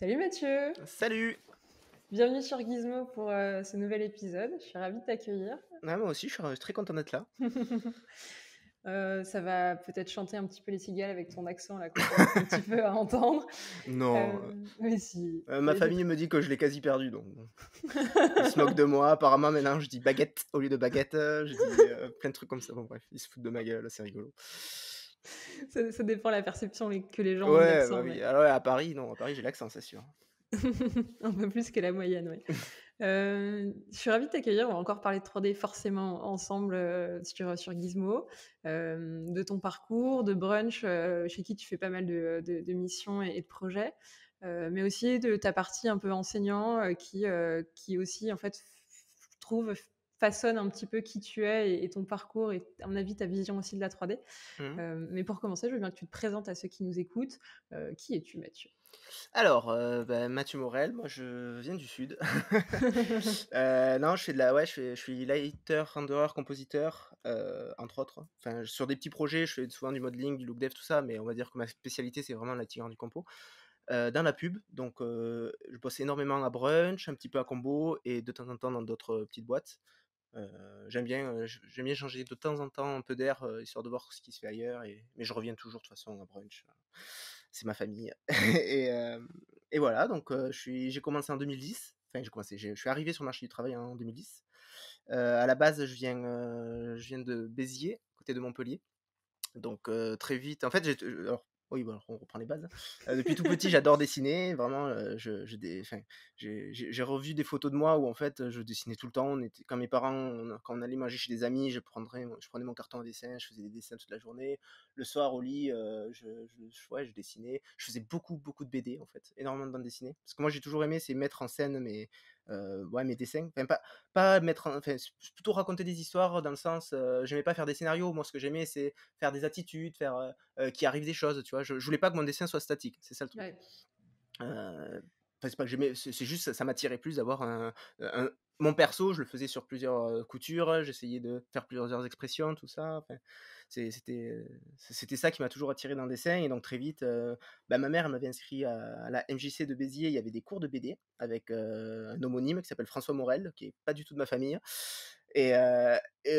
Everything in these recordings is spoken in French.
Salut Mathieu Salut Bienvenue sur Gizmo pour euh, ce nouvel épisode. Je suis ravie de t'accueillir. Ah, moi aussi, je suis euh, très content d'être là. Euh, ça va peut-être chanter un petit peu les cigales avec ton accent là, qu'on un petit à entendre. Non. si. ma famille me dit que je l'ai quasi perdu, donc. ils se moquent de moi. Apparemment, maintenant, je dis baguette au lieu de baguette. Je dis plein de trucs comme ça. Bon, bref, ils se foutent de ma gueule, c'est rigolo ça, dépend la perception que les gens ont bah oui. Ah à Paris, non, à Paris j'ai l'accent, c'est sûr. un peu plus que la moyenne, oui. Euh, je suis ravie de t'accueillir. On va encore parler de 3D forcément ensemble euh, sur, sur, Gizmo, euh, de ton parcours, de Brunch, chez qui tu fais pas mal de, missions et, de projets, mais aussi de ta partie un peu enseignant qui, qui aussi en fait trouve façonne un petit peu qui tu es et, ton parcours et à mon avis ta vision aussi de la 3D. Mmh. Euh, mais pour commencer, je veux bien que tu te présentes à ceux qui nous écoutent. Euh, qui es-tu Mathieu alors, euh, bah, Mathieu Morel, moi je viens du sud. non, je de la, ouais, je, suis lighter, renderer, compositeur, entre autres. Enfin, sur des petits projets, je fais souvent du modeling, du look dev, tout ça, mais on va dire que ma spécialité c'est vraiment la du compo. dans la pub. Donc, je bosse énormément à Brunch, un petit peu à Combo et de temps en temps dans d'autres petites boîtes. Euh, j'aime bien, euh, j'aime bien changer de temps en temps un peu d'air, euh, histoire de voir ce qui se fait ailleurs. Et... Mais je reviens toujours de toute façon à brunch. C'est ma famille. et, voilà, donc j'ai commencé en 2010. Enfin, je suis arrivé sur le marché du travail en 2010. à la base, je viens, je viens de Béziers, côté de Montpellier. Donc très vite, en fait, alors, oui, on reprend les bases. Hein. Euh, depuis tout petit, j'adore dessiner. Vraiment, euh, j'ai, revu des photos de moi où en fait, euh, je dessinais tout le temps. Quand mes parents, quand on allait manger chez des amis, je, prendrais... je prenais mon carton à dessin, je faisais des dessins toute la journée. Le soir, au lit, je... je, dessinais. Je faisais beaucoup, beaucoup de BD en fait, énormément de bandes dessinées. Parce que moi, j'ai toujours aimé, c'est mettre en scène mes, euh, ouais, mes dessins. pas, pas mettre enfin, plutôt raconter des histoires dans le sens, je euh, j'aimais pas faire des scénarios. Moi, ce que j'aimais, c'est faire des attitudes, faire qui euh, qu'il arrive des choses, tu vois. Je, je, voulais pas que mon dessin soit statique, c'est ça le truc. c'est pas que j'aimais, c'est juste, ça, m'attirait plus d'avoir un, Mon perso, je le faisais sur plusieurs coutures, j'essayais de faire plusieurs expressions, tout ça. Euh, c'était ça qui m'a toujours attiré dans le dessin. Et donc très vite, euh, bah, ma mère m'avait inscrit à, la MJC de Béziers. Il y avait des cours de BD avec euh, un homonyme qui s'appelle François Morel, qui n'est pas du tout de ma famille. Et,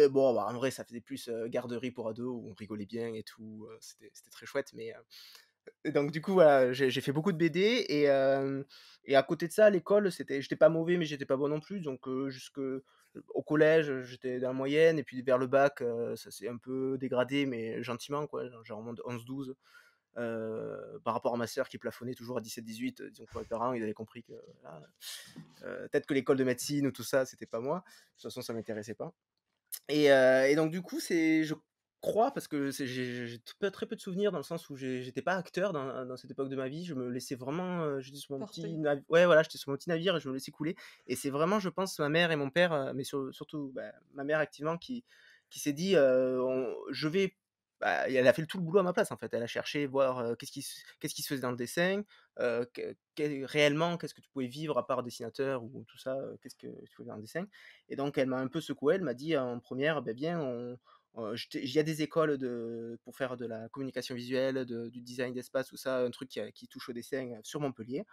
bon, bah, en vrai, ça faisait plus garderie pour ados où on rigolait bien et tout. C'était très chouette. Mais donc du coup, j'ai fait beaucoup de BD et, à côté de ça, l'école, c'était, j'étais pas mauvais, mais j'étais pas bon non plus. Donc jusque au collège, j'étais dans la moyenne, et puis vers le bac, euh, ça s'est un peu dégradé, mais gentiment, quoi, genre 11-12. Euh, par rapport à ma sœur qui plafonnait toujours à 17-18, euh, disons que mes parents, ils avaient compris que peut-être que l'école de médecine ou tout ça, c'était pas moi. De toute façon, ça m'intéressait pas. Et, donc du coup, c'est, je crois parce que j'ai très peu de souvenirs dans le sens où j'étais pas acteur dans, cette époque de ma vie. Je me laissais vraiment, j'étais sur mon petit navire, ouais voilà, j'étais sur mon petit navire et je me laissais couler. Et c'est vraiment, je pense, ma mère et mon père, mais surtout bah, ma mère activement qui qui s'est dit, je vais bah, elle a fait tout le boulot à ma place en fait. Elle a cherché voir qu'est-ce qui qu'est-ce qui se faisait dans le dessin, réellement qu'est-ce que tu pouvais vivre à part dessinateur ou tout ça, qu'est-ce que tu pouvais dans le dessin. Et donc elle m'a un peu secoué. Elle m'a dit en première, ben «Bah, bien on, il y a des écoles de, pour faire de la communication visuelle, du design d'espace, tout ça, un truc qui, touche au dessin sur Montpellier.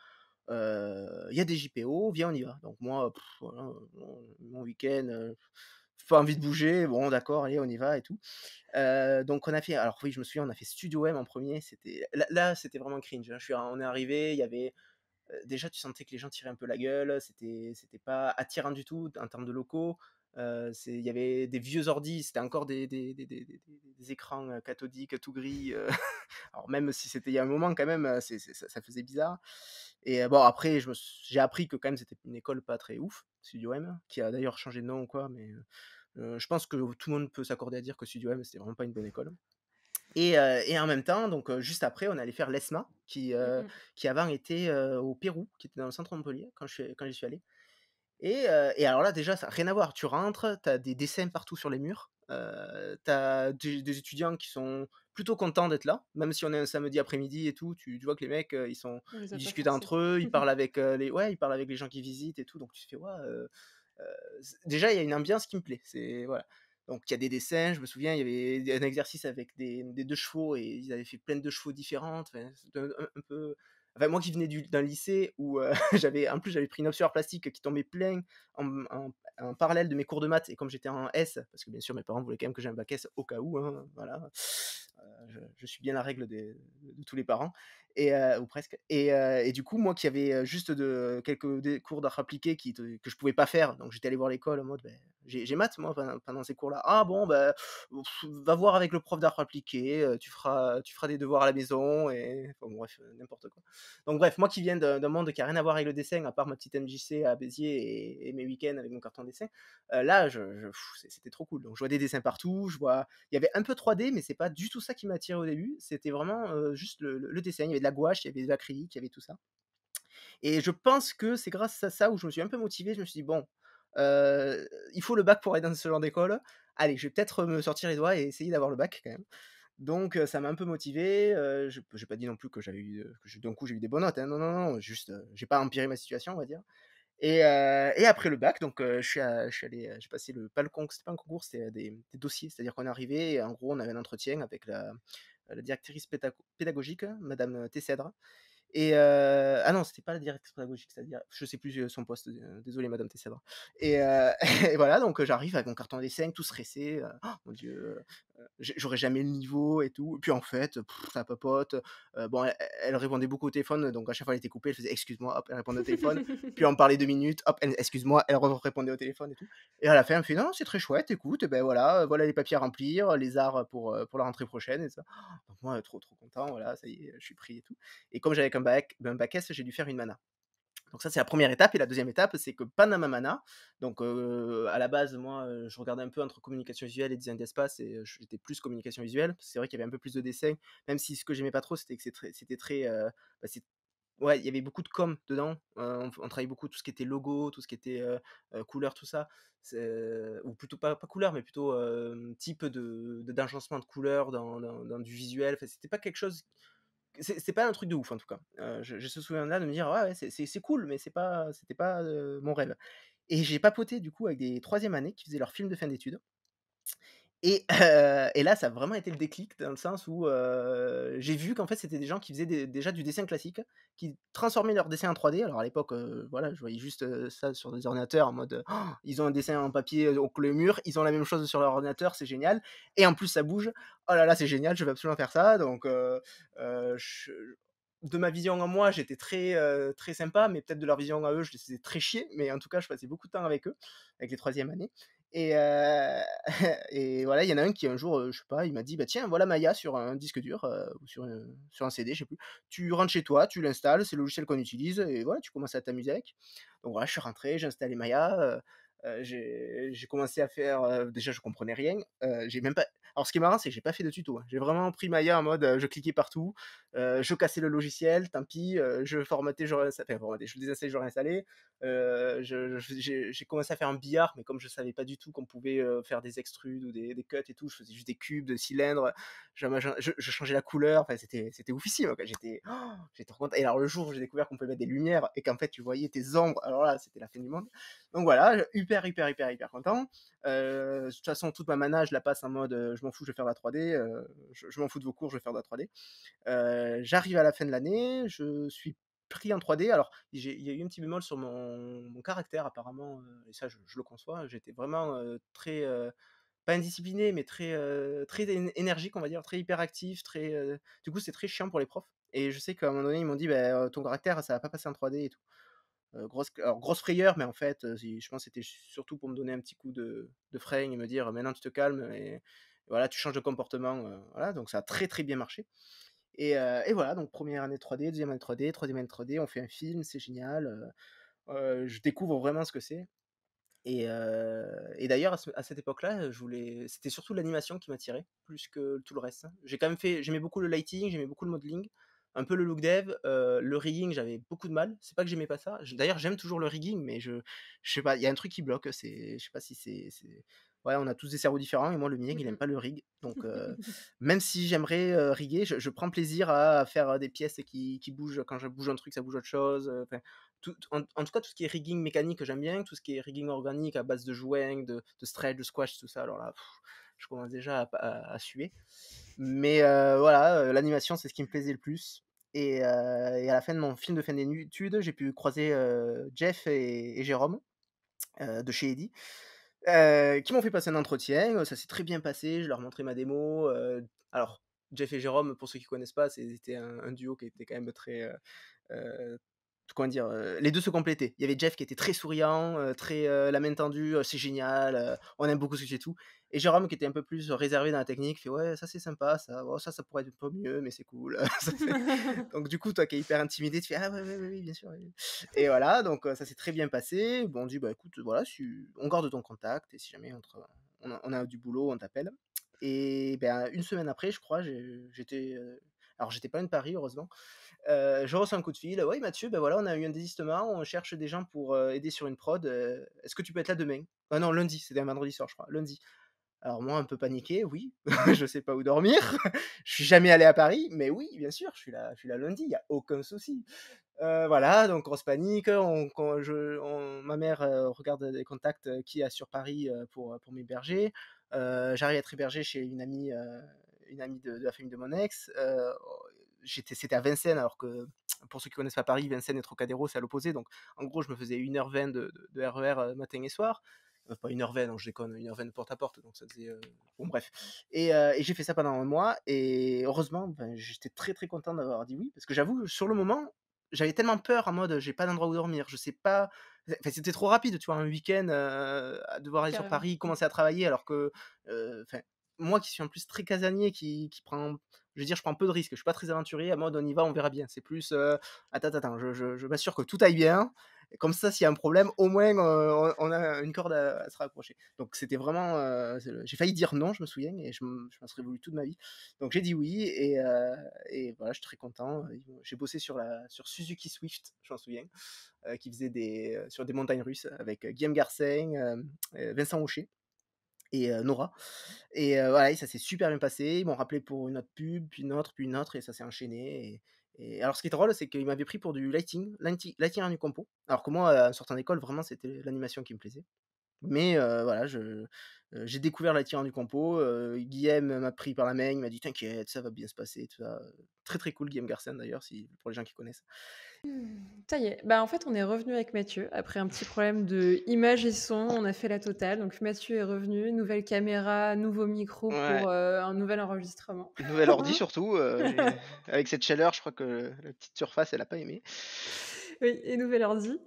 Il y a des JPO, viens, on y va. Donc moi, mon week-end, pas envie de bouger, bon d'accord, allez, on y va et tout. donc on a fait, alors oui, je me souviens, on a fait Studio M en premier, c'était là, c'était vraiment cringe. Hein. Je suis, on est arrivé, il y avait déjà tu sentais que les gens tiraient un peu la gueule, c'était c'était pas attirant du tout en termes de locaux. Euh, il y avait des vieux ordi, c'était encore des, écrans euh, cathodiques tout gris. Euh, alors même si c'était il y a un moment quand même, ça, faisait bizarre. Et bon après, j'ai appris que quand même c'était une école pas très ouf, Studio M, qui a d'ailleurs changé de nom ou quoi, mais je pense que tout le monde peut s'accorder à dire que Studio M c'était vraiment pas une bonne école. Et, en même temps, donc juste après, on allait faire l'ESMA, qui, mmh qui avant était au Pérou, qui était dans le centre Montpellier, quand j'y quand je suis allé. Et, alors là, déjà, ça rien à voir. Tu rentres, tu as des dessins partout sur les murs, tu as des, étudiants qui sont plutôt contents d'être là, même si on est un samedi après-midi et tout. Tu, vois que les mecs, ils, sont, discutent entre eux, ils mmh parlent, avec, les, ouais, ils parlent avec les gens qui visitent et tout. Donc tu te fais, ouais, déjà, il y a une ambiance qui me plaît. C'est, voilà. Donc il y a des dessins, je me souviens, il y avait un exercice avec des, des deux chevaux et ils avaient fait plein de chevaux différentes, un, peu Enfin, moi qui venais d'un lycée où euh, j'avais, en plus, j'avais pris une option plastique qui tombait plein en, en, parallèle de mes cours de maths. Et comme j'étais en S, parce que bien sûr, mes parents voulaient quand même que j'aie un bac S au cas où, hein, voilà. Euh, je, suis bien la règle de tous les parents, et, euh, ou presque. Euh, et, du coup, moi qui avais juste de, quelques cours d'art appliqué qui, que je pouvais pas faire, donc j'étais allé voir l'école en mode ben, j'ai, maths moi pendant, ces cours-là. Ah bon, ben, va voir avec le prof d'art appliqué, tu feras, tu feras des devoirs à la maison, et enfin, bref, n'importe quoi. Donc bref, moi qui viens d'un, monde qui a rien à voir avec le dessin, à part ma petite MJC à Béziers et, mes week-ends avec mon carton dessin, là, je, c'était trop cool. Donc je vois des dessins partout, je vois, il y avait un peu 3D, mais c'est pas du tout ça qui m'a au début. C'était vraiment juste le, dessin. Il y avait de la gouache, il y avait de l'acrylique, il y avait tout ça. Et je pense que c'est grâce à ça où je me suis un peu motivé. Je me suis dit, bon, il faut le bac pour aller dans ce genre d'école. Allez, je vais peut-être me sortir les doigts et essayer d'avoir le bac quand même. Donc ça m'a un peu motivé. je n'ai pas dit non plus que j'avais eu, que d'un coup j'ai eu des bonnes notes. Hein. Non, non, non, juste, j'ai pas empiré ma situation, on va dire. Et, après le bac, donc je, suis allé, je passé le palcon. le c'était pas un concours, c'était des, dossiers, c'est-à-dire qu'on est arrivé et en gros, on avait un entretien avec la, directrice pédagogique, Madame Técèdre. Et ah non, c'était pas la directrice pédagogique, c'est-à-dire, je sais plus son poste, désolé Madame Tessada. Et, et voilà, donc j'arrive avec mon carton d'essai, tout stressé, oh, mon Dieu, j'aurais jamais le niveau et tout. Et puis en fait, pff, ça papote. bon, e, elle, répondait beaucoup au téléphone, donc à chaque fois elle était coupée, elle faisait excuse-moi, hop, elle répondait au téléphone. puis on parlait deux minutes, hop, excuse-moi, elle répondait au téléphone et tout. Et à la fin, elle me fait non, c'est très chouette, écoute, ben voilà, voilà les papiers à remplir, les arts pour, pour la rentrée prochaine et ça. Donc moi, trop trop content, voilà, ça y est, je suis pris et tout. Et comme j'avais ben, un bac, un j'ai dû faire une mana. Donc ça c'est la première étape et la deuxième étape c'est que Panama Mana, donc à la base moi je regardais un peu entre communication visuelle et design d'espace et j'étais plus communication visuelle, c'est vrai qu'il y avait un peu plus de dessin, même si ce que j'aimais pas trop c'était que c'était très, bah, ouais, il y avait beaucoup de com dedans. on, on, travaillait beaucoup tout ce qui était logo, tout ce qui était couleur, tout ça. ou plutôt pas, couleur, mais plutôt type de d'agencement de, couleur dans, dans, du visuel. Enfin, c'était pas quelque chose c'est pas un truc de ouf en tout cas. Euh, je, se me souviens là de me dire ouais, c'est cool, mais c'est pas c'était pas euh, mon rêve. Et j'ai papoté du coup avec des troisième années qui faisaient leur film de fin d'études. Et, là, ça a vraiment été le déclic dans le sens où j'ai vu qu'en fait, c'était des gens qui faisaient déjà du dessin classique, qui transformaient leur dessin en 3D. Alors à l'époque, voilà, je voyais juste ça sur des ordinateurs en mode «Oh, ils ont un dessin en papier, au le mur, ils ont la même chose sur leur ordinateur, c'est génial. Et en plus, ça bouge. Oh là là, c'est génial, je vais absolument faire ça. Donc, de ma vision en moi, j'étais très, très sympa, mais peut-être de leur vision à eux, je les faisais très chier. Mais en tout cas, je passais beaucoup de temps avec eux, avec les troisième années. Et, voilà, il y en a un qui un jour, je sais pas, il m'a dit bah tiens, voilà Maya sur un disque dur ou sur, un, CD, je sais plus. Tu rentres chez toi, tu l'installes, c'est le logiciel qu'on utilise et voilà, tu commences à t'amuser avec. Donc voilà, je suis rentré, j'ai installé Maya j'ai commencé à faire. déjà, je comprenais rien. j'ai même pas. Alors, ce qui est marrant, c'est que j'ai pas fait de tuto. Hein. J'ai vraiment pris Maya en mode, je cliquais partout, je cassais le logiciel, tant pis, je formatais, je enfin, formatais, je le désinstallais, je réinstallais. j'ai commencé à faire un billard, mais comme je savais pas du tout qu'on pouvait faire des extrudes ou des, des, cuts et tout, je faisais juste des cubes, de cylindres. Je, changeais la couleur. Enfin, c'était c'était oufissime. J'étais oh, j'étais content. Et alors, le jour où j'ai découvert qu'on pouvait mettre des lumières et qu'en fait, tu voyais tes ombres. Alors là, c'était la fin du monde. Donc voilà hyper, hyper, hyper, hyper content. Euh, de toute façon, toute ma mana, je la passe en mode euh, je m'en fous, je vais faire la 3D, euh, je, m'en fous de vos cours, je vais faire de la 3D. J'arrive à la fin de l'année, je suis pris en 3D. Alors, il y a eu un petit bémol sur mon, caractère, apparemment, et ça, je, le conçois. J'étais vraiment très, pas indiscipliné, mais très, très énergique, on va dire, très hyperactif. Très, du coup, c'est très chiant pour les profs. Et je sais qu'à un moment donné, ils m'ont dit, bah, ton caractère, ça va pas passer en 3D et tout. Euh, grosse, alors, grosse frayeur, mais en fait, euh, je pense que c'était surtout pour me donner un petit coup de, de frein et me dire maintenant tu te calmes et voilà, tu changes de comportement. Euh, voilà, donc ça a très très bien marché. Et, voilà, donc première année 3D, deuxième année 3D, troisième année 3D, on fait un film, c'est génial. je découvre vraiment ce que c'est. Et, et d'ailleurs, à, cette époque-là, je voulais, c'était surtout l'animation qui m'attirait, plus que tout le reste. Hein. J'ai quand même fait, j'aimais beaucoup le lighting, j'aimais beaucoup le modeling un peu le look dev, euh, le rigging, j'avais beaucoup de mal. C'est pas que j'aimais pas ça. D'ailleurs, j'aime toujours le rigging, mais je, je sais pas, il y a un truc qui bloque. C'est, je sais pas si c'est, ouais, on a tous des cerveaux différents et moi le mien, il aime mmh. pas le rig. Donc, euh, même si j'aimerais euh, riguer, je, prends plaisir à faire des pièces qui, qui, bougent. Quand je bouge un truc, ça bouge autre chose. tout, en, tout cas, tout ce qui est rigging mécanique, j'aime bien. Tout ce qui est rigging organique à base de jouets, de, stretch, de squash, tout ça. Alors là. je commence déjà à, suer. Mais voilà, l'animation, c'est ce qui me plaisait le plus. Euh, et, à la fin de mon film de fin d'études, j'ai pu croiser euh, Jeff et, Jérôme euh, de chez Eddy. qui m'ont fait passer un entretien, ça s'est très bien passé, je leur montrais ma démo. alors, Jeff et Jérôme, pour ceux qui ne connaissent pas, c'était un, duo qui était quand même très, comment dire, euh, les deux se complétaient. Il y avait Jeff qui était très souriant, euh, très euh, la main tendue, c'est génial, on aime beaucoup ce que tu tout. Et Jérôme qui était un peu plus réservé dans la technique, fait ouais, ça c'est sympa, ça, oh, ça ça pourrait être un peu mieux, mais c'est cool. donc du coup, toi qui es hyper intimidé, tu fais ah ouais, ouais, ouais, bien sûr. Et voilà, donc ça s'est très bien passé. Bon, on dit bah écoute, voilà, on garde ton contact et si jamais on, a, on a, du boulot, on t'appelle. Et ben une semaine après, je crois, j'étais alors, j'étais pas loin de Paris, heureusement. je reçois un coup de fil. Oui, Mathieu, ben voilà, on a eu un désistement, on cherche des gens pour aider sur une prod. Est-ce que tu peux être là demain Ah non, lundi, c'était un vendredi soir, je crois. Lundi. Alors moi, un peu paniqué, oui, je sais pas où dormir, je suis jamais allé à Paris, mais oui, bien sûr, je suis là, je suis là lundi, il n'y a aucun souci. voilà, donc on se panique, on, ma mère regarde les contacts qu'il y a sur Paris pour, pour m'héberger. J'arrive à être hébergé chez une amie une amie de, la famille de mon ex. Euh, j'étais, c'était à Vincennes, alors que pour ceux qui connaissent pas Paris, Vincennes et Trocadéro, c'est à l'opposé. Donc, en gros, je me faisais 1h20 de, RER e euh, matin et soir. pas 1h20, donc hein, je déconne, 1h20 porte à porte, donc ça faisait. Euh, bon, bref. Et, j'ai fait ça pendant un mois, et heureusement, ben, j'étais très très content d'avoir dit oui, parce que j'avoue, sur le moment, j'avais tellement peur en mode j'ai pas d'endroit où dormir, je sais pas. Enfin, c'était trop rapide, tu vois, un week-end devoir aller sur Paris, commencer à travailler, alors que. Enfin, moi qui suis en plus très casanier, qui, qui prend je veux dire, je prends peu de risques. Je suis pas très aventurier. À mode, on y va, on verra bien. C'est plus, euh, attends, attends, je, je, m'assure que tout aille bien. comme ça, s'il y a un problème, au moins, on, a une corde à, se raccrocher. Donc, c'était vraiment. Euh, j'ai failli dire non, je me souviens, et je, je m'en serais voulu toute ma vie. Donc, j'ai dit oui, et, euh, et, voilà, je suis très content. J'ai bossé sur, la, sur Suzuki Swift, je m'en souviens, qui faisait des, sur des montagnes russes avec Guillaume Garcin, Vincent Hocher et euh, Nora. Et euh, voilà, ça s'est super bien passé. Ils m'ont rappelé pour une autre pub, puis une autre, puis une autre, et ça s'est enchaîné. Et, alors, ce qui est drôle, c'est qu'ils m'avaient pris pour du lighting, lighting, du compo. Alors que moi, euh, en sortant d'école, vraiment, c'était l'animation qui me plaisait. Mais voilà, j'ai découvert l'attirant du compo Euh, Guillaume m'a pris par la main, il m'a dit T'inquiète, ça va bien se passer. Très très cool, Guillaume Garcin d'ailleurs, si, pour les gens qui connaissent. Mmh, ça y est, bah, en fait, on est revenu avec Mathieu après un petit problème de image et son. On a fait la totale. Donc Mathieu est revenu, nouvelle caméra, nouveau micro pour un nouvel enregistrement. nouvelle ordi surtout. avec cette chaleur, je crois que la petite surface, elle a pas aimé. Oui, et nouvelle ordi.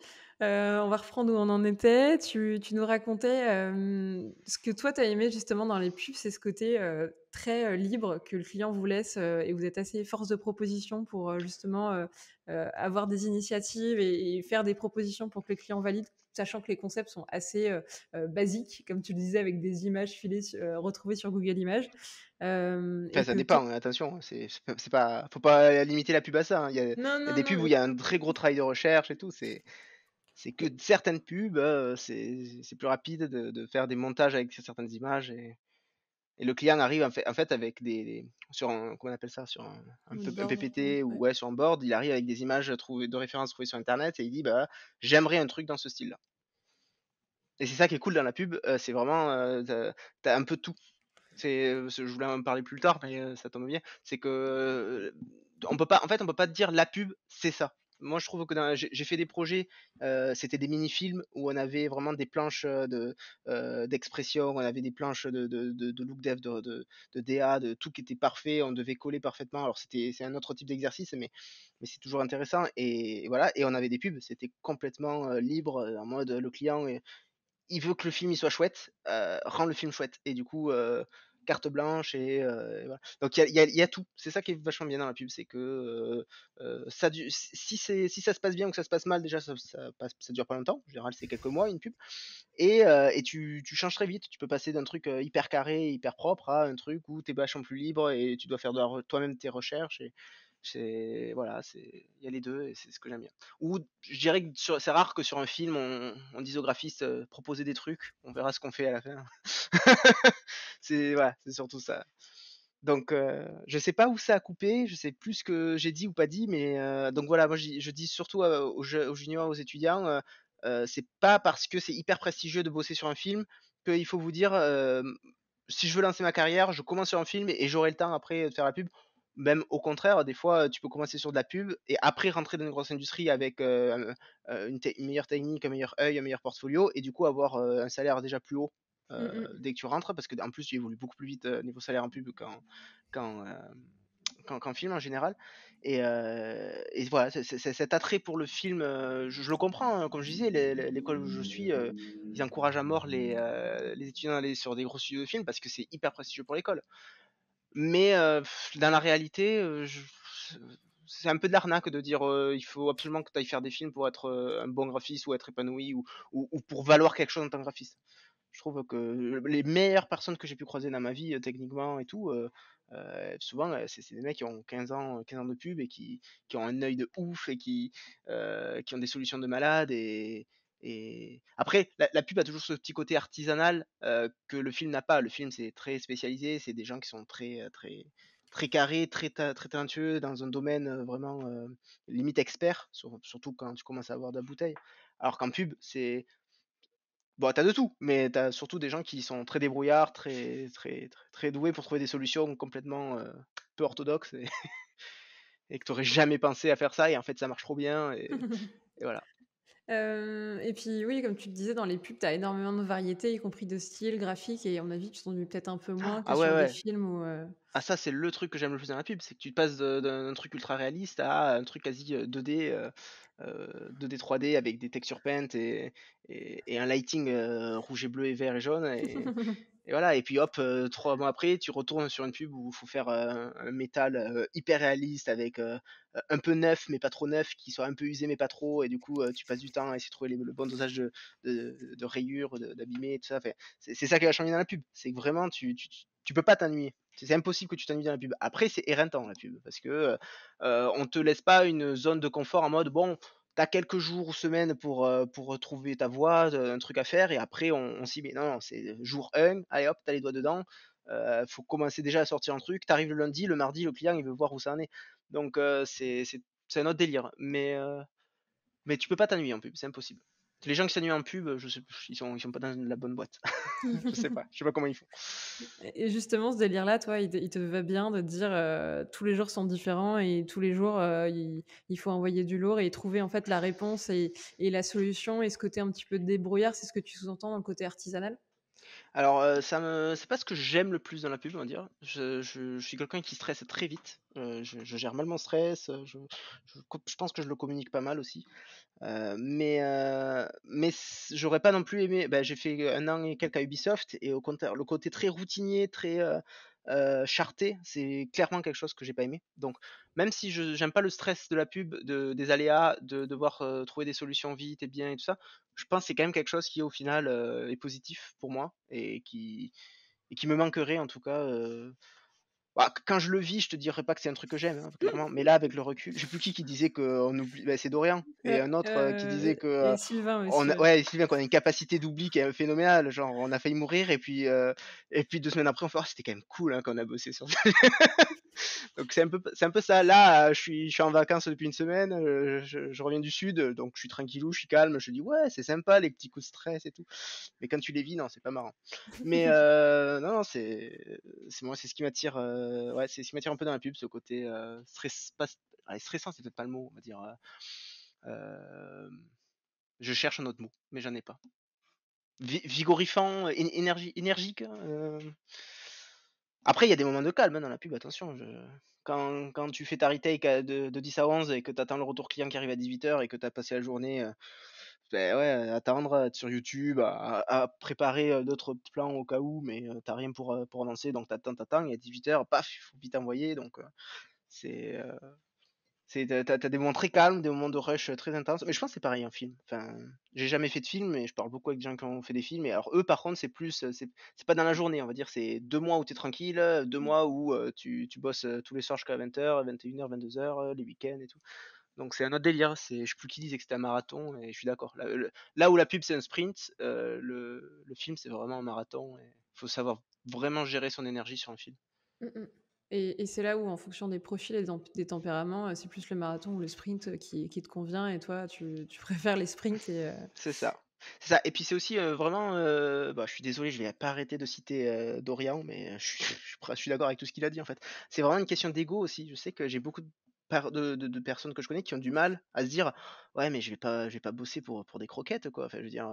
Euh, on va reprendre où on en était. Tu, nous racontais euh, ce que toi, tu as aimé justement dans les pubs, c'est ce côté euh, très libre que le client vous laisse et vous êtes assez force de proposition pour justement avoir des initiatives et, faire des propositions pour que le client valide sachant que les concepts sont assez basiques, comme tu le disais, avec des images filées, retrouvées sur Google Images. ça dépend, hein, attention, hein, c'est pas, faut pas limiter la pub à ça. Hein. Il y a, des pubs où il y a un très gros travail de recherche et tout. C'est c'est que certaines pubs, euh, c'est plus rapide de, faire des montages avec certaines images et, le client arrive en fait, avec des, sur un comment on appelle ça sur un, PPT ou sur un board, il arrive avec des images trouvées, de référence trouvées sur internet et il dit bah j'aimerais un truc dans ce style-là. Et c'est ça qui est cool dans la pub, euh, c'est vraiment euh, t'as un peu tout. C'est je voulais en parler plus tard mais ça tombe bien, c'est que on peut pas en fait on peut pas dire la pub c'est ça moi je trouve que dans, j'ai, fait des projets, euh, c'était des mini-films où on avait vraiment des planches euh, de, euh, d'expression, on avait des planches de, look dev, de, DA, de tout qui était parfait, on devait coller parfaitement. Alors c'était c'est un autre type d'exercice, mais, mais c'est toujours intéressant. Et, voilà, et on avait des pubs, c'était complètement libre, en mode le client, il veut que le film il soit chouette, rend le film chouette. Et du coup, carte blanche et, voilà. donc il y a, tout c'est ça qui est vachement bien dans la pub c'est que ça du... si c'est si ça se passe bien ou que ça se passe mal déjà ça, passe, ça dure pas longtemps en général c'est quelques mois une pub et, et tu, changes très vite tu peux passer d'un truc hyper carré hyper propre à un truc où t'es sont plus libres et tu dois faire toi-même tes recherches et c'est voilà, c'est il y a les deux et c'est ce que j'aime bien. Ou je dirais que c'est rare que sur un film on, on dise euh, proposer des trucs, on verra ce qu'on fait à la fin. c'est voilà, c'est surtout ça. Donc euh, je sais pas où ça a coupé, je sais plus ce que j'ai dit ou pas dit, mais euh, donc voilà, moi je dis surtout aux, juniors, aux étudiants, c'est pas parce que c'est hyper prestigieux de bosser sur un film qu'il faut vous dire si je veux lancer ma carrière, je commence sur un film et j'aurai le temps après de faire la pub même au contraire, des fois, tu peux commencer sur de la pub et après rentrer dans une grosse industrie avec euh, euh, une, meilleure technique, un meilleur œil, un meilleur portfolio et du coup avoir euh, un salaire déjà plus haut mmh dès que tu rentres parce que plus tu évolues beaucoup plus vite niveau salaire en pub qu'en film en général. Et, voilà, cet attrait pour le film, je, le comprends, hein. comme je disais, l'école où je suis, ils encouragent à mort les, les étudiants à aller sur des gros studios de films parce que c'est hyper prestigieux pour l'école. Mais dans la réalité, c'est un peu de l'arnaque de dire il faut absolument que tu ailles faire des films pour être un bon graphiste ou être épanoui ou, ou, pour valoir quelque chose en tant que graphiste. Je trouve que les meilleures personnes que j'ai pu croiser dans ma vie, techniquement et tout, souvent, c'est des mecs qui ont 15 ans, 15 ans de pub et qui, qui ont un œil de ouf et qui, qui ont des solutions de malade et, et après, la, pub a toujours ce petit côté artisanal euh, que le film n'a pas. Le film, c'est très spécialisé, c'est des gens qui sont très, euh, très, très carrés, très, très talentueux, dans un domaine euh, vraiment limite expert, surtout quand tu commences à avoir de la bouteille. Alors qu'en pub, c'est. Bon, t'as de tout, mais t'as surtout des gens qui sont très débrouillards, très, très, très, doués pour trouver des solutions complètement peu orthodoxes et, et que t'aurais jamais pensé à faire ça, et en fait, ça marche trop bien. et voilà. Euh, et puis oui, comme tu le disais, dans les pubs, tu as énormément de variétés, y compris de styles graphiques, et à mon avis, tu t'ennuies peut-être un peu moins ah, que ah sur des films euh Ah, ça, c'est le truc que j'aime le plus dans la pub, c'est que tu passes d'un truc ultra réaliste à un truc quasi 2D, 2D, 3D avec des textures peintes et, un lighting euh, rouge et bleu et vert et jaune. Et, et voilà et puis hop euh, trois mois après tu retournes sur une pub où il faut faire euh, un métal euh, hyper réaliste avec un peu neuf mais pas trop neuf qui soit un peu usé mais pas trop et du coup tu passes du temps à essayer de trouver le bon dosage de, rayures d'abîmer tout ça c'est ça qui va changer dans la pub c'est que vraiment tu, tu, peux pas t'ennuyer c'est impossible que tu t'ennuies dans la pub après c'est éreintant la pub parce que on te laisse pas une zone de confort en mode bon tu quelques jours ou semaines pour, pour trouver ta voie, un truc à faire, et après, on, s'y met. Non, non c'est jour 1, allez hop, tu as les doigts dedans, faut commencer déjà à sortir un truc, tu arrives le lundi, le mardi, le client, il veut voir où ça en est. Donc, c'est un autre délire. Mais, mais tu peux pas t'ennuyer en pub, c'est impossible. Les gens qui s'annulent en pub, je sais, ils sont, ils sont pas dans la bonne boîte. je sais pas, je sais pas comment ils font. Et justement, ce délire-là, toi, il te, va bien de dire euh, tous les jours sont différents et tous les jours euh, il, faut envoyer du lourd et trouver en fait la réponse et, et la solution et ce côté un petit peu débrouillard, c'est ce que tu sous-entends dans le côté artisanal alors, ça c'est pas ce que j'aime le plus dans la pub, on va dire. Je, suis quelqu'un qui stresse très vite. je, gère mal mon stress. Je, pense que je le communique pas mal aussi. mais mais j'aurais pas non plus aimé. Bah, j'ai fait un an et quelques à Ubisoft et au contraire, le côté très routinier, très Charter c'est clairement quelque chose que j'ai pas aimé. Donc, même si je j'aime pas le stress de la pub, de, des aléas, de devoir trouver des solutions vite et bien et tout ça, je pense que c'est quand même quelque chose qui au final est positif pour moi et qui, et qui me manquerait en tout cas bah, quand je le vis, je te dirais pas que c'est un truc que j'aime, hein, mmh. Mais là, avec le recul, j'ai plus qui qui disait qu'on oublie. Bah, c'est Dorian et un autre euh, qui euh, disait que. Euh, Sylvain Ouais, Sylvain, qu'on a une capacité d'oubli qui est phénoménale. Genre, on a failli mourir et puis et puis deux semaines après, on fait oh, c'était quand même cool quand hein, qu'on a bossé sur ça c'est un peu, c'est un peu ça. Là, euh, je suis, je suis en vacances depuis une semaine. Euh, je, reviens du sud, donc je suis tranquillou, je suis calme. Je dis ouais, c'est sympa les petits coups de stress et tout. Mais quand tu les vis, non, c'est pas marrant. Mais euh, non, non, c'est, c'est moi, c'est ce qui m'attire, ouais, c'est ce qui m'attire un peu dans la pub, ce côté stress, ah, stressant, c'est peut-être pas le mot, on va dire. je cherche un autre mot, mais j'en ai pas. vigorifant, énergie, énergique. Hein, après, il y a des moments de calme hein, dans la pub, attention. Quand, quand, tu fais ta retake de, 10 à 11 et que tu attends le retour client qui arrive à 18h et que tu as passé la journée euh, ben à attendre, être sur YouTube, à, préparer euh, d'autres plans au cas où, mais euh, t'as rien pour, pour lancer, donc tu attends, et à 18h, paf, il faut vite envoyer. Donc, c'est. C'est t'as, as des moments très calmes, des moments de rush euh, très intenses. Mais je pense c'est pareil un film. Enfin, j'ai jamais fait de film, mais je parle beaucoup avec des gens qui ont fait des films. Et alors eux, par contre, c'est plus, euh, c'est, pas dans la journée, on va dire. C'est deux mois où es tranquille, euh, deux mm. mois où tu, bosses tous les soirs jusqu'à 20h, 21h, 22h, les week-ends et tout. Donc c'est un autre délire. C'est, je sais plus qui disait que c'était un marathon, et je suis d'accord. Là, où la pub c'est un sprint, le, film c'est vraiment un marathon. Il faut savoir vraiment gérer son énergie sur un film. Mm, mm. Et, c'est là où, en fonction des profils et des tempéraments, euh, c'est plus le marathon ou le sprint euh, qui, qui te convient. Et toi, tu, préfères les sprints. Euh, c'est ça. ça. Et puis c'est aussi vraiment. Bah, je suis désolé, je vais pas arrêter de citer Dorian, mais je suis, d'accord avec tout ce qu'il a dit en fait. C'est vraiment une question d'ego aussi. Je sais que j'ai beaucoup de de, de, personnes que je connais qui ont du mal à se dire ouais mais je vais pas je vais pas bosser pour, pour des croquettes quoi enfin je veux dire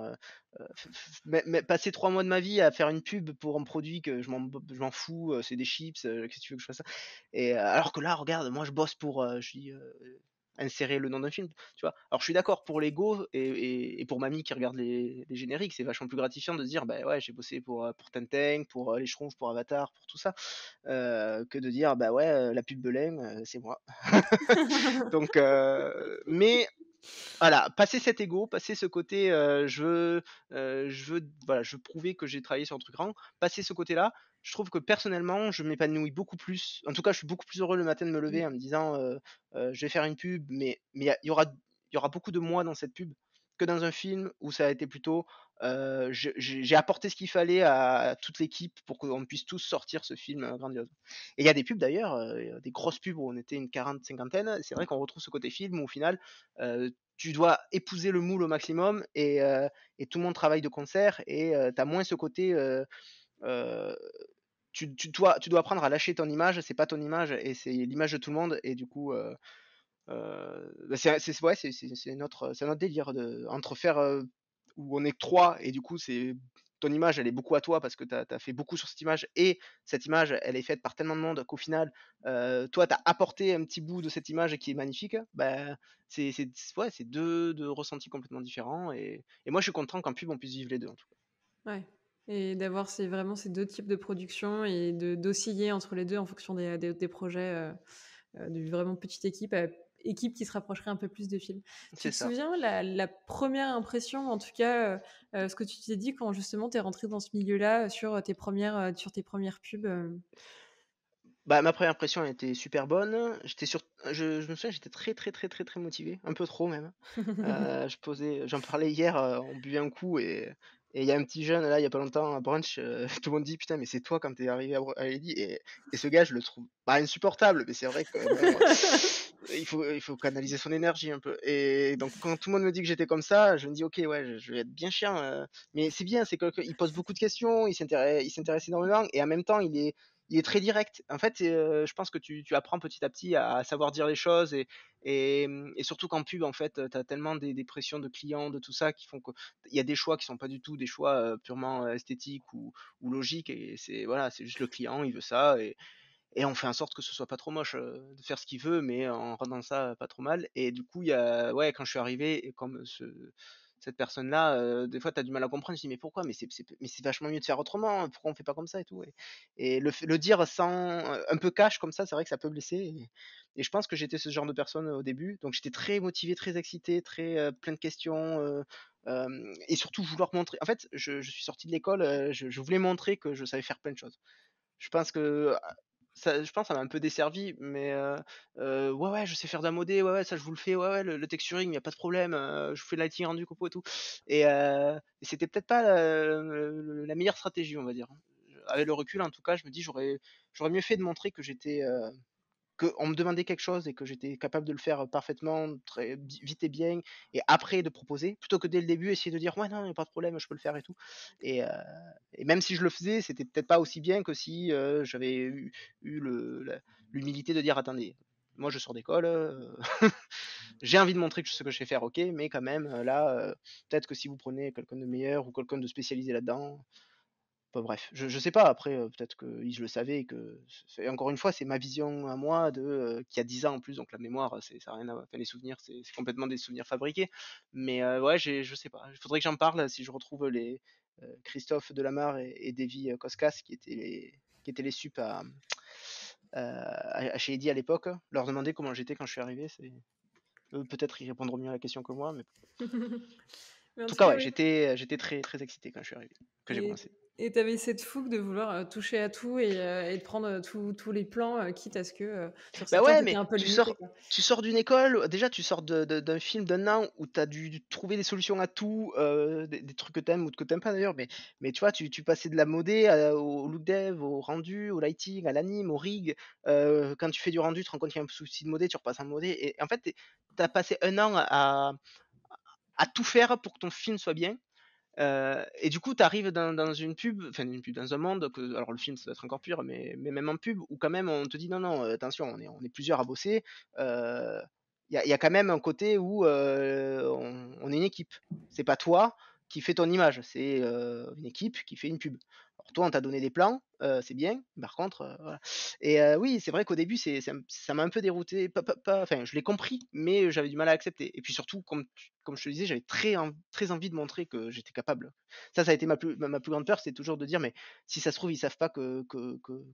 mais, passer trois mois de ma vie à faire une pub pour un produit que je m'en fous c'est des chips qu'est-ce que tu veux que je fasse ça et alors que là regarde moi je bosse pour je insérer le nom d'un film, tu vois. Alors je suis d'accord pour l'ego et, et, pour mamie qui regarde les, génériques, c'est vachement plus gratifiant de dire bah ouais j'ai bossé pour euh, pour Tintin, pour euh, les Schtroumpfs, pour Avatar, pour tout ça, euh, que de dire bah ouais la pub Belém c'est moi. Donc mais voilà, passer cet ego, passer ce côté je veux, je veux, voilà, je veux prouver que j'ai travaillé sur un truc grand, passer ce côté-là, je trouve que personnellement, je m'épanouis beaucoup plus. En tout cas, je suis beaucoup plus heureux le matin de me lever mmh. en me disant je vais faire une pub, mais il mais y, y, aura, y aura beaucoup de moi dans cette pub que dans un film où ça a été plutôt j'ai apporté ce qu'il fallait à toute l'équipe pour qu'on puisse tous sortir ce film grandiose. Et il y a des pubs d'ailleurs, des grosses pubs où on était une quarante, cinquantaine. C'est vrai qu'on retrouve ce côté film où au final, tu dois épouser le moule au maximum et, tout le monde travaille de concert et tu as moins ce côté. Tu, dois, tu dois apprendre à lâcher ton image, c'est pas ton image et c'est l'image de tout le monde et du coup bah, c'est ouais, notre, notre délire de, entre faire où on est trois et du coup c'est ton image elle est beaucoup à toi parce que tu as, fait beaucoup sur cette image et cette image elle est faite par tellement de monde qu'au final toi tu as apporté un petit bout de cette image qui est magnifique bah, c'est ouais, deux, deux, ressentis complètement différents et, moi je suis content qu'en pub on puisse vivre les deux en tout cas. Ouais. Et d'avoir vraiment ces deux types de production et d'osciller entre les deux en fonction des, des, projets euh, vraiment petite équipe à équipe qui se rapprocherait un peu plus de films. Tu te souviens la, la, première impression, en tout cas, euh, euh, ce que tu t'es dit quand justement tu es rentré dans ce milieu-là euh, sur tes premières, sur tes premières pubs bah, ma première impression elle était super bonne. J'étais sur... Je, me souviens, j'étais très très très très très motivé, un peu trop même. je posais, j'en parlais hier, on buvait un coup et il y a un petit jeune là, il y a pas longtemps à brunch, tout le monde dit putain mais c'est toi quand t'es arrivé à, Lady et, et, ce gars je le trouve insupportable, mais c'est vrai que il faut, il faut canaliser son énergie un peu. Et donc, quand tout le monde me dit que j'étais comme ça, je me dis, ok, ouais, je vais être bien chien euh. Mais c'est bien, c'est il pose beaucoup de questions, il s'intéresse énormément, et en même temps, il est, il est très direct. En fait, euh, je pense que tu, tu, apprends petit à petit à savoir dire les choses, et, et, surtout qu'en pub, en fait, tu as tellement des, pressions de clients, de tout ça, qui font qu'il y a des choix qui sont pas du tout des choix euh, purement esthétiques ou, ou logiques, et c'est voilà, c'est juste le client, il veut ça, et et on fait en sorte que ce soit pas trop moche de faire ce qu'il veut mais en rendant ça pas trop mal et du coup il y a ouais quand je suis arrivé comme ce cette personne là des fois tu as du mal à comprendre je dis mais pourquoi mais c'est mais c'est vachement mieux de faire autrement hein, pourquoi on fait pas comme ça et tout et, et le, dire sans un peu cash comme ça c'est vrai que ça peut blesser et, je pense que j'étais ce genre de personne au début donc j'étais très motivé très excité très plein de questions et surtout vouloir montrer en fait je, suis sorti de l'école je, je voulais montrer que je savais faire plein de choses je pense que je pense que ça m'a un peu desservi, mais ouais, ouais, je sais faire de la ouais, ouais, ça je vous le fais, ouais, ouais, le, texturing, il n'y a pas de problème, je vous fais le lighting rendu, copo et tout. Et, c'était peut-être pas la, meilleure stratégie, on va dire. Hein. Avec le recul, en tout cas, je me dis, j'aurais mieux fait de montrer que j'étais qu'on me demandait quelque chose et que j'étais capable de le faire parfaitement, très vite et bien, et après de proposer, plutôt que dès le début essayer de dire ouais non, il a pas de problème, je peux le faire et tout. Et, même si je le faisais, c'était peut-être pas aussi bien que si j'avais eu, l'humilité de dire attendez, moi je sors d'école, j'ai envie de montrer ce que je sais faire, ok, mais quand même là, peut-être que si vous prenez quelqu'un de meilleur ou quelqu'un de spécialisé là-dedans, bref, je, je sais pas, après, euh, peut-être que je le savais et que. encore une fois, c'est ma vision à moi de euh, qui a 10 ans en plus, donc la mémoire, euh, c'est ça rien à faire les souvenirs, c'est complètement des souvenirs fabriqués. Mais ouais, je sais pas. Il faudrait que j'en parle si je retrouve les Christophe Delamar et, et Davy Koskas qui étaient les qui étaient les sup à, chez Eddy à l'époque, leur demander comment j'étais quand je suis arrivé, c'est peut-être ils répondront mieux à la question que moi, mais. en, tout cas, j'étais j'étais très très excité quand je suis arrivé, que j'ai commencé. Et tu avais cette fougue de vouloir euh, toucher à tout et, euh, de prendre euh, tous les plans, quitte à ce que. tu, sors, d'une école, déjà tu sors d'un film d'un an où tu as dû trouver des solutions à tout, des, trucs que t'aimes ou que t'aimes pas d'ailleurs, mais, mais tu vois, tu, passais de la modée au look dev, au rendu, au lighting, à l'anime, au rig. quand tu fais du rendu, tu te qu'il y a un souci de modée, tu repasses en modée. Et, en fait, tu as passé un an à tout faire pour que ton film soit bien et du coup, tu arrives dans, une pub, enfin une pub dans un monde, alors le film ça doit être encore pur, mais, même en pub, où quand même on te dit non, non, attention, on est, plusieurs à bosser, il y, a, quand même un côté où on, on, est une équipe. C'est pas toi qui fais ton image, c'est une équipe qui fait une pub toi, on t'a donné des plans, c'est bien. Par contre, Et oui, c'est vrai qu'au début, c'est, ça, m'a un peu dérouté. enfin, je l'ai compris, mais j'avais du mal à accepter. Et puis surtout, comme, je te disais, j'avais très, envie de montrer que j'étais capable. Ça, ça a été ma plus, grande peur, c'est toujours de dire, mais si ça se trouve, ils savent pas que,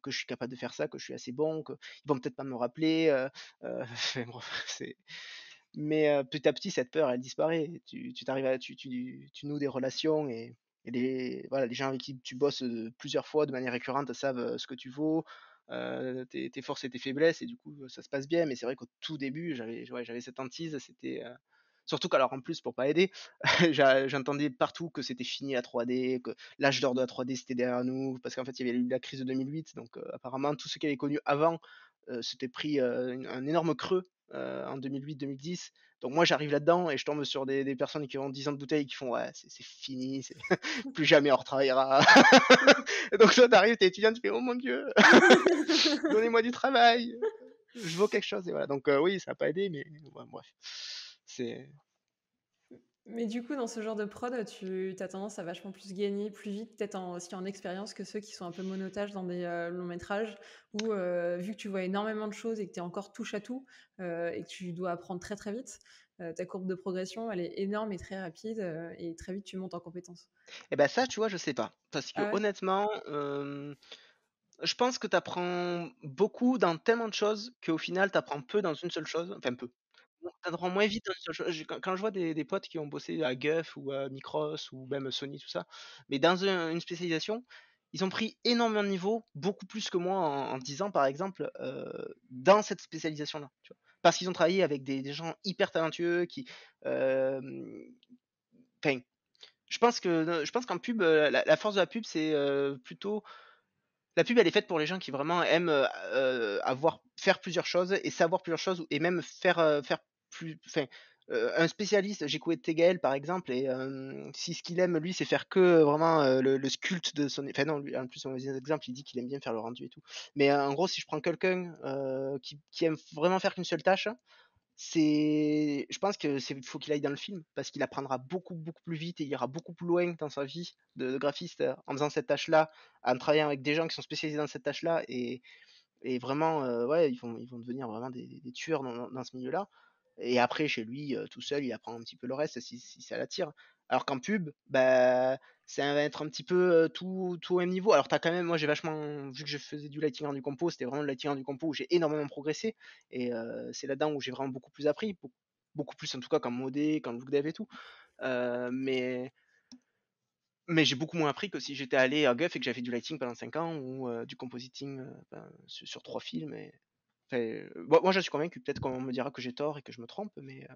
je suis capable de faire ça, que je suis assez bon, qu'ils vont peut-être pas me rappeler. mais petit à petit cette peur elle disparaît tu, t'arrives à tu, noues des relations et et les, voilà, gens avec qui tu bosses euh, plusieurs fois de manière récurrente savent euh, ce que tu vaux, euh, tes, forces et tes faiblesses, et du coup, ça se passe bien. Mais c'est vrai qu'au tout début, j'avais cette hantise, c'était. Surtout qu'alors en plus, pour pas aider, j'entendais partout que c'était fini la 3D, que l'âge d'or de la 3D c'était derrière nous, parce qu'en fait il y avait eu la crise de 2008, donc apparemment tout ce qu'il avait connu avant c'était s'était pris un énorme creux euh, en 2008-2010. Donc moi j'arrive là-dedans et je tombe sur des, personnes qui ont 10 ans de bouteille qui font ouais c'est fini, plus jamais on retravaillera. donc toi t'arrives, t'es étudiant, tu fais oh mon dieu, donnez-moi du travail, je vaux quelque chose et voilà. Donc euh, oui ça n'a pas aidé mais bref c'est mais du coup, dans ce genre de prod, tu as tendance à vachement plus gagner, plus vite, peut-être en, aussi en expérience que ceux qui sont un peu monotages dans des euh, longs métrages, où euh, vu que tu vois énormément de choses et que tu es encore touche à tout, euh, et que tu dois apprendre très très vite, ta courbe de progression, elle est énorme et très rapide, et très vite tu montes en compétence. Et eh ben ça, tu vois, je sais pas. Parce que ah honnêtement, je pense que tu apprends beaucoup dans tellement de choses qu'au final, tu apprends peu dans une seule chose, enfin peu ça moins vite hein, Quand, je vois des, potes qui ont bossé à Guff ou à Micros ou même Sony, tout ça, mais dans une spécialisation, ils ont pris énormément de niveaux, beaucoup plus que moi en, 10 ans par exemple, euh, dans cette spécialisation-là. Parce qu'ils ont travaillé avec des, gens hyper talentueux qui. Euh, je pense que je qu'en pub, euh, la, force de la pub, c'est euh, plutôt la pub elle est faite pour les gens qui vraiment aiment avoir faire plusieurs choses et savoir plusieurs choses et même faire faire un spécialiste, j'ai j'écoutais Tegael par exemple, et si ce qu'il aime, lui, c'est faire que vraiment le, sculpte de son. Enfin, non, lui, en plus, on un exemple, il dit qu'il aime bien faire le rendu et tout. Mais en gros, si je prends quelqu'un qui, aime vraiment faire qu'une seule tâche, c'est. Je pense qu'il faut qu'il aille dans le film, parce qu'il apprendra beaucoup, beaucoup plus vite et il ira beaucoup plus loin dans sa vie de, graphiste en faisant cette tâche-là, en travaillant avec des gens qui sont spécialisés dans cette tâche-là, et, et vraiment, ouais, ils vont, ils vont devenir vraiment des, tueurs dans ce milieu-là. Et après, chez lui, tout seul, il apprend un petit peu le reste si, ça l'attire. Alors qu'en pub, bah, ça va être un petit peu tout, tout au même niveau. Alors, t'as quand même, moi, j'ai vachement, vu que je faisais du lighting du compo, c'était vraiment le lighting du compo où j'ai énormément progressé. Et c'est là-dedans où j'ai vraiment beaucoup plus appris. Beaucoup plus, en tout cas, qu'en modé, qu'en look dev et tout. mais mais j'ai beaucoup moins appris que si j'étais allé à Guff et que j'avais du lighting pendant 5 ans ou du compositing ben, sur, trois 3 films. Et, euh, moi, je suis convaincu, peut-être qu'on me dira que j'ai tort et que je me trompe, mais. Euh,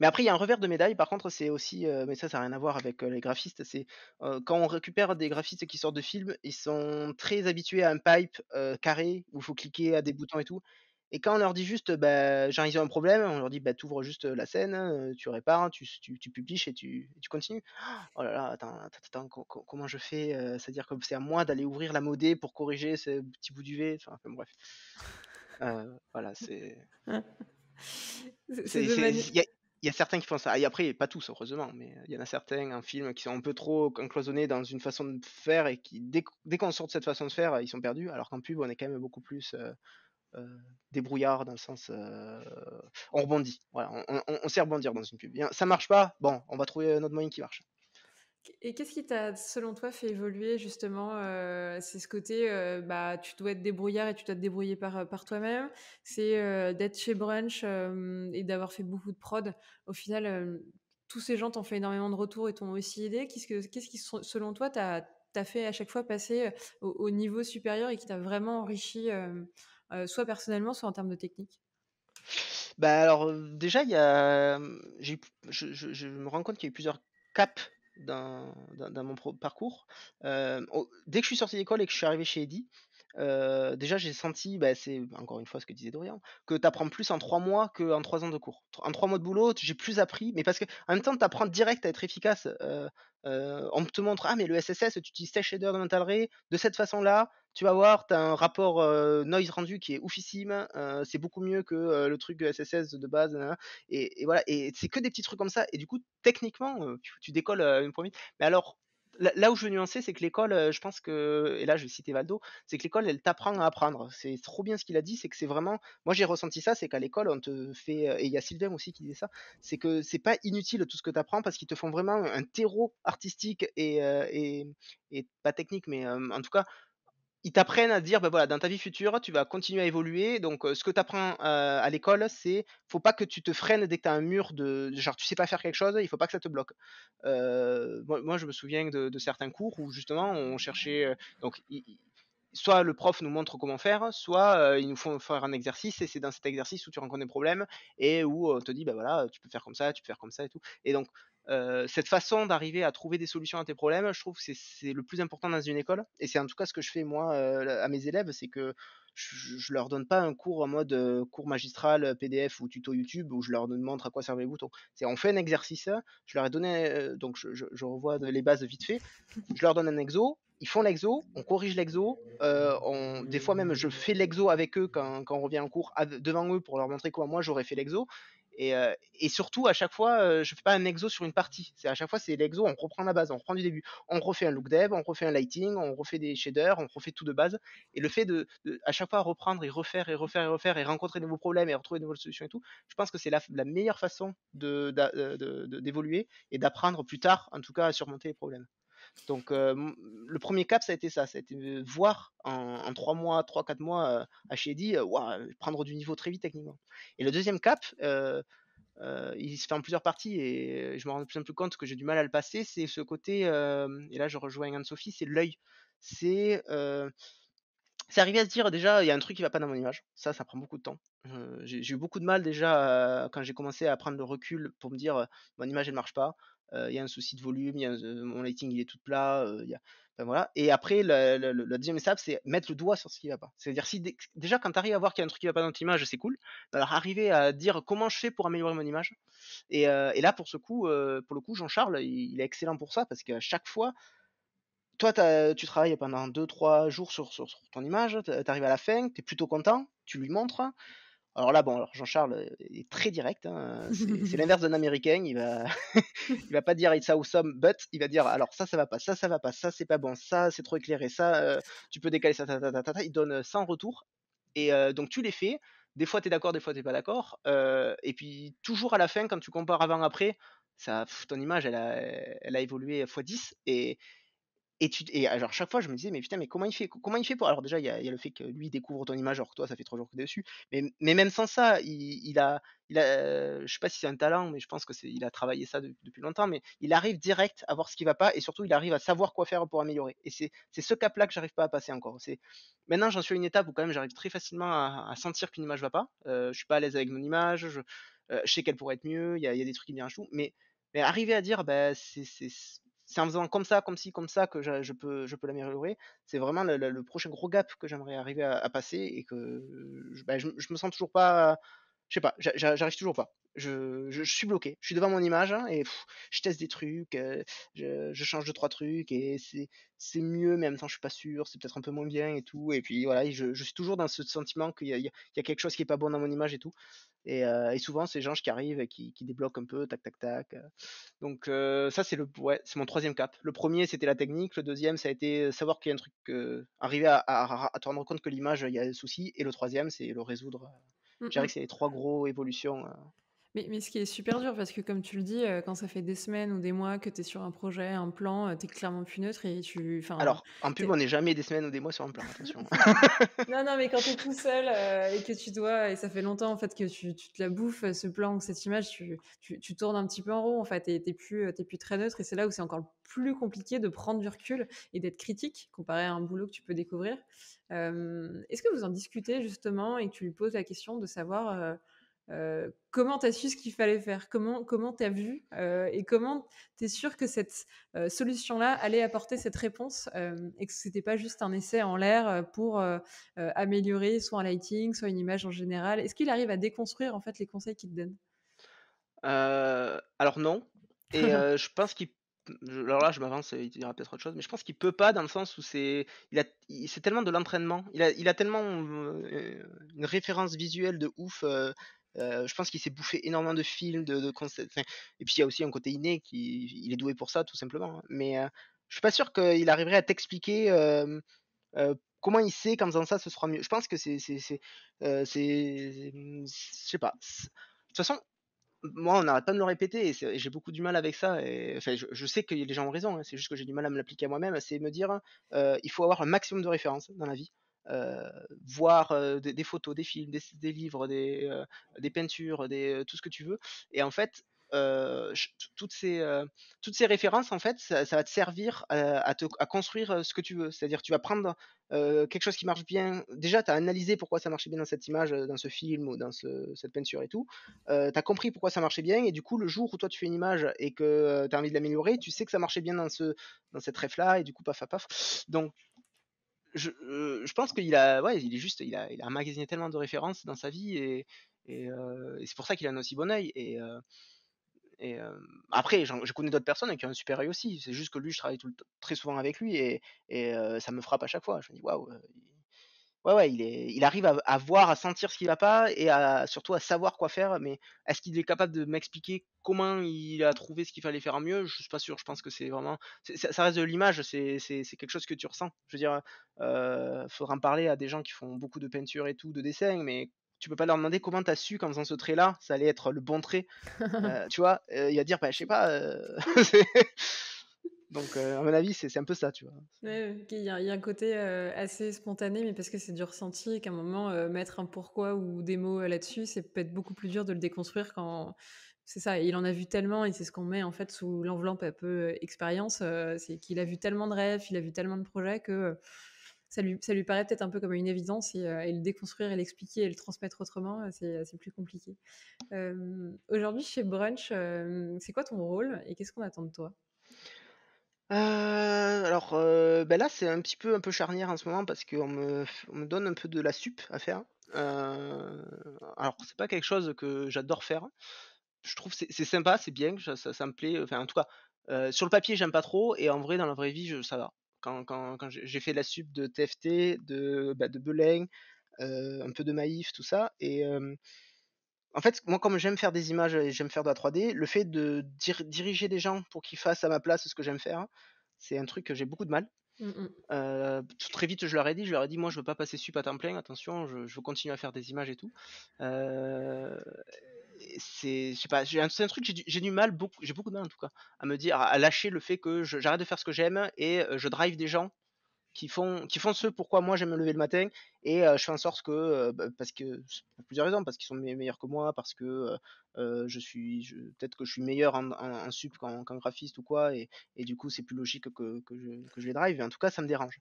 mais après, il y a un revers de médaille. Par contre, c'est aussi, euh, mais ça, ça n'a rien à voir avec les graphistes. C'est quand on récupère des graphistes qui sortent de films, ils sont très habitués à un pipe carré où il faut cliquer à des boutons et tout. Et quand on leur dit juste, ben genre, ils ont un problème, on leur dit, bah, ouvres juste la scène, hein, tu répares, tu, tu, publies et tu, tu, continues. Oh là là, attends, attends, attends comment je fais C'est-à-dire que c'est à moi d'aller ouvrir la modée pour corriger ce petit bout du V. Enfin, bref. Euh, voilà, c'est. Il y, a certains qui font ça. Et après, pas tous, heureusement, mais euh, il y en a certains, en film, qui sont un peu trop encloisonnés dans une façon de faire et qui, dès, qu'on sort de cette façon de faire, ils sont perdus. Alors qu'en pub, on est quand même beaucoup plus. Euh, débrouillard dans le sens on rebondit on, sait rebondir dans une pub ça marche pas bon on va trouver autre moyen qui marche et qu'est-ce qui t'a, selon toi, fait évoluer justement euh, C'est ce côté, euh, bah, tu dois être débrouillard et tu dois te débrouiller par, euh, par toi-même. C'est d'être chez Brunch et d'avoir fait beaucoup de prod. Au final, tous ces gens t'ont fait énormément de retours et t'ont aussi aidé. Qu'est-ce, que, qu'est-ce qui, selon toi, t'a, fait à chaque fois passer au, niveau supérieur et qui t'a vraiment enrichi, soit personnellement, soit en termes de technique bah alors déjà il y a... j'ai... Je, je, je me rends compte qu'il y a eu plusieurs caps dans, dans, mon parcours. Euh, dès que je suis sorti d'école et que je suis arrivé chez Eddy, déjà j'ai senti, bah, c'est encore une fois ce que disait Dorian, que tu apprends plus en trois mois qu'en trois ans de cours. En trois mois de boulot, j'ai plus appris, mais parce que en même temps, tu apprends direct à être efficace. on te montre, ah mais le SSS, tu utilises tes shaders dans Mental Ray, de cette façon-là, tu vas voir, tu as un rapport noise rendu qui est oufissime, c'est beaucoup mieux que le truc SSS de base, et, voilà, et c'est que des petits trucs comme ça, et du coup, techniquement, tu, tu décolles une première. Mais alors, là où je veux nuancer, c'est que l'école, euh, je pense que, et là je vais citer Valdo, c'est que l'école, elle t'apprend à apprendre. C'est trop bien ce qu'il a dit, c'est que c'est vraiment, moi j'ai ressenti ça, c'est qu'à l'école, on te fait, euh, et il y a Sylvain aussi qui disait ça, c'est que c'est pas inutile tout ce que tu apprends parce qu'ils te font vraiment un terreau artistique et, euh, et, et pas technique, mais en tout cas, ils t'apprennent à dire, bah, voilà, dans ta vie future, tu vas continuer à évoluer. Donc, euh, ce que tu apprends euh, à l'école, c'est faut pas que tu te freines dès que tu as un mur de, genre, tu sais pas faire quelque chose, il faut pas que ça te bloque. Euh, moi, je me souviens de, certains cours où justement, on cherchait. donc, soit le prof nous montre comment faire, soit ils nous font faire un exercice et c'est dans cet exercice où tu rencontres des problèmes et où on te dit ben voilà tu peux faire comme ça, tu peux faire comme ça et tout. Et donc cette façon d'arriver à trouver des solutions à tes problèmes, je trouve que c'est le plus important dans une école. Et c'est en tout cas ce que je fais moi à mes élèves, c'est que je, ne leur donne pas un cours en mode cours magistral, PDF ou tuto YouTube où je leur demande à quoi servent les boutons. on fait un exercice, je leur ai donné, donc je, revois les bases vite fait, je leur donne un exo, ils font l'exo, on corrige l'exo, des fois même je fais l'exo avec eux quand, quand, on revient en cours devant eux pour leur montrer comment moi j'aurais fait l'exo, euh, et, surtout, à chaque fois, je euh, je fais pas un exo sur une partie. C'est à chaque fois, c'est l'exo, on reprend la base, on reprend du début. On refait un look dev, on refait un lighting, on refait des shaders, on refait tout de base. Et le fait de, à chaque fois reprendre et refaire et refaire et refaire et rencontrer de nouveaux problèmes et retrouver de nouvelles solutions et tout, je pense que c'est la, meilleure façon d'évoluer euh, de, d'évoluer et d'apprendre plus tard, en tout cas, à surmonter les problèmes. Donc euh, le premier cap, ça a été ça, ça a été euh, voir en, 3 mois, 3-4 mois euh, à Shady, prendre du niveau très vite techniquement. Et le deuxième cap, il se fait en plusieurs parties et je me rends de plus en plus compte que j'ai du mal à le passer. C'est ce côté, et là je rejoins Anne-Sophie, c'est l'œil. C'est c'est arrivé à se dire déjà il y a un truc qui va pas dans mon image ça ça prend beaucoup de temps j'ai eu beaucoup de mal déjà quand j'ai commencé à prendre le recul pour me dire mon image elle marche pas il y a un souci de volume, mon lighting il est tout plat, voilà. Et après, le deuxième étape, c'est mettre le doigt sur ce qui va pas. C'est-à-dire, si déjà quand tu arrives à voir qu'il y a un truc qui va pas dans ton image, c'est cool. Alors arriver à dire comment je fais pour améliorer mon image. Et, là, pour ce coup, pour le coup, Jean-Charles, il, est excellent pour ça parce qu'à chaque fois, toi, tu travailles pendant 2-3 jours sur, sur, ton image, tu arrives à la fin, tu es plutôt content, tu lui montres. Alors là, bon, alors Jean-Charles euh, est très direct. Hein, c'est l'inverse d'un Américain. Il va, il va pas dire it's awesome, but il va dire alors ça, ça va pas, ça, ça va pas, ça, c'est pas bon, ça, c'est trop éclairé, ça, euh, tu peux décaler ça, ta, ta, Il donne sans euh, retour. Et donc tu les fais. Des fois, tu es d'accord, des fois, tu pas d'accord. et puis, toujours à la fin, quand tu compares avant-après, ça, ton image, elle a, elle a évolué x10. Et, et, et alors chaque fois, je me disais, mais putain, mais comment il fait Comment il fait pour Alors déjà, il y, a, le fait que lui découvre ton image, alors que toi, ça fait trois jours que es dessus. Mais, mais même sans ça, il, il a, il a, euh, je sais pas si c'est un talent, mais je pense que c'est, il a travaillé ça depuis longtemps. Mais il arrive direct à voir ce qui va pas, et surtout, il arrive à savoir quoi faire pour améliorer. Et c'est, ce cap-là que j'arrive pas à passer encore. C'est maintenant, j'en suis à une étape où quand même, j'arrive très facilement à, sentir qu'une image va pas. Je euh, je suis pas à l'aise avec mon image. Je, euh, sais qu'elle pourrait être mieux. Il y a, des trucs qui me tout, mais mais arriver à dire, bah, c'est c'est en faisant comme ça, comme ci, comme ça que je, peux, je peux l'améliorer. C'est vraiment le, prochain gros gap que j'aimerais arriver à, passer et que euh, je, ne bah, je, me sens toujours pas, je sais pas, j'arrive toujours pas je, suis bloqué. Je suis devant mon image hein, et je teste des trucs, euh, je, change de trois trucs et c'est mieux, mais en même temps je suis pas sûr, c'est peut-être un peu moins bien et tout. Et puis voilà, je, suis toujours dans ce sentiment qu'il y, a quelque chose qui est pas bon dans mon image et tout. Et, euh, souvent c'est gens qui arrivent et qui, débloquent un peu, tac tac tac. Euh. Donc ça c'est le c'est mon troisième cap. Le premier c'était la technique, le deuxième ça a été savoir qu'il y a un truc, arriver à, à, te rendre compte que l'image il y a des soucis. et le troisième c'est le résoudre. Mmh, je dirais mmh. que c'est les trois gros évolutions mais, mais, ce qui est super dur, parce que comme tu le dis, euh, quand ça fait des semaines ou des mois que tu es sur un projet, un plan, euh, tu es clairement plus neutre et tu. Alors, en pub, on n'est jamais des semaines ou des mois sur un plan, attention. non, non, mais quand tu es tout seul euh, et que tu dois, et ça fait longtemps en fait que tu, tu te la bouffes, ce plan ou cette image, tu, tu, tournes un petit peu en rond en fait et tu plus, plus très neutre. Et c'est là où c'est encore plus compliqué de prendre du recul et d'être critique comparé à un boulot que tu peux découvrir. Est-ce que vous en discutez justement et que tu lui poses la question de savoir euh, comment tu as su ce qu'il fallait faire Comment tu as vu euh, Et comment tu es sûr que cette euh, solution-là allait apporter cette réponse et que c'était pas juste un essai en l'air pour améliorer soit un lighting, soit une image en général Est-ce qu'il arrive à déconstruire en fait les conseils qu'il te donne Alors non. Et je pense qu'il alors là je m'avance il dira peut-être autre chose mais je pense qu'il peut pas dans le sens où c'est il c'est tellement de l'entraînement il a, il a tellement une référence visuelle de ouf euh, je pense qu'il s'est bouffé énormément de films, de, concepts. et puis il y a aussi un côté inné qui il est doué pour ça tout simplement. Hein. Mais euh, je suis pas sûr qu'il arriverait à t'expliquer euh, comment il sait qu'en faisant ça ce sera mieux. Je pense que c'est c'est mmh, je sais pas. De toute façon. Moi, on n'arrête pas de le répéter et, j'ai beaucoup du mal avec ça. Et, enfin, je, je, sais que les gens ont raison, hein, c'est juste que j'ai du mal à me l'appliquer à moi-même. C'est me dire hein, il faut avoir un maximum de références dans la vie. Euh, voir euh, des, photos, des films, des, livres, des, euh, des peintures, des, tout ce que tu veux. Et en fait, toutes ces toutes ces références en fait ça, va te servir à, construire ce que tu veux c'est à dire tu vas prendre quelque chose qui marche bien déjà tu as analysé pourquoi ça marchait bien dans cette image dans ce film ou dans cette peinture et tout tu as compris pourquoi ça marchait bien et du coup le jour où toi tu fais une image et que tu as envie de l'améliorer tu sais que ça marchait bien dans ce dans cette ref là et du coup paf paf paf donc euh, je, pense qu'il a, ouais, il est juste, il a, il a tellement de références dans sa vie et, euh, c'est pour ça qu'il a un aussi bon oeil Et, euh, après, je connais d'autres personnes qui ont un super œil aussi. C'est juste que lui, je travaille tout très souvent avec lui et, et ça me frappe à chaque fois. Je me dis waouh, ouais, ouais, il, est, il arrive à, voir, à sentir ce qu'il va pas et à, surtout à savoir quoi faire. Mais est-ce qu'il est capable de m'expliquer comment il a trouvé ce qu'il fallait faire mieux Je suis pas sûr. Je pense que c'est vraiment, ça, reste de l'image. C'est, quelque chose que tu ressens. Je veux dire, euh, faudra en parler à des gens qui font beaucoup de peinture et tout, de dessin, mais tu peux pas leur demander comment tu as su qu'en faisant ce trait là ça allait être le bon trait euh, tu vois euh, il va dire bah je sais pas euh, Donc, euh, à mon avis, c'est un peu ça, tu vois. Il y, a un côté euh, assez spontané, mais parce que c'est du ressenti, qu'à un moment, euh, mettre un pourquoi ou des mots là-dessus, c'est peut-être beaucoup plus dur de le déconstruire quand. C'est ça, il en a vu tellement, et c'est ce qu'on met en fait sous l'enveloppe un peu expérience, c'est qu'il a vu tellement de rêves, il a vu tellement de projets que ça lui, ça lui paraît peut-être un peu comme une évidence et, le déconstruire et l'expliquer et le transmettre autrement, c'est plus compliqué. Aujourd'hui, chez Brunch, c'est quoi ton rôle et qu'est-ce qu'on attend de toi euh, alors, euh, ben là, c'est un petit peu un peu charnière en ce moment parce qu'on me donne un peu de la sup à faire. Euh, alors c'est pas quelque chose que j'adore faire. Je trouve c'est c'est sympa, c'est bien, ça me plaît, enfin, en tout cas, sur le papier, j'aime pas trop et en vrai, dans la vraie vie, je ça va. Quand j'ai fait la sup de TFT, de, bah, de Beleng, un peu de Maïf, tout ça et en fait, moi, comme j'aime faire des images et j'aime faire de la 3D, le fait de diriger des gens pour qu'ils fassent à ma place ce que j'aime faire, c'est un truc que j'ai beaucoup de mal. Mmh, mmh. Euh, très vite, je leur ai dit, je leur ai dit, moi, je veux pas passer sup à temps plein, attention, je, veux continuer à faire des images et tout. Euh, c'est, un truc, j'ai du, mal, j'ai beaucoup de mal en tout cas, à me dire, à lâcher le fait que j'arrête de faire ce que j'aime et euh, je drive des gens qui font, qui font ce pourquoi moi j'aime me lever le matin et euh, je fais en sorte que, euh, bah, parce que, pour plusieurs raisons, parce qu'ils sont meilleurs que moi, parce que euh, je suis, peut-être que je suis meilleur en, en, en sup qu'en, graphiste ou quoi, et, du coup c'est plus logique que, je, que, je, les drive, mais en tout cas ça me dérange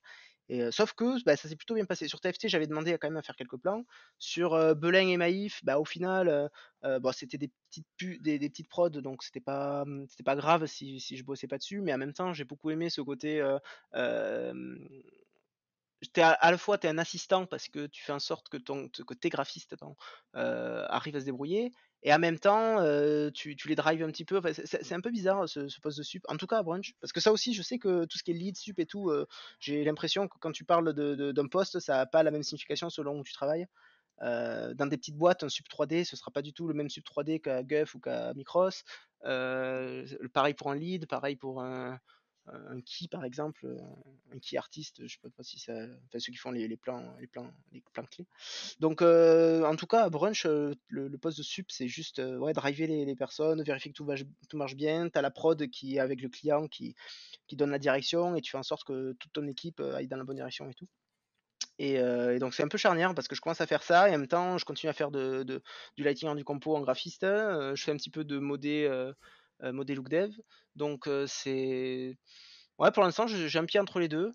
sauf que bah, ça s'est plutôt bien passé. Sur TFT, j'avais demandé à quand même à faire quelques plans. Sur euh, et Maïf, bah, au final, c'était des petites des, petites prods, donc c'était pas mmh, c'était pas grave si, si je bossais pas dessus. Mais en même temps, j'ai beaucoup aimé ce côté. à, la fois tu es un assistant parce que tu fais en sorte que, ton, que tes graphistes arrivent à se débrouiller et en même temps, tu, les drives un petit peu. Mmh. c'est un peu bizarre hein, ce, poste de sup, en tout cas à brunch. Parce que ça aussi, je sais que tout ce qui est lead, sup et tout, j'ai l'impression que quand tu parles d'un poste, ça n'a pas la même signification selon où tu travailles. dans des petites boîtes, un sup 3D, ce sera pas du tout le même sup 3D qu'à Guff ou qu'à Micros. pareil pour un lead, pareil pour un, un qui par exemple, euh, un qui artiste, je sais pas si ça, enfin ceux qui font les, plans, les plans, les plans clés. Donc euh, en tout cas à brunch, euh, le, poste de sup c'est juste ouais driver les, personnes, vérifier que tout, va, tout marche bien, Tu as la prod qui est avec le client qui donne la direction et tu fais en sorte que toute ton équipe aille dans la bonne direction et tout. Et, donc c'est un peu charnière parce que je commence à faire ça et en même temps je continue à faire de, du lighting en du compo en graphiste. je fais un petit peu de modé, euh, modèle Look Dev. Donc euh, c'est. Ouais, pour l'instant, j'ai un pied entre les deux.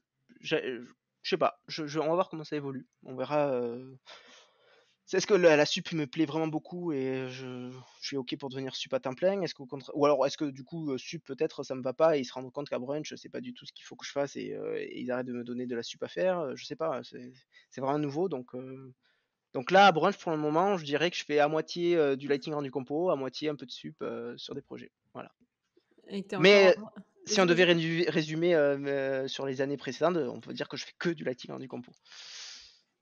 Euh, je sais pas, je, on va voir comment ça évolue. On verra. Est-ce que la, sup me plaît vraiment beaucoup et je, suis ok pour devenir sup à temps plein Est-ce contraire ou alors est-ce que du coup sup peut-être ça me va pas et ils se rendent compte qu'à brunch c'est pas du tout ce qu'il faut que je fasse et, ils arrêtent de me donner de la sup à faire Je sais pas, c'est vraiment nouveau donc donc là, à Brunch, pour le moment, je dirais que je fais à moitié euh, du lighting rendu compo, à moitié un peu de sup euh, sur des projets. Voilà. Mais euh, si on devait résumer sur les années précédentes, on peut dire que je fais que du lighting rendu compo.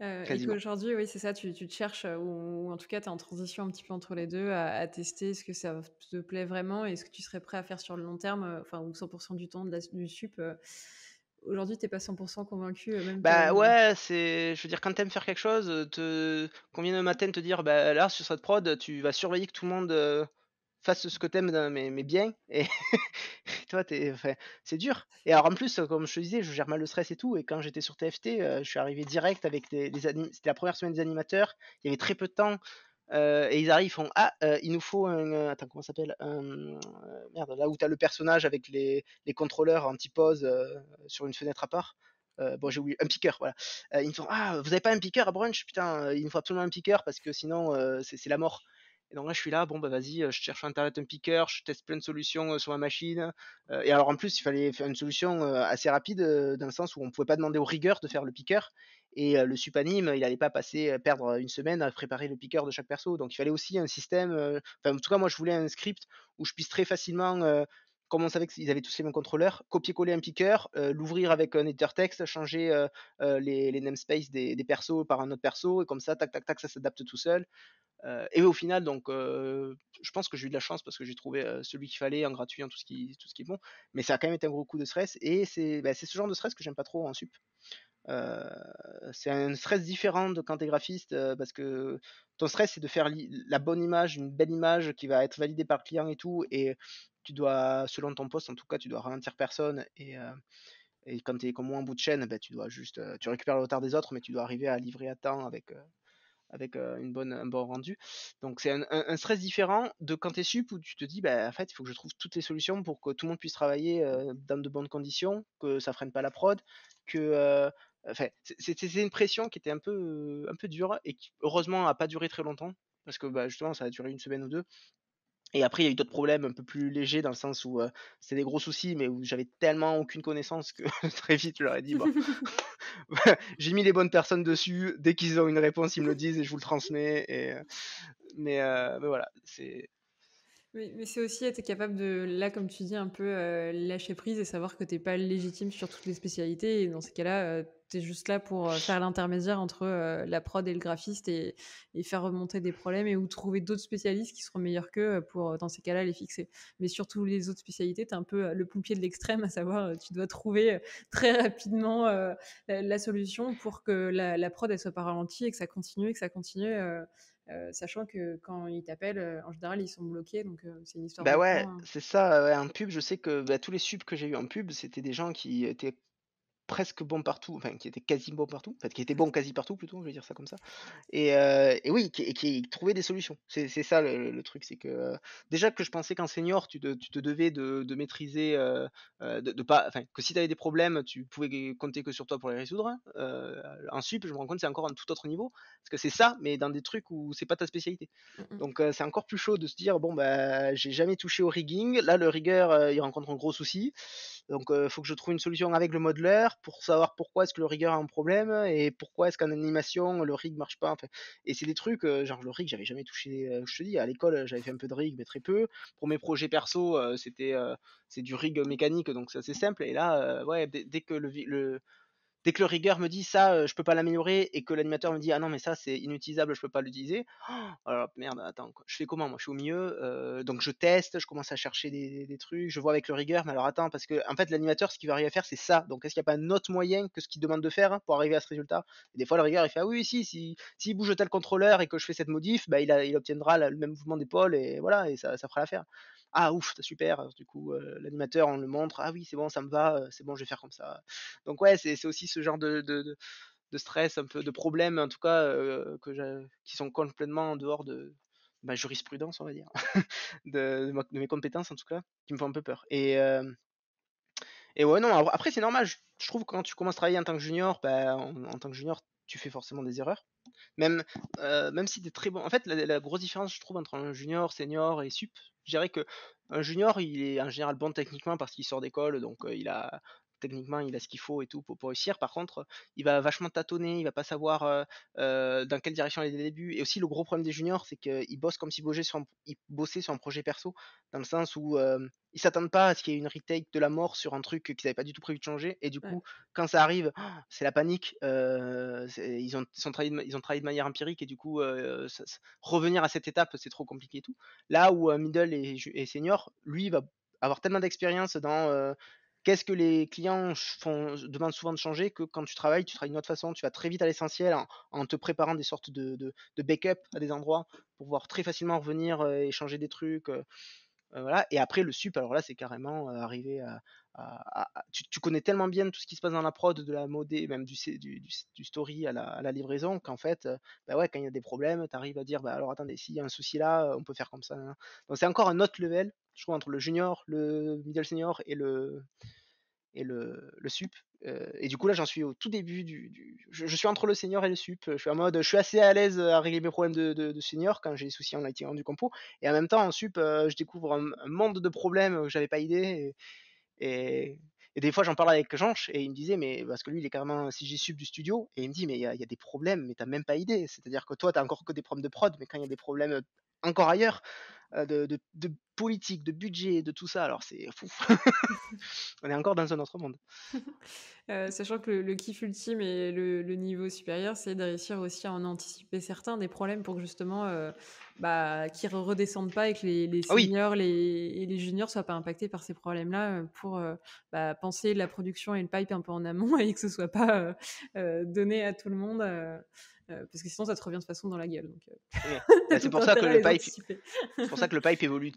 et qu'aujourd'hui, oui, c'est ça, tu, te cherches, ou, en tout cas, tu es en transition un petit peu entre les deux, à, tester ce que ça te plaît vraiment et ce que tu serais prêt à faire sur le long terme, enfin, ou 100% du temps de la, du sup aujourd'hui t'es pas 100% convaincu euh, même bah ouais c'est je veux dire quand t'aimes faire quelque chose euh, te combien de matin te dire bah là sur cette prod tu vas surveiller que tout le monde euh, fasse ce que t'aimes mais, mais bien et toi c'est dur et alors en plus comme je te disais je gère mal le stress et tout et quand j'étais sur TFT je suis arrivé direct avec les, c'était la première semaine des animateurs il y avait très peu de temps euh, et ils arrivent, ils font Ah, euh, il nous faut un. attends, comment ça s'appelle euh, Merde, là où t'as le personnage avec les, les contrôleurs anti-pause sur une fenêtre à part. bon, j'ai oublié, un piqueur, voilà. ils me font Ah, vous avez pas un piqueur à brunch Putain, il nous faut absolument un piqueur parce que sinon, c'est la mort. Et donc là, je suis là, bon, bah vas-y, euh, je cherche sur Internet un picker, je teste plein de solutions euh, sur ma machine. Euh, et alors en plus, il fallait faire une solution assez rapide, dans le sens où on ne pouvait pas demander aux rigueur de faire le picker. Et le supanime, il n'allait pas passer, perdre une semaine à préparer le picker de chaque perso. Donc il fallait aussi un système, enfin en tout cas, moi je voulais un script où je puisse très facilement comme on savait qu'ils avaient tous les mêmes contrôleurs, copier-coller un picker, l'ouvrir avec un editor texte, changer les, namespaces des, des, persos par un autre perso, et comme ça, tac, tac, tac, ça s'adapte tout seul et au final, donc, je pense que j'ai eu de la chance parce que j'ai trouvé celui qu'il fallait en gratuit, en tout ce, qui, tout ce est bon. Mais ça a quand même été un gros coup de stress. Et c'est bah, ce genre de stress que j'aime pas trop en sup. c'est un stress différent de quand es graphiste parce que ton stress c'est de faire la bonne image, une belle image qui va être validée par le client et tout. Et tu dois, selon ton poste en tout cas, tu dois ralentir personne. Et, et quand es comme moins en bout de chaîne, bah, tu dois juste, tu récupères le retard des autres, mais tu dois arriver à livrer à temps avec avec une bonne, un bon rendu. Donc c'est un, stress différent de quand tu es sup où tu te dis, bah, en fait, il faut que je trouve toutes les solutions pour que tout le monde puisse travailler dans de bonnes conditions, que ça freine pas la prod, que... Enfin, c'était une pression qui était un peu, un peu dure et qui heureusement a pas duré très longtemps parce que bah, justement ça a duré une semaine ou deux et après, il y a eu d'autres problèmes un peu plus légers dans le sens où c'était euh, c'est des gros soucis, mais où j'avais tellement aucune connaissance que très vite, je leur ai dit bon, j'ai mis les bonnes personnes dessus. Dès qu'ils ont une réponse, ils me le disent et je vous le transmets. Et, euh, mais, euh, mais voilà, c'est mais c'est aussi être capable de, là, comme tu dis, un peu euh, lâcher prise et savoir que tu n'es pas légitime sur toutes les spécialités. Et dans ces cas-là, euh, tu es juste là pour euh, faire l'intermédiaire entre la prod et le graphiste et, et, faire remonter des problèmes et ou trouver d'autres spécialistes qui seront meilleurs qu'eux pour, dans ces cas-là, les fixer. Mais sur toutes les autres spécialités, tu es un peu le pompier de l'extrême, à savoir, tu dois trouver très rapidement la, solution pour que la, prod, ne soit pas ralentie et que ça continue et que ça continue euh, sachant que quand ils t'appellent, euh, en général, ils sont bloqués, donc euh, c'est une histoire. Bah ouais, hein. c'est ça. un pub, je sais que bah, tous les subs que j'ai eu en pub, c'était des gens qui étaient presque bon partout, enfin qui était quasi bon partout, en fait, qui était bon quasi partout plutôt, je vais dire ça comme ça. Et, euh, et oui, qui, trouvait des solutions. C'est ça le, truc, c'est que euh, déjà que je pensais qu'en senior, tu, te, devais de, maîtriser, euh, de, pas, que si tu avais des problèmes, tu pouvais compter que sur toi pour les résoudre. Hein, Ensuite je me rends compte c'est encore un tout autre niveau, parce que c'est ça, mais dans des trucs où c'est pas ta spécialité. Mmh Donc c'est encore plus chaud de se dire bon bah j'ai jamais touché au rigging, là le rigger il rencontre un gros souci. Donc, il euh, faut que je trouve une solution avec le modeler pour savoir pourquoi est-ce que le rigueur a un problème et pourquoi est-ce qu'en animation le rig marche pas. et c'est des trucs, euh, genre le rig, j'avais jamais touché. Euh, je te dis, à l'école, j'avais fait un peu de rig, mais très peu. Pour mes projets perso, c'était c'est du rig mécanique, donc c'est assez simple. Et là, ouais, dès que le, le Dès que le rigueur me dit ça, euh, je peux pas l'améliorer et que l'animateur me dit ah non mais ça c'est inutilisable, je peux pas l'utiliser. Oh, alors merde, attends, je fais comment moi Je suis au milieu, euh, donc je teste, je commence à chercher des, trucs, je vois avec le rigueur, mais alors attends parce que en fait l'animateur ce qu'il va arriver à faire c'est ça. Donc est-ce qu'il n'y a pas un autre moyen que ce qu'il demande de faire hein, pour arriver à ce résultat et Des fois le rigueur il fait ah oui si si s'il si bouge tel contrôleur et que je fais cette modif, bah, il, obtiendra le même mouvement d'épaule et voilà et ça fera l'affaire ah ouf, c'est super. Euh, du coup, euh, l'animateur, on le montre, ah oui, c'est bon, ça me va, euh, c'est bon, je vais faire comme ça. Donc ouais, c'est aussi ce genre de, stress, un peu de problèmes, en tout cas, que qui sont complètement en dehors de ma jurisprudence, on va dire, de, mes compétences, en tout cas, qui me font un peu peur. Et, et ouais, non, après, c'est normal. Je, trouve que quand tu commences à travailler en tant que junior, ben, en, tant que junior, tu fais forcément des erreurs. Même, euh, même si t'es très bon En fait, la, grosse différence, je trouve, entre un junior, senior et sup, je dirais que un junior, il est en général bon techniquement parce qu'il sort d'école, donc euh, il a techniquement, il a ce qu'il faut et tout pour, réussir. Par contre, il va vachement tâtonner, il va pas savoir euh, euh, dans quelle direction aller dès le début. Et aussi, le gros problème des juniors, c'est qu'ils bossent comme s'ils bossaient, sur un projet perso, dans le sens où euh, ils s'attendent pas à ce qu'il y ait une retake de la mort sur un truc qu'ils n'avaient pas du tout prévu de changer. Et du coup, quand ça arrive, oh, c'est la panique. ils, ont, travaillé de, ils ont travaillé de manière empirique et du coup, revenir à cette étape, c'est trop compliqué et tout. Là où middle et, et, senior, lui, va avoir tellement d'expérience dans Qu'est-ce que les clients font, demandent souvent de changer Que quand tu travailles, tu travailles d'une autre façon, tu vas très vite à l'essentiel en, te préparant des sortes de, de, de, backup à des endroits pour pouvoir très facilement revenir et changer des trucs. Euh, et après, le sup, alors là, c'est carrément euh, arrivé à. tu, connais tellement bien tout ce qui se passe dans la prod, de la modée, même du, story à la, livraison, qu'en fait, euh, bah ouais, quand il y a des problèmes, tu arrives à dire bah, alors attendez, s'il y a un souci là, on peut faire comme ça. Donc c'est encore un autre level, je trouve, entre le junior, le middle senior et le, et le sup. Euh, et du coup, là, j'en suis au tout début du. Je, suis entre le senior et le sup. Je suis en mode, je suis assez à l'aise à régler mes problèmes de, senior quand j'ai des soucis en IT du compo. Et en même temps, en sup, euh, je découvre un, monde de problèmes que j'avais pas idée. Et, des fois, j'en parle avec Jean et il me disait, mais parce que lui, il est carrément CG sup du studio. Et il me dit, mais il y, y, a des problèmes, mais t'as même pas idée. C'est-à-dire que toi, t'as encore que des problèmes de prod, mais quand il y a des problèmes encore ailleurs, de, politique, de budget, de tout ça. Alors c'est fou. On est encore dans un autre monde. Euh, sachant que le, kiff ultime et le, niveau supérieur, c'est de réussir aussi à en anticiper certains des problèmes pour que justement, bah, qu'ils ne redescendent pas et que les, ah seniors les, et les juniors soient pas impactés par ces problèmes-là pour bah, penser la production et le pipe un peu en amont et que ce soit pas euh, donné à tout le monde. Euh, parce que sinon, ça te revient de toute façon dans la gueule. Euh, c'est pour ça que le pipe, c'est pour ça que le pipe évolue.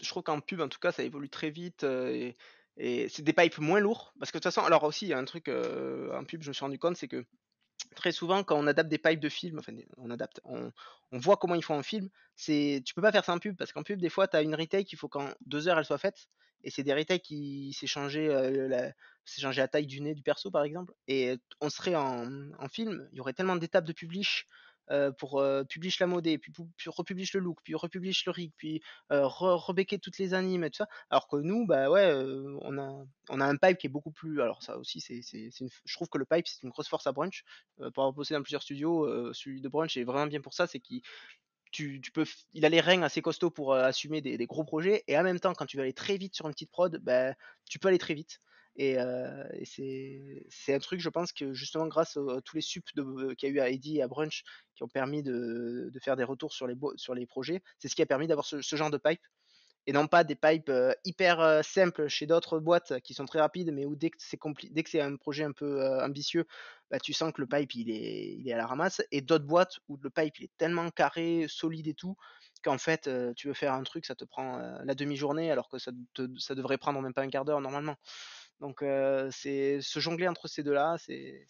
Je trouve qu'en pub, en tout cas, ça évolue très vite. Euh, et, c'est des pipes moins lourds. Parce que de toute façon, alors aussi, il y a un truc en pub, je me suis rendu compte, c'est que très souvent quand on adapte des pipes de films, enfin on adapte, on, voit comment ils font en film, c'est tu peux pas faire ça en pub parce qu'en pub des fois tu as une retake, il faut qu'en deux heures elle soit faite et c'est des qui s'est changé la, taille du nez du perso, par exemple. Et on serait en, film, il y aurait tellement d'étapes de publish. pour publish la modée, puis, republish le look, puis republish le rig, puis toutes les animes et tout ça. Alors que nous, bah ouais, on, a, on a un pipe qui est beaucoup plus. Alors ça aussi, c'est, je trouve que le pipe c'est une grosse force à Brunch. pour avoir bossé dans plusieurs studios, celui de Brunch est vraiment bien pour ça, c'est qu'il tu, peux, il a les reins assez costauds pour assumer des, gros projets, et en même temps, quand tu veux aller très vite sur une petite prod, ben, tu peux aller très vite. Et, c'est un truc, je pense, que justement, grâce à, tous les subs qu'il y a eu à Eddy et à Brunch, qui ont permis de, faire des retours sur les, sur les projets, c'est ce qui a permis d'avoir ce, genre de pipe et non pas des pipes euh, hyper euh, simples chez d'autres boîtes qui sont très rapides, mais où dès que c'est dès que c'est un projet un peu euh, ambitieux, bah, tu sens que le pipe il est, il est à la ramasse, et d'autres boîtes où le pipe est tellement carré, solide et tout, qu'en fait tu veux faire un truc, ça te prend la demi-journée, alors que ça, devrait prendre même pas un quart d'heure normalement. Donc c'est se jongler entre ces deux-là, c'est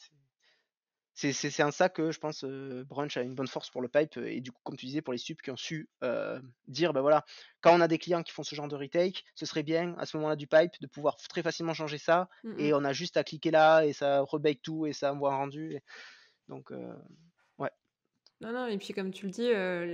c'est, en ça que je pense euh, Brunch a une bonne force pour le pipe euh, et du coup, comme tu disais, pour les subs qui ont su euh, dire, ben voilà, quand on a des clients qui font ce genre de retake, ce serait bien à ce moment-là du pipe de pouvoir très facilement changer ça mmh et on a juste à cliquer là et ça rebake tout et ça envoie un rendu. Donc, non, non, et puis comme tu le dis, euh,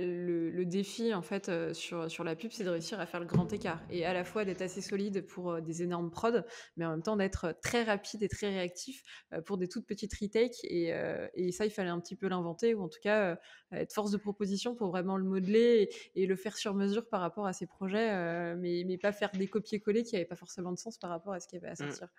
le, défi en fait euh, sur, sur la pub, c'est de réussir à faire le grand écart et à la fois d'être assez solide pour euh, des énormes prods, mais en même temps d'être très rapide et très réactif pour des toutes petites retakes. Et, et, ça, il fallait un petit peu l'inventer ou en tout cas être force de proposition pour vraiment le modeler et, le faire sur mesure par rapport à ses projets, mais, mais pas faire des copier-coller qui n'avaient pas forcément de sens par rapport à ce qui avait à mmh. sortir.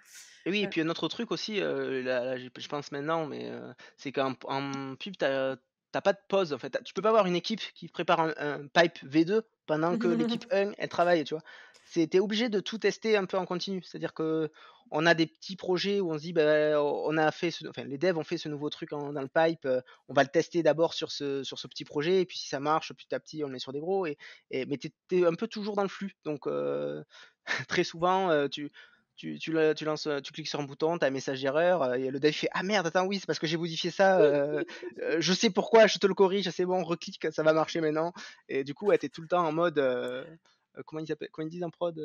Oui, et puis un autre truc aussi, là, je pense maintenant, mais c'est qu'en pub, tu as t'as pas de pause en fait. Tu peux pas avoir une équipe qui prépare un, pipe V2 pendant que l'équipe 1 elle travaille, tu vois. C'était obligé de tout tester un peu en continu. C'est-à-dire que on a des petits projets où on se dit, ben on a fait, ce, enfin, les devs ont fait ce nouveau truc dans le pipe, euh, on va le tester d'abord sur ce, sur ce petit projet, et puis si ça marche, petit à petit, on le met sur des gros. Et, mais tu un peu toujours dans le flux. Donc, euh, très souvent, euh, tu, tu, lances, tu cliques sur un bouton, as un message d'erreur, euh, et le dev fait Ah merde, attends, oui, c'est parce que j'ai modifié ça, euh, euh, je sais pourquoi, je te le corrige, c'est bon, reclique, ça va marcher maintenant. Et du coup, tu t'es tout le temps en mode. comment, ils comment, ils disent en prod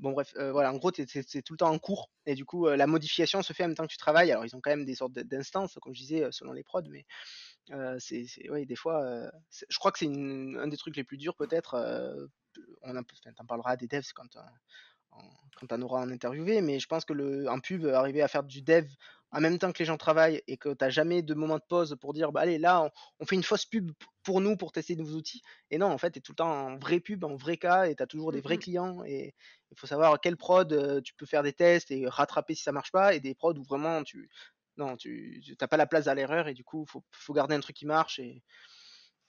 Bon, bref, voilà, en gros, c'est tout le temps en cours, et du coup, la modification se fait en même temps que tu travailles. Alors, ils ont quand même des sortes d'instances, comme je disais, selon les prods, mais. c'est des fois je crois que c'est un des trucs les plus durs peut-être on en, en parlera des devs quand quand on aura un interviewé, mais je pense que le, un pub, euh, arriver à faire du dev en même temps que les gens travaillent et que tu n'as jamais de moment de pause pour dire, bah, allez, là, on, fait une fausse pub pour nous pour tester nos nouveaux outils. Et non, en fait, tu es tout le temps en vrai pub, en vrai cas, et tu as toujours des vrais mmh clients. Et il faut savoir quelle prod euh, tu peux faire des tests et rattraper si ça marche pas, et des prods où vraiment tu non, tu n'as pas la place à l'erreur, et du coup, il faut, garder un truc qui marche. Et,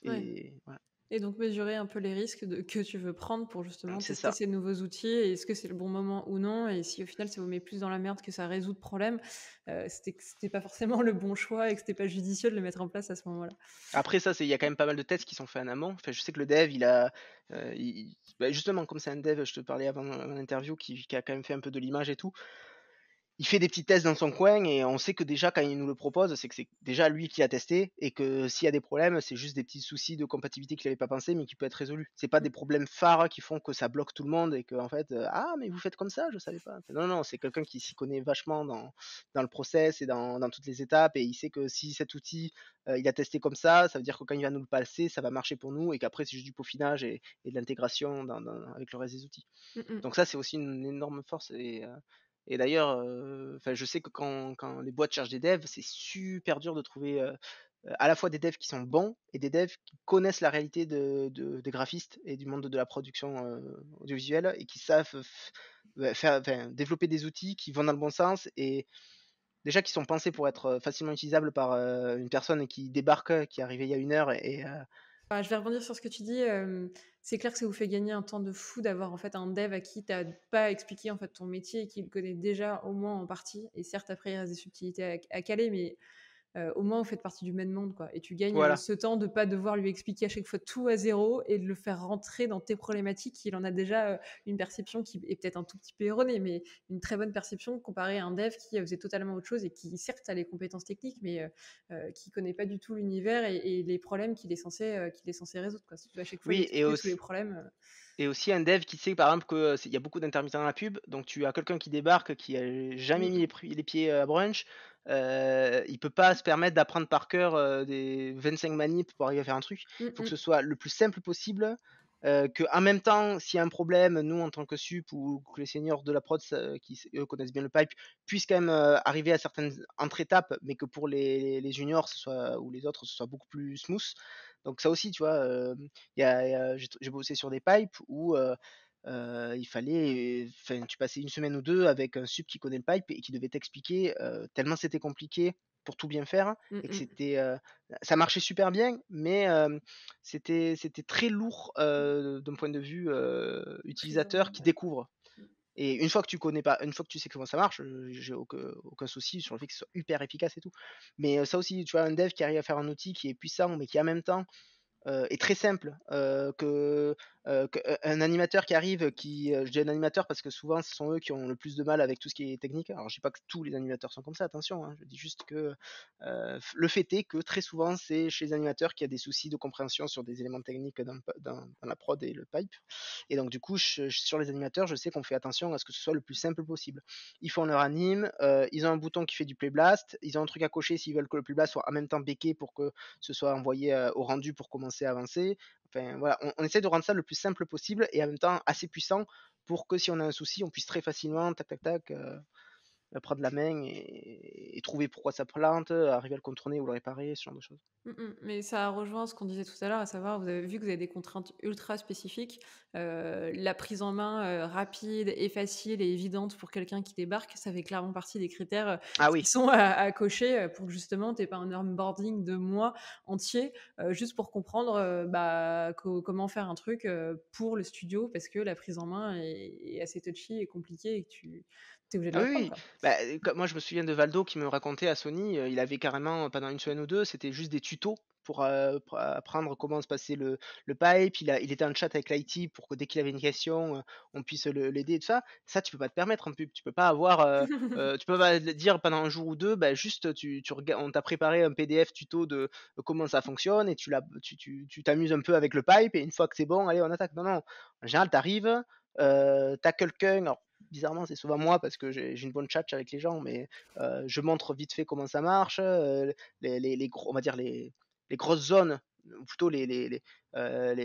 voilà. Et donc mesurer un peu les risques de, que tu veux prendre pour justement tester ces nouveaux outils et est-ce que c'est le bon moment ou non. Et si au final ça vous met plus dans la merde que ça résout le problème, euh, c'était c'était pas forcément le bon choix et que c'était pas judicieux de le mettre en place à ce moment-là. Après ça, il y a quand même pas mal de tests qui sont faits en amont. Enfin, je sais que le dev, il a euh, bah, justement comme c'est un dev, je te parlais avant l'interview, qui, qui a quand même fait un peu de l'image et tout il fait des petits tests dans son coin et on sait que déjà quand il nous le propose, c'est que c'est déjà lui qui a testé et que s'il y a des problèmes, c'est juste des petits soucis de compatibilité qu'il n'avait pas pensé mais qui peut être résolu. C'est pas mmh. des problèmes phares qui font que ça bloque tout le monde et que en fait euh, ah mais vous faites comme ça, je savais pas. Non non, c'est quelqu'un qui s'y connaît vachement dans, dans le process et dans, toutes les étapes et il sait que si cet outil euh, il a testé comme ça, ça veut dire que quand il va nous le passer, ça va marcher pour nous et qu'après c'est juste du peaufinage et, de l'intégration avec le reste des outils. Mmh, mmh. Donc ça c'est aussi une énorme force et euh, et d'ailleurs, je sais que quand, quand, les boîtes cherchent des devs, c'est super dur de trouver à la fois des devs qui sont bons et des devs qui connaissent la réalité de, des graphistes et du monde de la production audiovisuelle et qui savent faire, développer des outils qui vont dans le bon sens et déjà qui sont pensés pour être facilement utilisables par une personne qui débarque, qui est arrivée il y a une heure et, je vais rebondir sur ce que tu dis. c'est clair que ça vous fait gagner un temps de fou d'avoir en fait un dev à qui t'as pas expliqué en fait ton métier et qui le connaît déjà au moins en partie. Et certes après il reste des subtilités à caler, mais euh, au moins vous faites partie du même monde, quoi. Et tu gagnes euh, ce temps de pas devoir lui expliquer à chaque fois tout à zéro et de le faire rentrer dans tes problématiques. Il en a déjà euh, une perception qui est peut-être un tout petit peu erronée, mais une très bonne perception comparée à un dev qui faisait totalement autre chose et qui certes a les compétences techniques, mais qui connaît pas du tout l'univers et, les problèmes qu'il est censé qu'il est censé résoudre, à chaque fois et aussi... problèmes. Et aussi un dev qui sait par exemple qu'il y a beaucoup d'intermittents dans la pub, donc tu as quelqu'un qui débarque, qui a jamais mis les pieds à brunch, euh, il peut pas se permettre d'apprendre par cœur euh, des 25 manips pour arriver à faire un truc. Il mmh, faut que mmh. ce soit le plus simple possible. Euh, que en même temps, s'il y a un problème, nous en tant que sup ou que les seniors de la prod euh, qui eux, connaissent bien le pipe puissent quand même arriver à certaines entre étapes, mais que pour les, juniors ce soit, ou les autres, ce soit beaucoup plus smooth. Donc ça aussi, tu vois, j'ai bossé sur des pipes où il fallait, enfin, tu passais une semaine ou deux avec un sub qui connaît le pipe et qui devait t'expliquer tellement c'était compliqué pour tout bien faire mmh et c'était, ça marchait super bien, mais c'était c'était très lourd d'un point de vue utilisateur qui découvre. Et une fois que tu connais pas, une fois que tu sais comment ça marche, j'ai aucun, aucun, souci sur le fait que ce soit hyper efficace et tout. Mais ça aussi, tu vois, un dev qui arrive à faire un outil qui est puissant, mais qui en même temps euh, est très simple. Euh, que, euh, un animateur qui arrive, qui, je dis un animateur parce que souvent ce sont eux qui ont le plus de mal avec tout ce qui est technique. Alors je dis pas que tous les animateurs sont comme ça, attention. Hein. je dis juste que le fait est que très souvent c'est chez les animateurs qu'il y a des soucis de compréhension sur des éléments techniques dans, la prod et le pipe. Et donc du coup sur les animateurs, je sais qu'on fait attention à ce que ce soit le plus simple possible. Ils font leur anime, ils ont un bouton qui fait du play blast, ils ont un truc à cocher s'ils veulent que le playblast soit en même temps béqué pour que ce soit envoyé au rendu pour commencer avancer, avancé, Enfin, voilà, on, essaie de rendre ça le plus simple possible et en même temps assez puissant pour que si on a un souci, on puisse très facilement, tac, tac, tac, euh, euh, prendre la main et, trouver pourquoi ça plante, euh, arriver à le contourner ou le réparer, ce genre de choses. Mmh Mais ça rejoint ce qu'on disait tout à l'heure, à savoir, vous avez vu que vous avez des contraintes ultra spécifiques. Euh, la prise en main rapide et facile et évidente pour quelqu'un qui débarque, ça fait clairement partie des critères ah qui sont à, cocher pour que justement, tu pas un onboarding de mois entier juste pour comprendre bah, comment faire un truc pour le studio parce que la prise en main est, assez touchy et compliquée et tu ah oui, bah, moi je me souviens de Valdo qui me racontait à Sony, il avait carrément pendant une semaine ou deux, c'était juste des tutos pour, apprendre comment se passait le, pipe. Il, il était en chat avec l'IT pour que dès qu'il avait une question, on puisse l'aider et tout ça. Ça, tu peux pas te permettre en pub. Tu peux pas avoir, tu peux pas dire pendant un jour ou deux, bah, juste on t'a préparé un PDF tuto de comment ça fonctionne et tu t'amuses tu, un peu avec le pipe et une fois que c'est bon, allez, on attaque. Non, non. En général, t'arrives, euh, t'as quelqu'un, bizarrement, c'est souvent moi parce que j'ai une bonne chat avec les gens, mais euh, je montre vite fait comment ça marche, euh, les, gros, on va dire les, grosses zones, ou plutôt les, les, les, euh,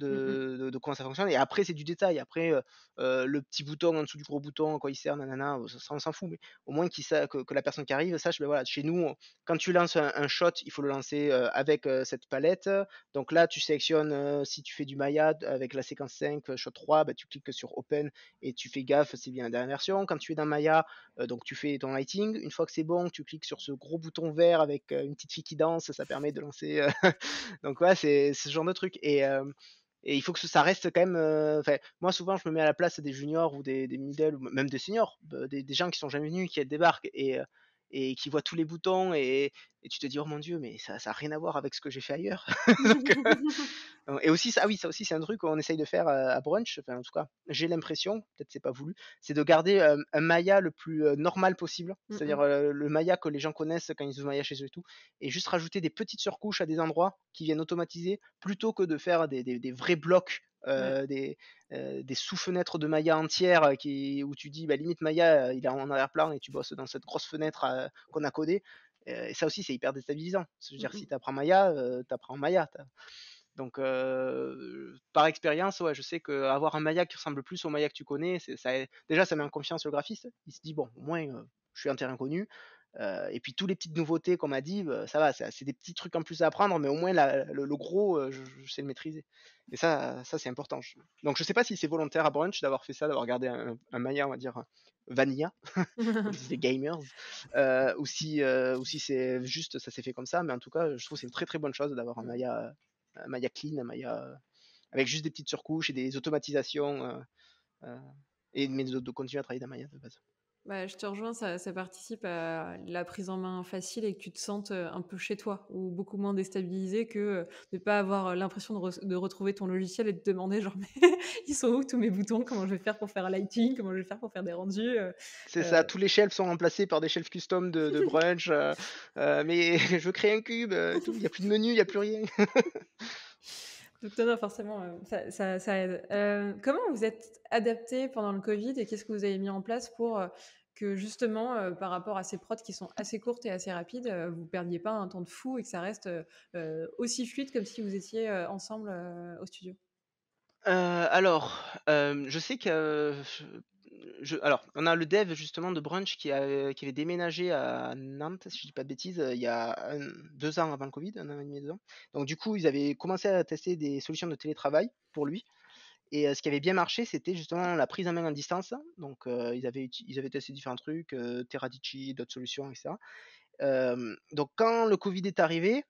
Mmh de, comment ça fonctionne. Et après, c'est du détail. Après, euh, euh, le petit bouton en dessous du gros bouton, quoi il sert, nanana, on s'en fout. Mais au moins que, la personne qui arrive sache, ben voilà, chez nous, quand tu lances un, shot, il faut le lancer euh, avec cette palette. Donc là, tu sélectionnes, si tu fais du Maya avec la séquence 5, shot 3, ben, tu cliques sur Open et tu fais gaffe, c'est bien la dernière version. Quand tu es dans Maya, donc tu fais ton lighting. Une fois que c'est bon, tu cliques sur ce gros bouton vert avec une petite fille qui danse, ça permet de lancer. donc voilà c'est ce genre de truc. Et et il faut que ça reste quand même. Euh, moi, souvent, je me mets à la place des juniors ou des, des middle ou même des seniors, des, des gens qui sont jamais venus, qui débarquent. Et euh, et qui voit tous les boutons et, tu te dis oh mon dieu mais ça n'a ça rien à voir avec ce que j'ai fait ailleurs euh, et aussi ça ah oui ça aussi c'est un truc qu'on essaye de faire à brunch enfin, en tout cas j'ai l'impression peut-être c'est pas voulu c'est de garder un Maya le plus normal possible mmh c'est-à-dire le Maya que les gens connaissent quand ils ouvrent Maya chez eux et tout et juste rajouter des petites surcouches à des endroits qui viennent automatiser plutôt que de faire des, des, des vrais blocs euh, euh, des, sous-fenêtres de Maya entières euh, qui, où tu dis, bah, limite Maya, il est en arrière-plan et tu bosses dans cette grosse fenêtre qu'on a codée. et ça aussi, c'est hyper déstabilisant. C'est-à-dire, mmh si tu apprends Maya, tu apprends Maya. Donc, par expérience, je sais qu'avoir un Maya qui ressemble plus au Maya que tu connais, ça, déjà, ça met en confiance le graphiste. Il se dit, bon, au moins, je suis un terrain connu. Euh, et puis tous les petites nouveautés qu'on m'a dit, bah, ça va, c'est des petits trucs en plus à apprendre, mais au moins le, gros, euh, je, sais le maîtriser. Et ça, ça c'est important. Donc je sais pas si c'est volontaire à Brunch d'avoir fait ça, d'avoir gardé un, Maya, on va dire vanilla, des gamers, euh, ou si, euh, si c'est juste, ça s'est fait comme ça. Mais en tout cas, je trouve c'est une très très bonne chose d'avoir un mmh. Maya, Maya clean, un Maya avec juste des petites surcouches et des automatisations, et de, continuer à travailler dans Maya de base. Bah, je te rejoins, ça, ça, participe à la prise en main facile et que tu te sentes euh, un peu chez toi ou beaucoup moins déstabilisé que euh, de ne pas avoir euh, l'impression de, retrouver ton logiciel et de te demander genre mais ils sont où tous mes boutons, comment je vais faire pour faire un lighting, comment je vais faire pour faire des rendus. C'est ça, tous les shelves sont remplacés par des shelves custom de, de brunch, mais je veux créer un cube, il n'y a plus de menu, il n'y a plus rien. Non, non, forcément, euh, ça, aide. Euh, comment vous êtes adapté pendant le Covid et qu'est-ce que vous avez mis en place pour euh, que justement, par rapport à ces prods qui sont assez courtes et assez rapides, vous ne perdiez pas un temps de fou et que ça reste aussi fluide comme si vous étiez ensemble au studio alors, je sais que alors, on a le dev justement de Brunch euh, qui, avait déménagé à Nantes, si je dis pas de bêtises, euh, il y a deux ans avant le Covid, un an et demi, deux ans. Donc, du coup, ils avaient commencé à tester des solutions de télétravail pour lui. Et euh, ce qui avait bien marché, c'était justement la prise en main en distance. Donc, ils, avaient, ils avaient testé différents trucs, Teradici, d'autres solutions, etc. donc, quand le Covid est arrivé,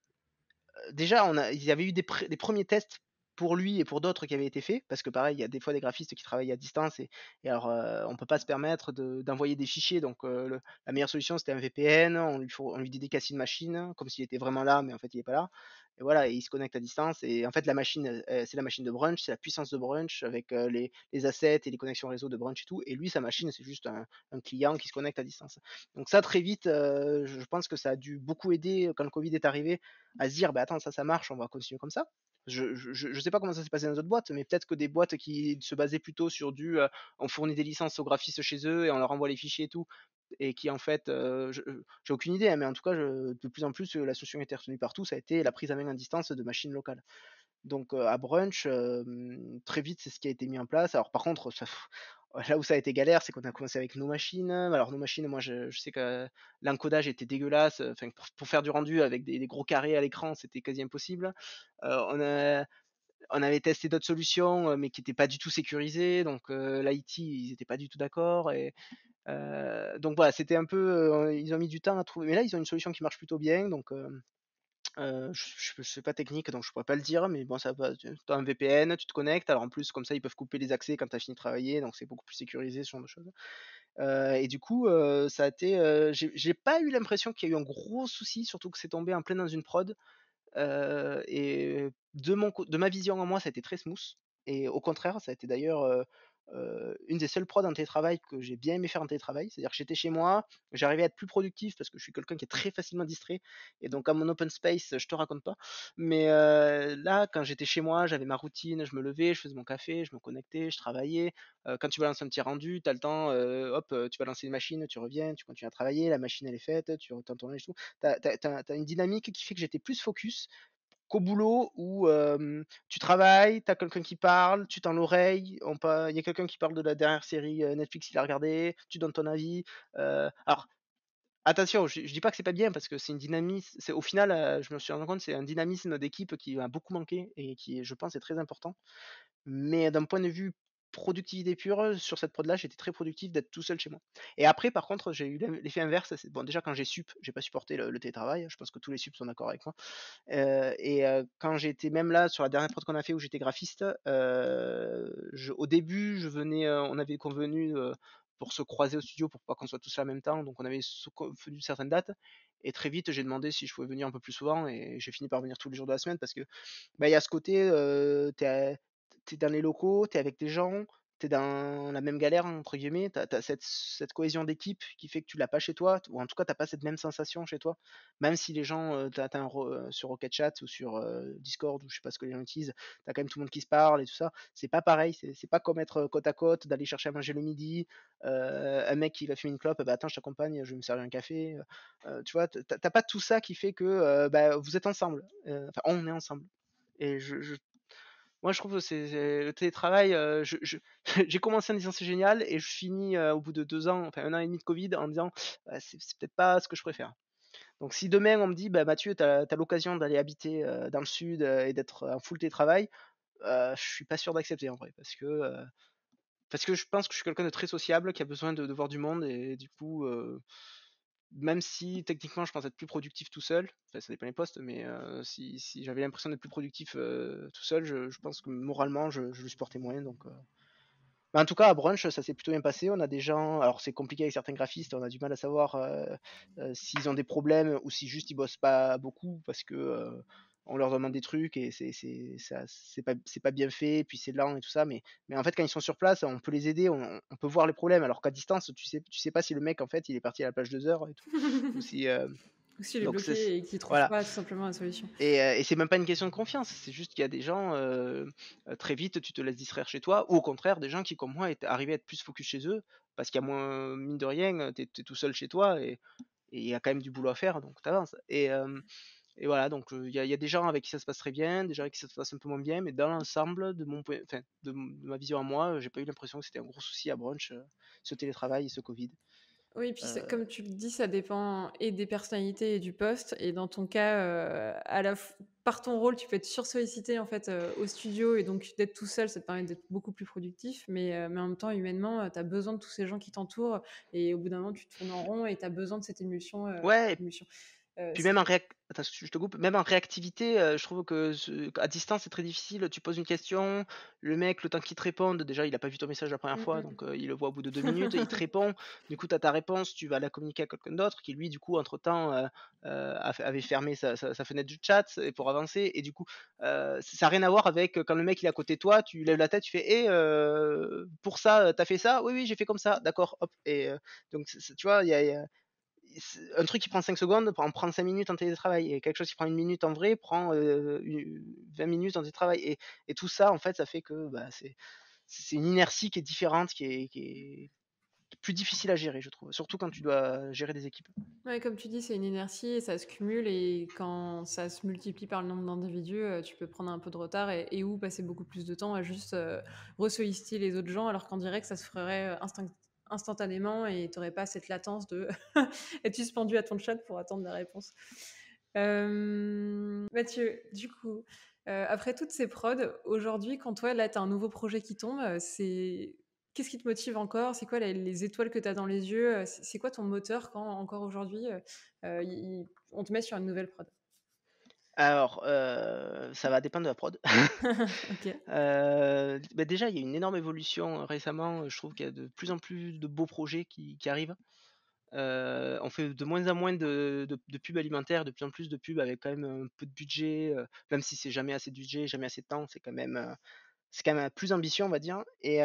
déjà, on a, il y avait eu des premiers tests pour lui et pour d'autres qui avaient été faits, parce que pareil, il y a des fois des graphistes qui travaillent à distance et, alors on peut pas se permettre d'envoyer des fichiers. Donc la meilleure solution c'était un VPN, on lui, faut, des lui de machine, comme s'il était vraiment là, mais en fait il n'est pas là. Et voilà, et il se connecte à distance. Et en fait la machine, c'est la machine de Brunch, c'est la puissance de Brunch avec les, assets et les connexions réseau de Brunch et tout. Et lui, sa machine, c'est juste un, client qui se connecte à distance. Donc ça très vite, je pense que ça a dû beaucoup aider quand le Covid est arrivé à se dire, bah attends, ça, ça marche, on va continuer comme ça. Je, je, sais pas comment ça s'est passé dans d'autres boîtes, mais peut-être que des boîtes qui se basaient plutôt sur du, on fournit des licences aux graphistes chez eux et on leur envoie les fichiers et tout, et qui en fait, j'ai aucune idée, hein, mais en tout cas, de plus en plus, la solution était retenue partout, ça a été la prise à main à distance de machines locales. Donc à Brunch, très vite, c'est ce qui a été mis en place. Alors par contre, ça, Là où ça a été galère, c'est qu'on a commencé avec nos machines. Alors, nos machines, moi, je, sais que euh, l'encodage était dégueulasse. Enfin, pour, faire du rendu avec des, gros carrés à l'écran, c'était quasi impossible. Euh, on, avait testé d'autres solutions, euh, mais qui n'étaient pas du tout sécurisées. Donc, l'IT, ils n'étaient pas du tout d'accord. Et, donc, voilà, c'était un peu. ils ont mis du temps à trouver. Mais là, ils ont une solution qui marche plutôt bien. Donc, euh, je ne suis pas technique, donc je ne pourrais pas le dire, mais bon, ça va. Tu as un VPN, tu te connectes. Alors en plus, comme ça, ils peuvent couper les accès quand tu as fini de travailler, donc c'est beaucoup plus sécurisé, ce genre de choses. Euh, et du coup, euh, ça a été. J'ai pas eu l'impression qu'il y a eu un gros souci, surtout que c'est tombé en plein dans une prod. et de, mon, de ma vision en moi, ça a été très smooth. Et au contraire, ça a été d'ailleurs une des seules prods en télétravail que j'ai bien aimé faire en télétravail. C'est-à-dire que j'étais chez moi, j'arrivais à être plus productif parce que je suis quelqu'un qui est très facilement distrait. Et donc, à mon open space, je te raconte pas. Mais là, quand j'étais chez moi, j'avais ma routine, je me levais, je faisais mon café, je me connectais, je travaillais. quand tu vas lancer un petit rendu, tu as le temps, hop, tu vas lancer une machine, tu reviens, tu continues à travailler, la machine elle est faite, tu retournes et tout. Tu as, une dynamique qui fait que j'étais plus focus boulot où tu travailles, tu as quelqu'un qui parle, tu tends l'oreille, il y a quelqu'un qui parle de la dernière série Netflix, il a regardé, tu donnes ton avis. alors, attention, je, dis pas que c'est pas bien parce que c'est une dynamisme, c'est au final, je me suis rendu compte, c'est un dynamisme d'équipe qui a beaucoup manqué et qui, je pense, est très important. Mais d'un point de vue productivité pure, sur cette prod là, j'étais très productif d'être tout seul chez moi. Et après, par contre, j'ai eu l'effet inverse. Bon, déjà, quand j'ai sup, j'ai pas supporté le, télétravail. Je pense que tous les Sup sont d'accord avec moi. Euh, et euh, quand j'étais même là, sur la dernière prod qu'on a fait où j'étais graphiste, euh, au début, je venais, on avait convenu pour se croiser au studio pour pas qu'on soit tous là en même temps. Donc, on avait convenu certaines dates. Et très vite, j'ai demandé si je pouvais venir un peu plus souvent et j'ai fini par venir tous les jours de la semaine parce que bah, il y a ce côté, euh, t'es dans les locaux, t'es avec des gens, t'es dans la même galère, entre guillemets, t'as, as cette, cette, cohésion d'équipe qui fait que tu l'as pas chez toi, ou en tout cas t'as pas cette même sensation chez toi, même si les gens, t'as, un, sur Rocket Chat ou sur Discord, ou je sais pas ce que les gens utilisent, t'as quand même tout le monde qui se parle et tout ça, c'est pas pareil, c'est, pas comme être côte à côte, d'aller chercher à manger le midi, un mec qui va fumer une clope, bah attends je t'accompagne, je vais me servir un café, tu vois, t'as, pas tout ça qui fait que bah, vous êtes ensemble, enfin on est ensemble. Et je, je moi je trouve que le télétravail. Euh, j'ai commencé en disant c'est génial et je finis euh, au bout de deux ans, enfin un an et demi de Covid, en disant bah, c'est peut-être pas ce que je préfère. Donc si demain on me dit bah, Mathieu, tu as, l'occasion d'aller habiter euh, dans le sud et d'être en full télétravail, je suis pas sûr d'accepter en vrai parce que parce que je pense que je suis quelqu'un de très sociable qui a besoin de voir du monde et du coup même si techniquement je pense être plus productif tout seul, ça dépend des postes, mais euh, si, j'avais l'impression d'être plus productif euh, tout seul, je, pense que moralement je, le supportais moins. Donc, euh. en tout cas, à Brunch, ça s'est plutôt bien passé. On a des gens, alors c'est compliqué avec certains graphistes, on a du mal à savoir s'ils ont des problèmes ou si juste ils bossent pas beaucoup parce que on leur demande des trucs et c'est c'est pas pas bien fait puis c'est lent et tout ça mais mais en fait quand ils sont sur place on peut les aider on, peut voir les problèmes alors qu'à distance tu sais tu sais pas si le mec en fait il est parti à la plage deux heures et tout ou si euh, ou s'il est bloqué et qu'il trouve pas tout simplement la solution et, euh, et c'est même pas une question de confiance c'est juste qu'il y a des gens euh, très vite tu te laisses distraire chez toi ou au contraire des gens qui comme moi arrivent à être plus focus chez eux parce qu'il y a moins mine de rien t'es es tout seul chez toi et il y a quand même du boulot à faire donc t'avances et et voilà, donc il y, a des gens avec qui ça se passe très bien, des gens avec qui ça se passe un peu moins bien, mais dans l'ensemble de mon de, ma vision à moi, j'ai pas eu l'impression que c'était un gros souci à brunch, ce télétravail et ce Covid. Oui, et puis euh comme tu le dis, ça dépend et des personnalités et du poste. Et dans ton cas, à la par ton rôle, tu peux être sursollicité en fait au studio et donc d'être tout seul, ça te permet d'être beaucoup plus productif. Mais, mais en même temps, humainement, tu as besoin de tous ces gens qui t'entourent et au bout d'un moment, tu te tournes en rond et tu as besoin de cette émulsion. ouais. Émulsion. Puis même en, Attends, je te coupe. même en réactivité, je trouve que à distance c'est très difficile. Tu poses une question, le mec, le temps qu'il te réponde, déjà il n'a pas vu ton message la première mmh fois, donc il le voit au bout de deux minutes, il te répond. Du coup, tu as ta réponse, tu vas la communiquer à quelqu'un d'autre qui lui, du coup, entre temps, avait fermé sa, fenêtre du chat pour avancer. Et du coup, ça n'a rien à voir avec quand le mec il est à côté de toi, tu lèves la tête, tu fais, hé, «Eh, pour ça, tu as fait ça Oui, oui, j'ai fait comme ça, d'accord, hop. Et donc, tu vois, il y a un truc qui prend 5 secondes en prend 5 minutes en télétravail et quelque chose qui prend une minute en vrai prend 20 euh, minutes en télétravail et, et, tout ça en fait ça fait que bah, c'est une inertie qui est différente qui est, plus difficile à gérer je trouve surtout quand tu dois gérer des équipes comme tu dis c'est une inertie et ça se cumule et quand ça se multiplie par le nombre d'individus euh, tu peux prendre un peu de retard et, ou passer beaucoup plus de temps à juste euh, les autres gens alors qu'on dirait que ça se ferait euh, instinctivement instantanément et tu n'aurais pas cette latence de suspendu à ton chat pour attendre la réponse. Euh, Mathieu, du coup, euh, après toutes ces prods, aujourd'hui, quand toi, là, tu as un nouveau projet qui tombe, euh, c'est qu'est-ce qui te motive encore C'est quoi les, étoiles que tu as dans les yeux C'est quoi ton moteur quand, encore aujourd'hui, on te met sur une nouvelle prod alors, euh, ça va dépendre de la prod. Euh, bah, déjà, il y a une énorme évolution euh, récemment. Je trouve qu'il y a de plus en plus de beaux projets qui, arrivent. on fait de moins en moins de, pubs alimentaires, de plus en plus de pubs avec quand même un peu de budget, même si c'est jamais assez de budget, jamais assez de temps, c'est quand même, c'est quand même plus ambitieux, on va dire. Et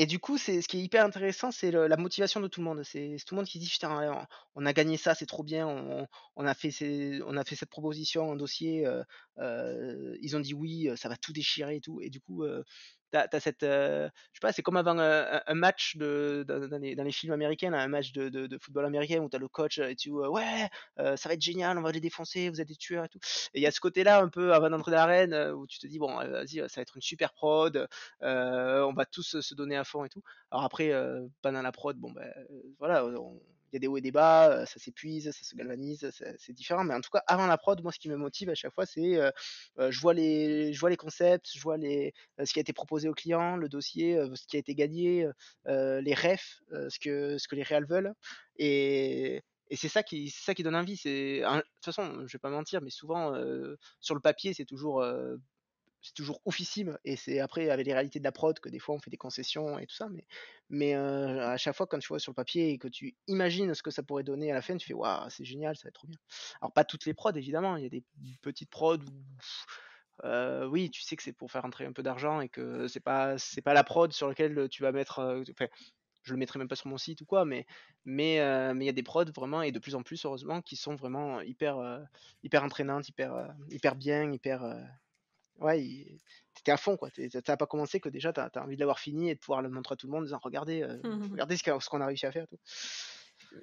et du coup, c'est ce qui est hyper intéressant, c'est la motivation de tout le monde. C'est tout le monde qui dit putain, on, a gagné ça, c'est trop bien. On, a fait on a fait cette proposition, un dossier. Euh, euh, ils ont dit oui, ça va tout déchirer et tout. Et du coup, euh, t'as cette. Euh, je sais pas, c'est comme avant euh, un, match de, dans, les, dans, les, films américains, un match de, de, football américain où t'as as le coach euh, et tu Ouais, ça va être génial, on va les défoncer, vous êtes des tueurs et tout. Et il y a ce côté-là un peu avant d'entrer dans l'arène où tu te dis Bon, vas-y, ça va être une super prod, on va tous se donner à fond et tout. Alors après, pendant la prod, bon, ben voilà, on y a des hauts et des bas, ça s'épuise, ça se galvanise, c'est différent. Mais en tout cas, avant la prod, moi, ce qui me motive à chaque fois, c'est je vois les, je vois les concepts, je vois les, ce qui a été proposé au client, le dossier, ce qui a été gagné, les refs, ce que, ce que les réels veulent. Et, et c'est ça qui ça qui donne envie c'est de toute façon je vais pas mentir mais souvent sur le papier c'est toujours c'est toujours oufissime. Et c'est après, avec les réalités de la prod, que des fois on fait des concessions et tout ça. Mais, mais à chaque fois, quand tu vois sur le papier et que tu imagines ce que ça pourrait donner à la fin, tu fais Waouh, c'est génial, ça va être trop bien. Alors, pas toutes les prods, évidemment. Il y a des petites prods où. oui, tu sais que c'est pour faire entrer un peu d'argent et que c'est pas c'est pas la prod sur laquelle tu vas mettre. enfin, je le mettrai même pas sur mon site ou quoi, mais mais il y a des prods vraiment et de plus en plus heureusement qui sont vraiment hyper hyper entraînantes, hyper hyper bien, hyper ouais, t'étais à fond, quoi. T'as pas commencé que déjà, t'as as envie de l'avoir fini et de pouvoir le montrer à tout le monde en disant, regardez, euh, ce qu'on a, réussi à faire. Tout.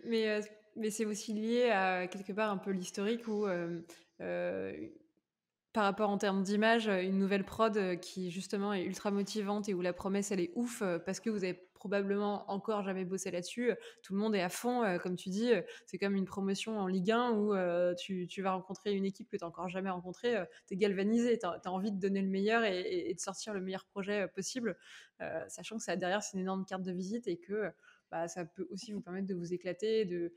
Mais, euh, mais c'est aussi lié à quelque part un peu l'historique où euh, par rapport en termes d'image, euh, une nouvelle prod euh, qui justement est ultra motivante et où la promesse elle est ouf euh, parce que vous avez probablement encore jamais bossé là-dessus. Tout le monde est à fond, comme tu dis, c'est comme une promotion en Ligue 1 où tu, vas rencontrer une équipe que tu n'as encore jamais rencontrée, tu es galvanisé, tu as, envie de donner le meilleur et, de sortir le meilleur projet possible, sachant que ça derrière c'est une énorme carte de visite et que bah, ça peut aussi vous permettre de vous éclater, de,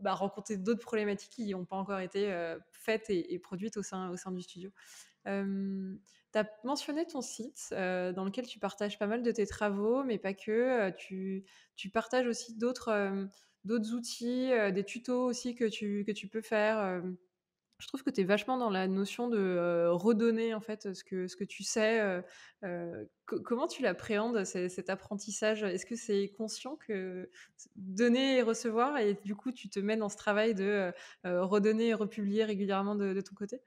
bah, rencontrer d'autres problématiques qui n'ont pas encore été euh, faites et, produites au sein, au sein du studio. Euh, tu as mentionné ton site euh, dans lequel tu partages pas mal de tes travaux, mais pas que. Tu, partages aussi d'autres outils, des tutos aussi que tu, que tu peux faire je trouve que tu es vachement dans la notion de redonner en fait ce que, ce que tu sais. comment tu l'appréhendes cet apprentissage Est-ce que c'est conscient que donner et recevoir et du coup tu te mets dans ce travail de redonner et republier régulièrement de, ton côté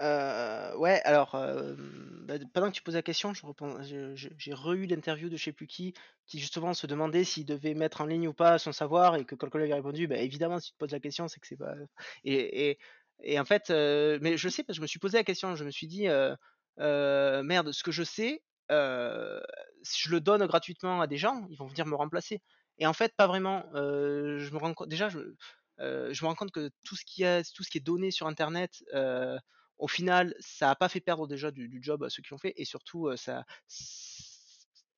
euh, ouais, alors, bah, pendant que tu poses la question, j'ai re l'interview de je sais plus qui, qui justement se demandait s'il devait mettre en ligne ou pas son savoir, et que quand le collègue a répondu, bah, évidemment, si tu te poses la question, c'est que c'est pas. et et en fait, mais je sais parce que je me suis posé la question, je me suis dit, merde, ce que je sais, si je le donne gratuitement à des gens, ils vont venir me remplacer. Et en fait, pas vraiment. je me rends déjà, je, me rends compte que tout ce, qui tout ce qui est donné sur Internet, au final, ça n'a pas fait perdre déjà du, du, job à ceux qui l'ont fait, et surtout, ça,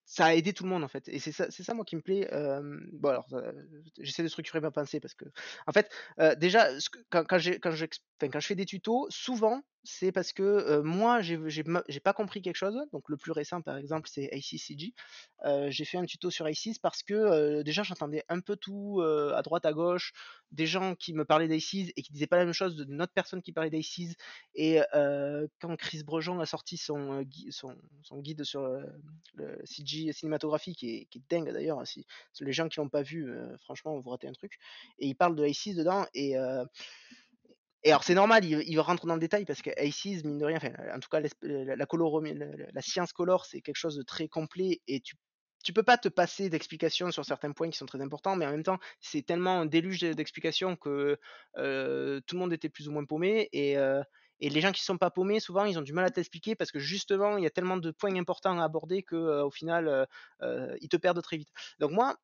ça a aidé tout le monde en fait. Et c'est ça, ça moi qui me plaît. bon alors, j'essaie de structurer ma pensée parce que, en fait, déjà quand, quand, je, quand, je fais des tutos, souvent c'est parce que moi j'ai pas compris quelque chose. Donc le plus récent par exemple c'est ICCG. j'ai fait un tuto sur ICIS parce que déjà j'entendais un peu tout à droite à gauche des gens qui me parlaient d'ICIS et qui disaient pas la même chose d'une autre personne qui parlait d'ICIS. Et quand Chris Brejean a sorti son, son, son guide sur le CG cinématographique qui est, qui dingue d'ailleurs. Hein, si, les gens qui l'ont pas vu, euh, franchement, vous ratez un truc. Et il parle de ISIS dedans et euh, et alors c'est normal, il, rentre dans le détail parce que ISIS, mine de rien, en tout cas la, la science color, c'est quelque chose de très complet et tu peux pas te passer d'explications sur certains points qui sont très importants, mais en même temps, c'est tellement un déluge d'explications que euh, tout le monde était plus ou moins paumé et, et les gens qui ne sont pas paumés, souvent, ils ont du mal à t'expliquer parce que justement, il y a tellement de points importants à aborder que euh, au final, euh, euh, ils te perdent très vite. Donc moi,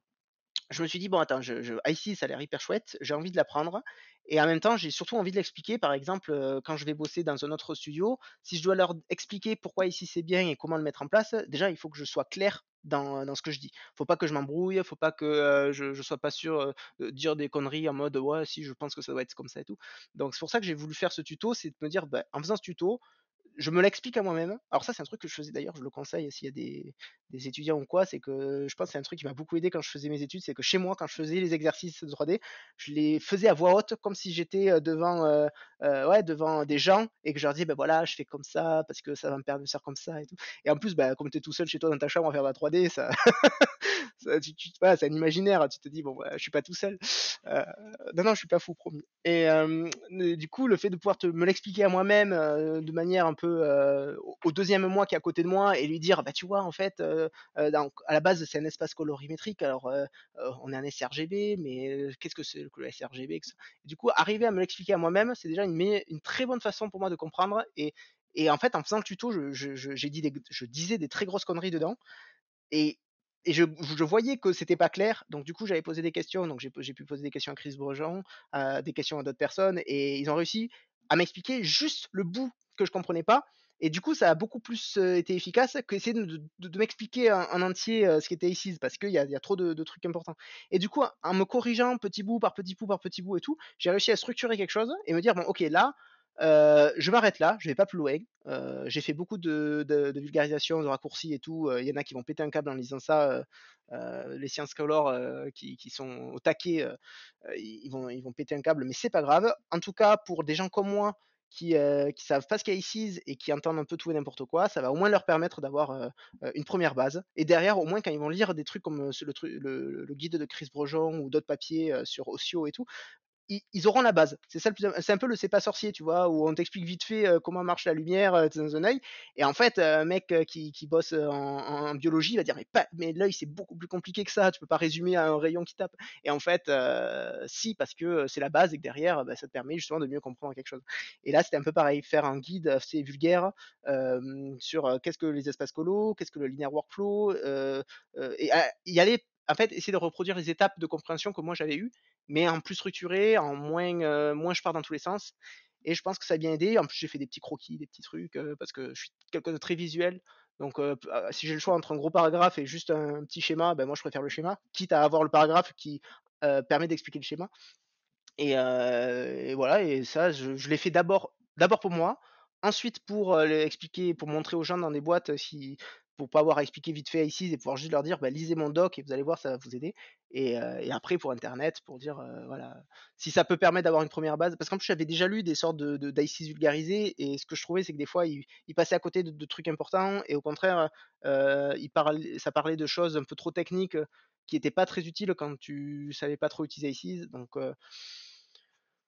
je me suis dit, bon, attends, je, ah, ça a l'air hyper chouette, j'ai envie de l'apprendre. Et en même temps, j'ai surtout envie de l'expliquer. Par exemple, quand je vais bosser dans un autre studio, si je dois leur expliquer pourquoi ici c'est bien et comment le mettre en place, déjà, il faut que je sois clair dans, euh, dans, ce que je dis. Faut pas que je m'embrouille, faut pas que euh, je, sois pas sûr euh, de dire des conneries en mode ouais si je pense que ça doit être comme ça et tout. Donc c'est pour ça que j'ai voulu faire ce tuto, c'est de me dire bah, en faisant ce tuto, je me l'explique à moi-même. Alors ça, c'est un truc que je faisais d'ailleurs, je le conseille s'il y a des, étudiants ou quoi, c'est que je pense que c'est un truc qui m'a beaucoup aidé quand je faisais mes études, c'est que chez moi, quand je faisais les exercices de 3D, je les faisais à voix haute, comme si j'étais devant, ouais, devant des gens et que je leur disais, ben voilà, je fais comme ça parce que ça va me permettre de faire comme ça et tout. Et en plus, bah, comme tu es tout seul chez toi dans ta chambre à faire de la 3D, ça... tu, te, voilà, c'est un imaginaire, tu te dis, bon, je suis pas tout seul. non, non, je suis pas fou, promis. Et du coup, le fait de pouvoir te, me l'expliquer à moi-même de manière un peu au deuxième moi qui est à côté de moi et lui dire bah tu vois en fait donc, à la base c'est un espace colorimétrique alors on est un sRGB mais qu'est-ce que c'est le sRGB du coup arriver à me l'expliquer à moi-même c'est déjà une, une très bonne façon pour moi de comprendre et, et en fait en faisant le tuto je, dit des, je disais des très grosses conneries dedans et et je, voyais que c'était pas clair, donc du coup j'avais posé des questions, donc j'ai pu poser des questions à Chris Brejean, des questions à d'autres personnes, et ils ont réussi à m'expliquer juste le bout que je comprenais pas. Et du coup, ça a beaucoup plus été efficace qu'essayer de, de, m'expliquer en, entier ce qui était ici parce qu'il y, a, trop de, trucs importants. Et du coup, en me corrigeant petit bout par petit bout par petit bout et tout, j'ai réussi à structurer quelque chose et me dire, bon, ok, là, je m'arrête là, je vais pas plus loin. j'ai fait beaucoup de, vulgarisation, de raccourcis et tout. Il y en a qui vont péter un câble en lisant ça. les sciences scholars qui, sont au taquet, ils, vont, ils péter un câble, mais c'est pas grave. En tout cas, pour des gens comme moi qui, ne savent pas ce qu'est ICIS et qui entendent un peu tout et n'importe quoi, ça va au moins leur permettre d'avoir une première base. Et derrière, au moins, quand ils vont lire des trucs comme le, le guide de Chris Brojon ou d'autres papiers sur Osio et tout, ils, auront la base. C'est un peu le c'est pas sorcier, tu vois, où on t'explique vite fait euh, comment marche la lumière euh, dans un œil. Et en fait, euh, un mec qui, bosse en, biologie va dire mais l'œil c'est beaucoup plus compliqué que ça. Tu peux pas résumer à un rayon qui tape. Et en fait, si parce que c'est la base et que derrière, bah, ça te permet justement de mieux comprendre quelque chose. Et là, c'était un peu pareil, faire un guide assez vulgaire sur qu'est-ce que les espaces colos, qu'est-ce que le linear workflow, et ah, y aller en fait, essayer de reproduire les étapes de compréhension que moi j'avais eues, mais en plus structuré, en moins, euh, moins je pars dans tous les sens. Et je pense que ça a bien aidé. En plus, j'ai fait des petits croquis, des petits trucs, euh, parce que je suis quelqu'un de très visuel. Donc, euh, ah, si j'ai le choix entre un gros paragraphe et juste un petit schéma, ben moi je préfère le schéma, quitte à avoir le paragraphe qui permet d'expliquer le schéma. Et, voilà, et ça, je, je l'ai fait d'abord, d'abord pour moi, Ensuite, pour expliquer, pour montrer aux gens dans des boîtes, si, pour pas avoir à expliquer vite fait ici et pouvoir juste leur dire, bah, lisez mon doc et vous allez voir, ça va vous aider. Et, après, pour Internet, pour dire, voilà, si ça peut permettre d'avoir une première base. Parce qu'en plus, j'avais déjà lu des sortes de, de vulgarisés et ce que je trouvais, c'est que des fois, ils, passaient à côté de, trucs importants et au contraire, ils parlaient, ça parlait de choses un peu trop techniques qui n'étaient pas très utiles quand tu savais pas trop utiliser ICIS. Donc,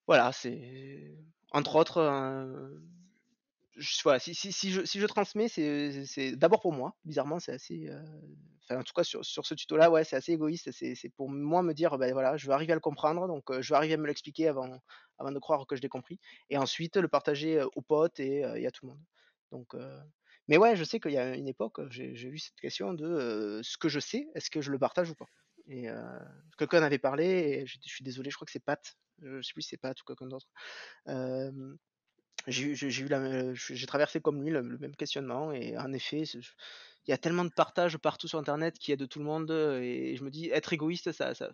voilà, c'est entre autres si, si, si, je, si je transmets, c'est d'abord pour moi. Bizarrement, c'est assez. Euh, enfin, en tout cas, sur, sur ce tuto-là, ouais, c'est assez égoïste. C'est pour moi me dire, ben voilà, je vais arriver à le comprendre, donc euh, je vais arriver à me l'expliquer avant, avant de croire que je l'ai compris. Et ensuite, le partager euh, aux potes et, et à tout le monde. Donc. mais ouais, je sais qu'il y a une époque, j'ai eu cette question de ce que je sais, est-ce que je le partage ou pas et quelqu'un avait parlé je, suis désolé je crois que c'est Pat je sais plus si c'est Pat ou quelqu'un d'autre j'ai eu euh, j'ai traversé comme lui le, même questionnement et en effet, il y a tellement de partage partout sur Internet qu'il y a de tout le monde euh, et je me dis être égoïste, ça, ça,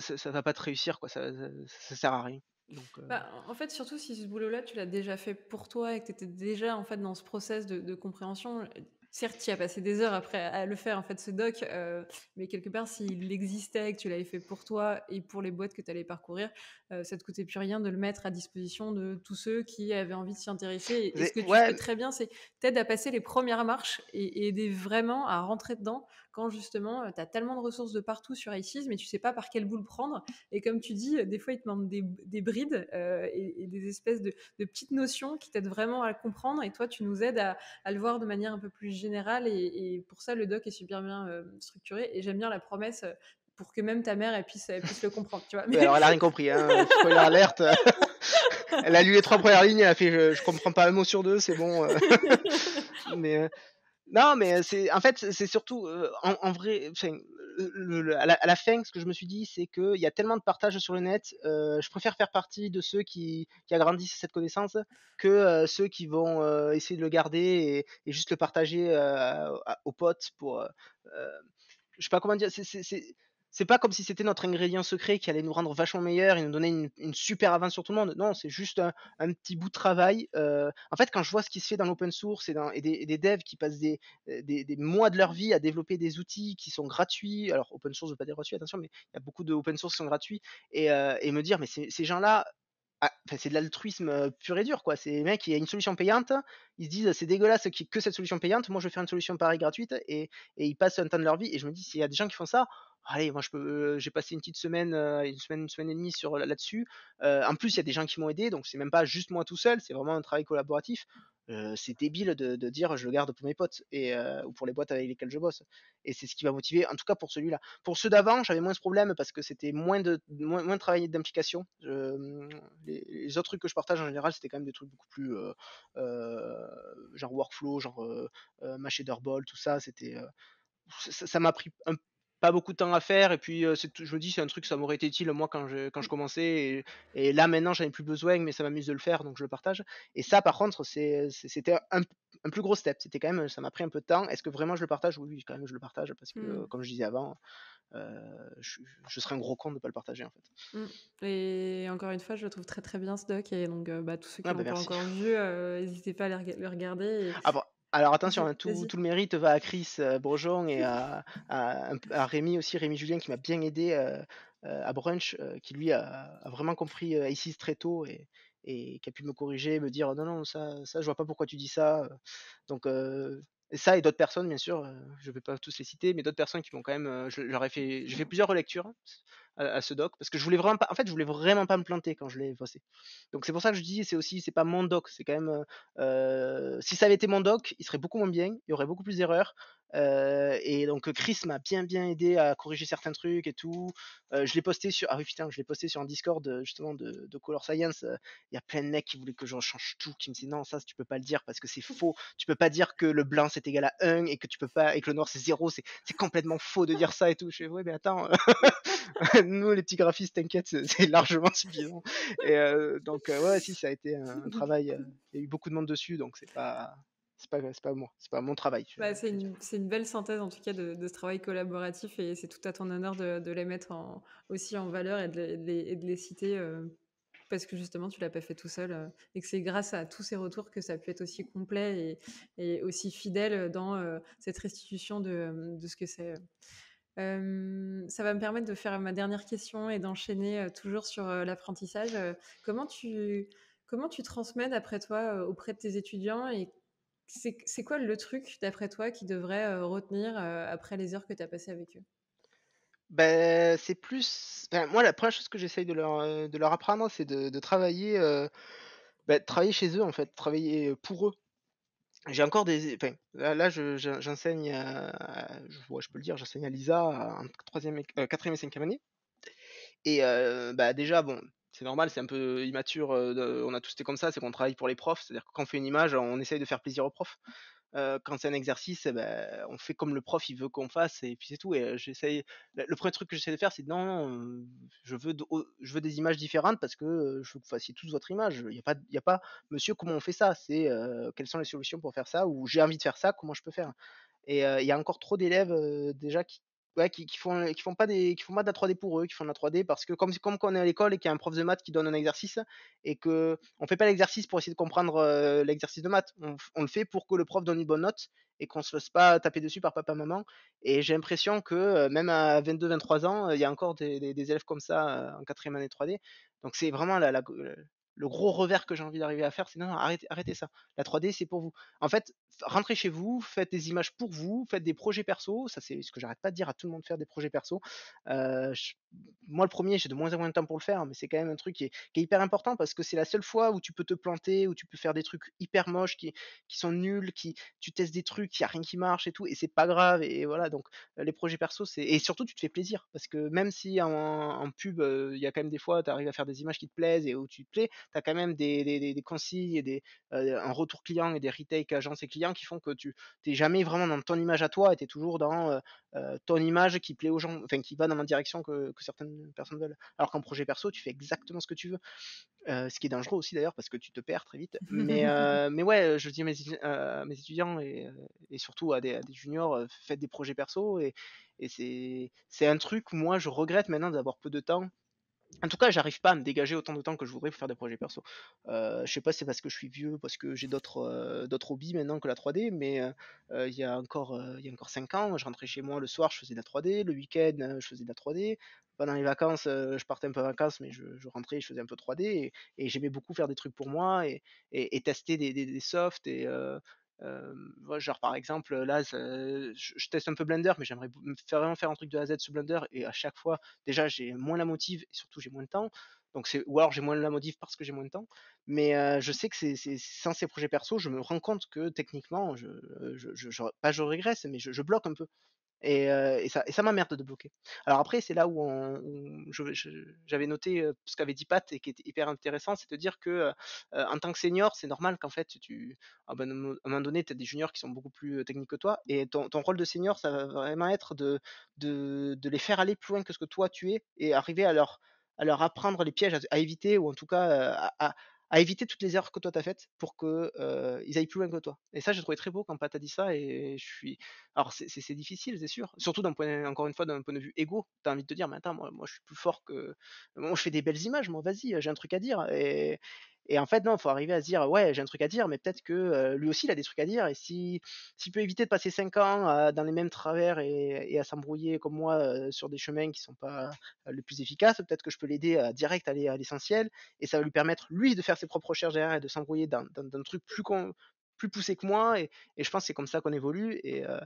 ça, va pas te réussir quoi, ça, ça sert à rien. Donc, euh, bah, en fait, surtout si ce boulot-là, tu l'as déjà fait pour toi et que tu étais déjà en fait, dans ce process de, de compréhension, certes, tu a passé des heures après à le faire, en fait, ce doc, euh, mais quelque part, s'il existait, que tu l'avais fait pour toi et pour les boîtes que tu allais parcourir, euh, ça te coûtait plus rien de le mettre à disposition de tous ceux qui avaient envie de s'y intéresser. Et, ce que tu fais très bien, c'est t'aider à passer les premières marches et aider vraiment à rentrer dedans quand justement, tu as tellement de ressources de partout sur Isis, mais tu sais pas par quelle boule prendre. Et comme tu dis, des fois, il te manque des, brides et, des espèces de, petites notions qui t'aident vraiment à le comprendre. Et toi, tu nous aides à, le voir de manière un peu plus générale. Et, pour ça, le doc est super bien structuré. Et j'aime bien la promesse pour que même ta mère elle puisse, puisse le comprendre. Tu vois. Mais... Alors, elle a rien compris. Hein. alerte. elle a lu les trois premières lignes, elle a fait je, je comprends pas un mot sur deux, c'est bon. Euh. mais euh, non, mais c'est en fait c'est surtout en, vrai. à, la, fin, ce que je me suis dit, c'est qu'il y a tellement de partage sur le net. je préfère faire partie de ceux qui, qui agrandissent cette connaissance que ceux qui vont essayer de le garder et, juste le partager aux potes pour. je sais pas comment dire. C'est c'est pas comme si c'était notre ingrédient secret qui allait nous rendre vachement meilleurs et nous donner une, super avance sur tout le monde. Non, c'est juste un, petit bout de travail. Euh, en fait, quand je vois ce qui se fait dans l'open source et, dans, des, devs qui passent euh, des, des, mois de leur vie à développer des outils qui sont gratuits, alors open source ne veut pas dire gratuit, attention, mais il y a beaucoup de open source qui sont gratuits, et, euh, me dire, mais ces gens-là, ah, c'est de l'altruisme pur et dur, quoi. Ces mecs, il y a une solution payante, ils se disent c'est dégueulasse que cette solution payante, moi je vais faire une solution pareille gratuite, et, et, ils passent un temps de leur vie. Et je me dis, s'il y a des gens qui font ça, allez, moi je peux, euh, j'ai passé une petite semaine, euh, une semaine, une semaine et demie sur là-dessus. Euh, en plus, il y a des gens qui m'ont aidé, donc c'est même pas juste moi tout seul, c'est vraiment un travail collaboratif. c'est débile de, dire je le garde pour mes potes et ou pour les boîtes avec lesquelles je bosse. Et c'est ce qui m'a motivé, en tout cas pour celui-là. Pour ceux d'avant, j'avais moins ce problème parce que c'était moins de moins, moins de travail d'implication. Les, autres trucs que je partage en général, c'était quand même des trucs beaucoup plus genre workflow, genre ma shader ball, tout ça. C'était ça m'a pris un pas beaucoup de temps à faire. Et puis, je me dis, c'est un truc, ça m'aurait été utile moi quand je, quand je mmh. commençais. Et, là, maintenant, j'en ai plus besoin, mais ça m'amuse de le faire, donc je le partage. Et ça, par contre, c'était un, plus gros step. C'était quand même, ça m'a pris un peu de temps. Est-ce que vraiment je le partage Oui, quand même, je le partage parce que, mmh. comme je disais avant, je, serais un gros con de ne pas le partager en fait. Mmh et encore une fois, je le trouve très très bien ce doc. Et donc, bah, tous ceux qui ah, bah, l'ont pas encore vu, n'hésitez pas à le regarder. Et... Ah alors attention, hein, tout, tout, le mérite va à Chris euh, et à, Rémi aussi, Rémi Julien qui m'a bien aidé euh, euh, à Brunch, euh, qui lui a, vraiment compris ISIS très tôt et, qui a pu me corriger, me dire non, non, ça, ça je vois pas pourquoi tu dis ça. Donc ça et d'autres personnes, bien sûr, je vais pas tous les citer, mais d'autres personnes qui m'ont quand même. fait, j'ai fait plusieurs relectures hein, à, ce doc parce que je voulais vraiment pas, en fait, je voulais vraiment pas me planter quand je l'ai bossé. Donc c'est pour ça que je dis, c'est aussi, c'est pas mon doc, c'est quand même, euh, euh, si ça avait été mon doc, il serait beaucoup moins bien, il y aurait beaucoup plus d'erreurs, euh, et donc Chris m'a bien bien aidé à corriger certains trucs et tout. Euh, je l'ai posté sur ah je l'ai posté sur un Discord euh, justement de, Color Science. Il y a plein de mecs qui voulaient que j'en change tout, qui me disaient non ça tu peux pas le dire parce que c'est faux. Tu peux pas dire que le blanc c'est égal à 1 et que tu peux pas et que le noir c'est 0, c'est complètement faux de dire ça et tout. Je fais ouais mais attends, nous les petits graphistes t'inquiète c'est largement suffisant. Et donc ouais si ça a été un travail, il y a eu beaucoup de monde dessus donc c'est pas c'est pas, c'est pas moi, c'est pas mon travail. Bah, c'est, une, c'est une, belle synthèse en tout cas de, ce travail collaboratif et c'est tout à ton honneur de, de les mettre en, aussi en valeur et de, de les, citer euh, parce que justement tu l'as pas fait tout seul euh, et que c'est grâce à tous ces retours que ça peut être aussi complet et, et aussi fidèle euh, dans cette restitution de, ce que c'est. ça va me permettre de faire ma dernière question et d'enchaîner toujours sur l'apprentissage. comment, tu, comment tu transmets, d'après toi, auprès de tes étudiants et c'est quoi le truc, d'après toi, qui devrait euh, retenir euh, après les heures que tu as passées avec eux ben, C'est plus. moi, la première chose que j'essaye de leur, euh, de leur apprendre, c'est de, travailler, bah, travailler chez eux, en fait, travailler pour eux. J'ai encore des. là, j'enseigne. Je, à... je, peux le dire, j'enseigne à Lisa en 4 quatrième et 5 cinquième année. Et bah, déjà, bon, c'est normal, c'est un peu euh, immature. Euh, on a tous été comme ça, c'est qu'on travaille pour les profs. C'est-à-dire que quand on fait une image, on essaye de faire plaisir aux profs. Euh, quand c'est un exercice, eh ben, on fait comme le prof il veut qu'on fasse et puis c'est tout. Et j'essaye. Le premier truc que j'essaie de faire, c'est non, non, je veux, je veux des images différentes parce que je veux que vous fassiez tous votre image. Il n'y a pas, il y a pas, monsieur, comment on fait ça C'est quelles sont les solutions pour faire ça Ou j'ai envie de faire ça, comment je peux faire Et il y a encore trop d'élèves déjà qui, qui, qui, font qui font pas des qui font de la 3D pour eux, qui font de la 3D parce que comme comme quand on est à l'école et qu'il y a un prof de maths qui donne un exercice et que on fait pas l'exercice pour essayer de comprendre euh, l'exercice de maths, on, le fait pour que le prof donne une bonne note et qu'on se fasse pas taper dessus par papa maman et j'ai l'impression que euh, même à 22 23 ans, il y a encore des, élèves comme ça euh, en quatrième année 3D. Donc c'est vraiment la, le gros revers que j'ai envie d'arriver à faire, c'est non, non, arrêtez, ça. La 3D, c'est pour vous. En fait, rentrez chez vous, faites des images pour vous, faites des projets perso. Ça, c'est ce que j'arrête pas de dire à tout le monde faire des projets perso. Euh, moi, le premier, j'ai de moins en moins de temps pour le faire, mais c'est quand même un truc qui est, hyper important parce que c'est la seule fois où tu peux te planter, où tu peux faire des trucs hyper moches qui, sont nuls, qui tu testes des trucs, il n'y a rien qui marche et tout, et c'est pas grave. Et voilà, donc euh, les projets perso, c'est et surtout tu te fais plaisir parce que même si en, pub, euh, il y a quand même des fois, tu arrives à faire des images qui te plaisent et où tu te plais tu as quand même des, des, des, et des, euh, retour client et des retakes agences et clients qui font que tu n'es jamais vraiment dans ton image à toi et tu es toujours dans euh, euh, ton image qui plaît aux gens, enfin qui va dans la direction que, certaines personnes veulent. Alors qu'en projet perso, tu fais exactement ce que tu veux. ce qui est dangereux aussi d'ailleurs parce que tu te perds très vite. Mais, mais ouais, je dis à mes, étudiants et, surtout à des, juniors, faites des projets perso et, et c'est un truc, moi je regrette maintenant d'avoir peu de temps en tout cas, j'arrive pas à me dégager autant de temps que je voudrais pour faire des projets perso. Euh, je sais pas si c'est parce que je suis vieux, parce que j'ai d'autres euh, hobbies maintenant que la 3D, mais euh, il y a encore il encore 5 ans, je rentrais chez moi le soir, je faisais de la 3D, le week-end, je faisais de la 3D. Pendant les vacances, je partais un peu en vacances, mais je, rentrais, je faisais un peu 3D et, j'aimais beaucoup faire des trucs pour moi et, tester des, des softs et genre par exemple là je, teste un peu Blender mais j'aimerais vraiment faire un truc de A à Z sur Blender et à chaque fois déjà j'ai moins la motive et surtout j'ai moins de temps donc c'est ou alors j'ai moins la motive parce que j'ai moins de temps mais je sais que c'est sans ces projets perso je me rends compte que techniquement je, je, je pas je régresse mais je, bloque un peu euh, et, ça, et ça m'emmerde de bloquer. Alors après, c'est là où, j'avais noté ce qu'avait dit Pat et qui était hyper intéressant, c'est de dire que en tant que senior, c'est normal qu'en fait, tu, ah ben, à un moment donné, tu as des juniors qui sont beaucoup plus techniques que toi, et ton, rôle de senior, ça va vraiment être de, de, les faire aller plus loin que ce que toi tu es, et arriver à leur, apprendre les pièges à, éviter, ou en tout cas à, éviter toutes les erreurs que toi tu as faites pour que aillent plus loin que toi. Et ça, j'ai trouvé très beau quand Pat a dit ça et je suis, alors c'est difficile, c'est sûr. Surtout d'un point, encore une fois, d'un point de vue égo. T'as envie de te dire, mais attends, moi, moi, je suis plus fort que. Moi je fais des belles images, moi vas-y, j'ai un truc à dire. Et, en fait, non, faut arriver à se dire, ouais, j'ai un truc à dire, mais peut-être que euh, lui aussi il a des trucs à dire. Et si s'il peut éviter de passer 5 ans euh, dans les mêmes travers et, à s'embrouiller comme moi euh, sur des chemins qui sont pas le plus efficaces, peut-être que je peux l'aider à direct aller à l'essentiel. Et ça va lui permettre lui de faire ses propres recherches derrière et de s'embrouiller dans, un truc plus con, plus poussé que moi, et, je pense c'est comme ça qu'on évolue. Et euh,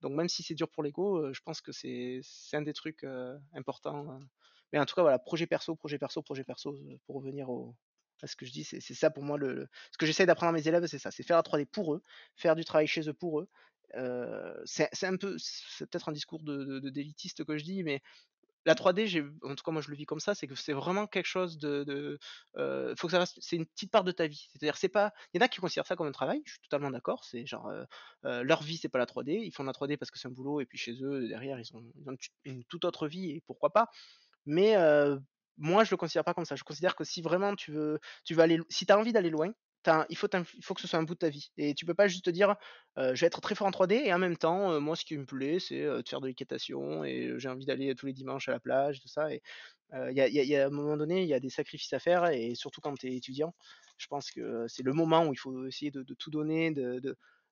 donc même si c'est dur pour l'ego, euh, je pense que c'est un des trucs euh, importants. Mais en tout cas, voilà, projet perso, projet perso, projet perso, pour revenir à ce que je dis, c'est ça pour moi. Le, ce que j'essaie d'apprendre à mes élèves, c'est ça, c'est faire la 3D pour eux, faire du travail chez eux pour eux, c'est un peu, c'est peut-être un discours de, d'élitiste que je dis, mais la 3D, en tout cas moi je le vis comme ça, c'est que c'est vraiment quelque chose de, euh, faut que ça c'est une petite part de ta vie. C'est-à-dire c'est pas, il y en a qui considèrent ça comme un travail, je suis totalement d'accord. C'est genre euh, euh, leur vie c'est pas la 3D, ils font la 3D parce que c'est un boulot et puis chez eux derrière ils ont, une toute autre vie et pourquoi pas. Mais moi je le considère pas comme ça. Je considère que si vraiment tu veux, tu vas aller, si t'as envie d'aller loin, il, faut faut que ce soit un bout de ta vie. Et tu peux pas juste te dire je vais être très fort en 3D et en même temps, moi ce qui me plaît c'est de faire de l'équitation et j'ai envie d'aller tous les dimanches à la plage, tout ça. Et il y a, à un moment donné, il y a des sacrifices à faire et surtout quand tu es étudiant, je pense que c'est le moment où il faut essayer de, tout donner, de,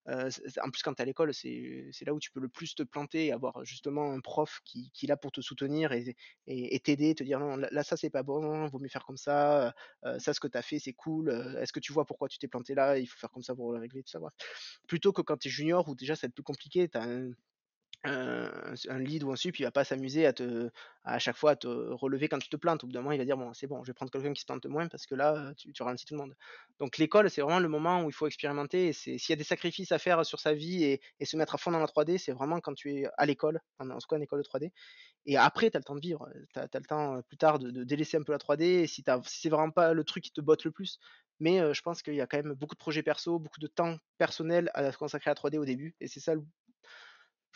en plus, quand tu à l'école, c'est là où tu peux le plus te planter et avoir justement un prof qui, est là pour te soutenir et t'aider, te dire non, là, ça, c'est pas bon, vaut mieux faire comme ça, ça, ce que tu as fait, c'est cool, est-ce que tu vois pourquoi tu t'es planté là, il faut faire comme ça pour le régler, tout ça. Plutôt que quand tu es junior où déjà c'est plus compliqué, tu un, un lead ou un sup, il va pas s'amuser à te à chaque fois à te relever quand tu te plantes. Au bout d'un moment, il va dire bon, c'est bon, je vais prendre quelqu'un qui se tente moins parce que là, tu, tu ralentis tout le monde. Donc l'école, c'est vraiment le moment où il faut expérimenter. Et s'il y a des sacrifices à faire sur sa vie et, se mettre à fond dans la 3D, c'est vraiment quand tu es à l'école, en, ce tout cas en école de 3D. Et après, tu as le temps de vivre. Tu as, le temps euh, plus tard de, délaisser un peu la 3D si, si c'est vraiment pas le truc qui te botte le plus. Mais euh, je pense qu'il y a quand même beaucoup de projets perso, beaucoup de temps personnel à consacrer à la 3D au début. Et c'est ça le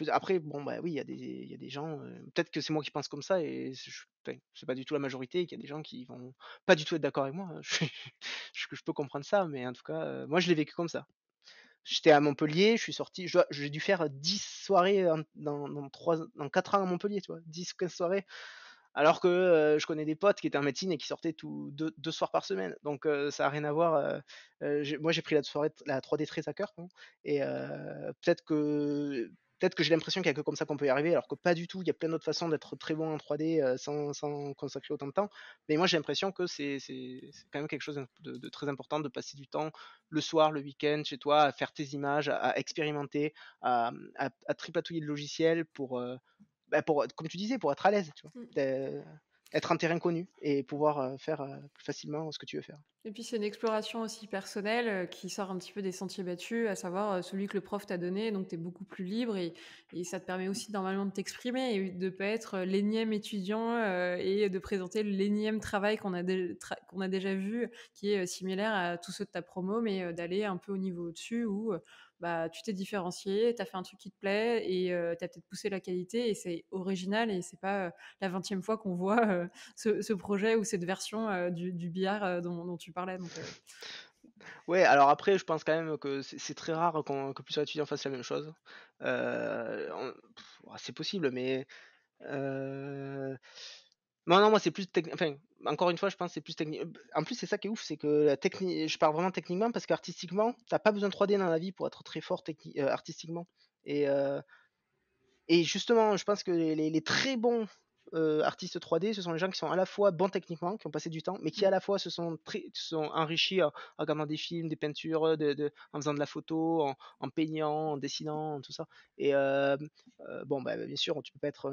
après, bon, bah oui, il y, a des, des gens, euh, peut-être que c'est moi qui pense comme ça et c'est pas du tout la majorité Il qu'il y a des gens qui vont pas du tout être d'accord avec moi. Hein. Je, peux comprendre ça, mais en tout cas, euh, moi je l'ai vécu comme ça. J'étais à Montpellier, je suis sorti, j'ai dû faire 10 euh, soirées dans, dans 4 ans à Montpellier, tu vois, 10 15 soirées. Alors que je connais des potes qui étaient en médecine et qui sortaient tous deux, soirs par semaine. Donc ça n'a rien à voir. moi j'ai pris la soirée la 3D très à cœur. Hein. et peut-être que peut-être que j'ai l'impression qu'il n'y a que comme ça qu'on peut y arriver, alors que pas du tout, il y a plein d'autres façons d'être très bon en 3D euh, sans, consacrer autant de temps. Mais moi j'ai l'impression que c'est quand même quelque chose de, très important de passer du temps le soir, le week-end chez toi, à faire tes images, à, expérimenter, à, à, tripatouiller le logiciel pour, euh, bah, pour, comme tu disais, pour être à l'aise. Mmh être un terrain connu et pouvoir euh, faire euh, plus facilement ce que tu veux faire. Et puis c'est une exploration aussi personnelle euh, qui sort un petit peu des sentiers battus, à savoir celui que le prof t'a donné, donc tu es beaucoup plus libre et, ça te permet aussi normalement de t'exprimer et de ne pas être l'énième étudiant et de présenter l'énième travail qu'on a, qu'on a déjà vu qui est similaire à tous ceux de ta promo, mais d'aller un peu au niveau au-dessus où bah, tu t'es différencié, tu as fait un truc qui te plaît et tu as peut-être poussé la qualité et c'est original et c'est pas la vingtième fois qu'on voit ce, projet ou cette version du, billard dont, tu parlais. Donc, Ouais, alors après, je pense quand même que c'est très rare que plusieurs étudiants fassent la même chose. c'est possible, mais. Non, non, moi, c'est plus encore une fois, je pense que c'est plus technique. En plus, c'est ça qui est ouf, c'est que la technique, je parle vraiment techniquement parce qu'artistiquement, t'as pas besoin de 3D dans la vie pour être très fort euh, artistiquement. Et, euh, et justement, je pense que les, très bons euh, artistes 3D, ce sont les gens qui sont à la fois bons techniquement, qui ont passé du temps, mais qui mmh. à la fois se sont, sont enrichis en, regardant des films, des peintures, de, en faisant de la photo, en, peignant, en dessinant, tout ça. Et bon, bah, bien sûr, tu peux pas être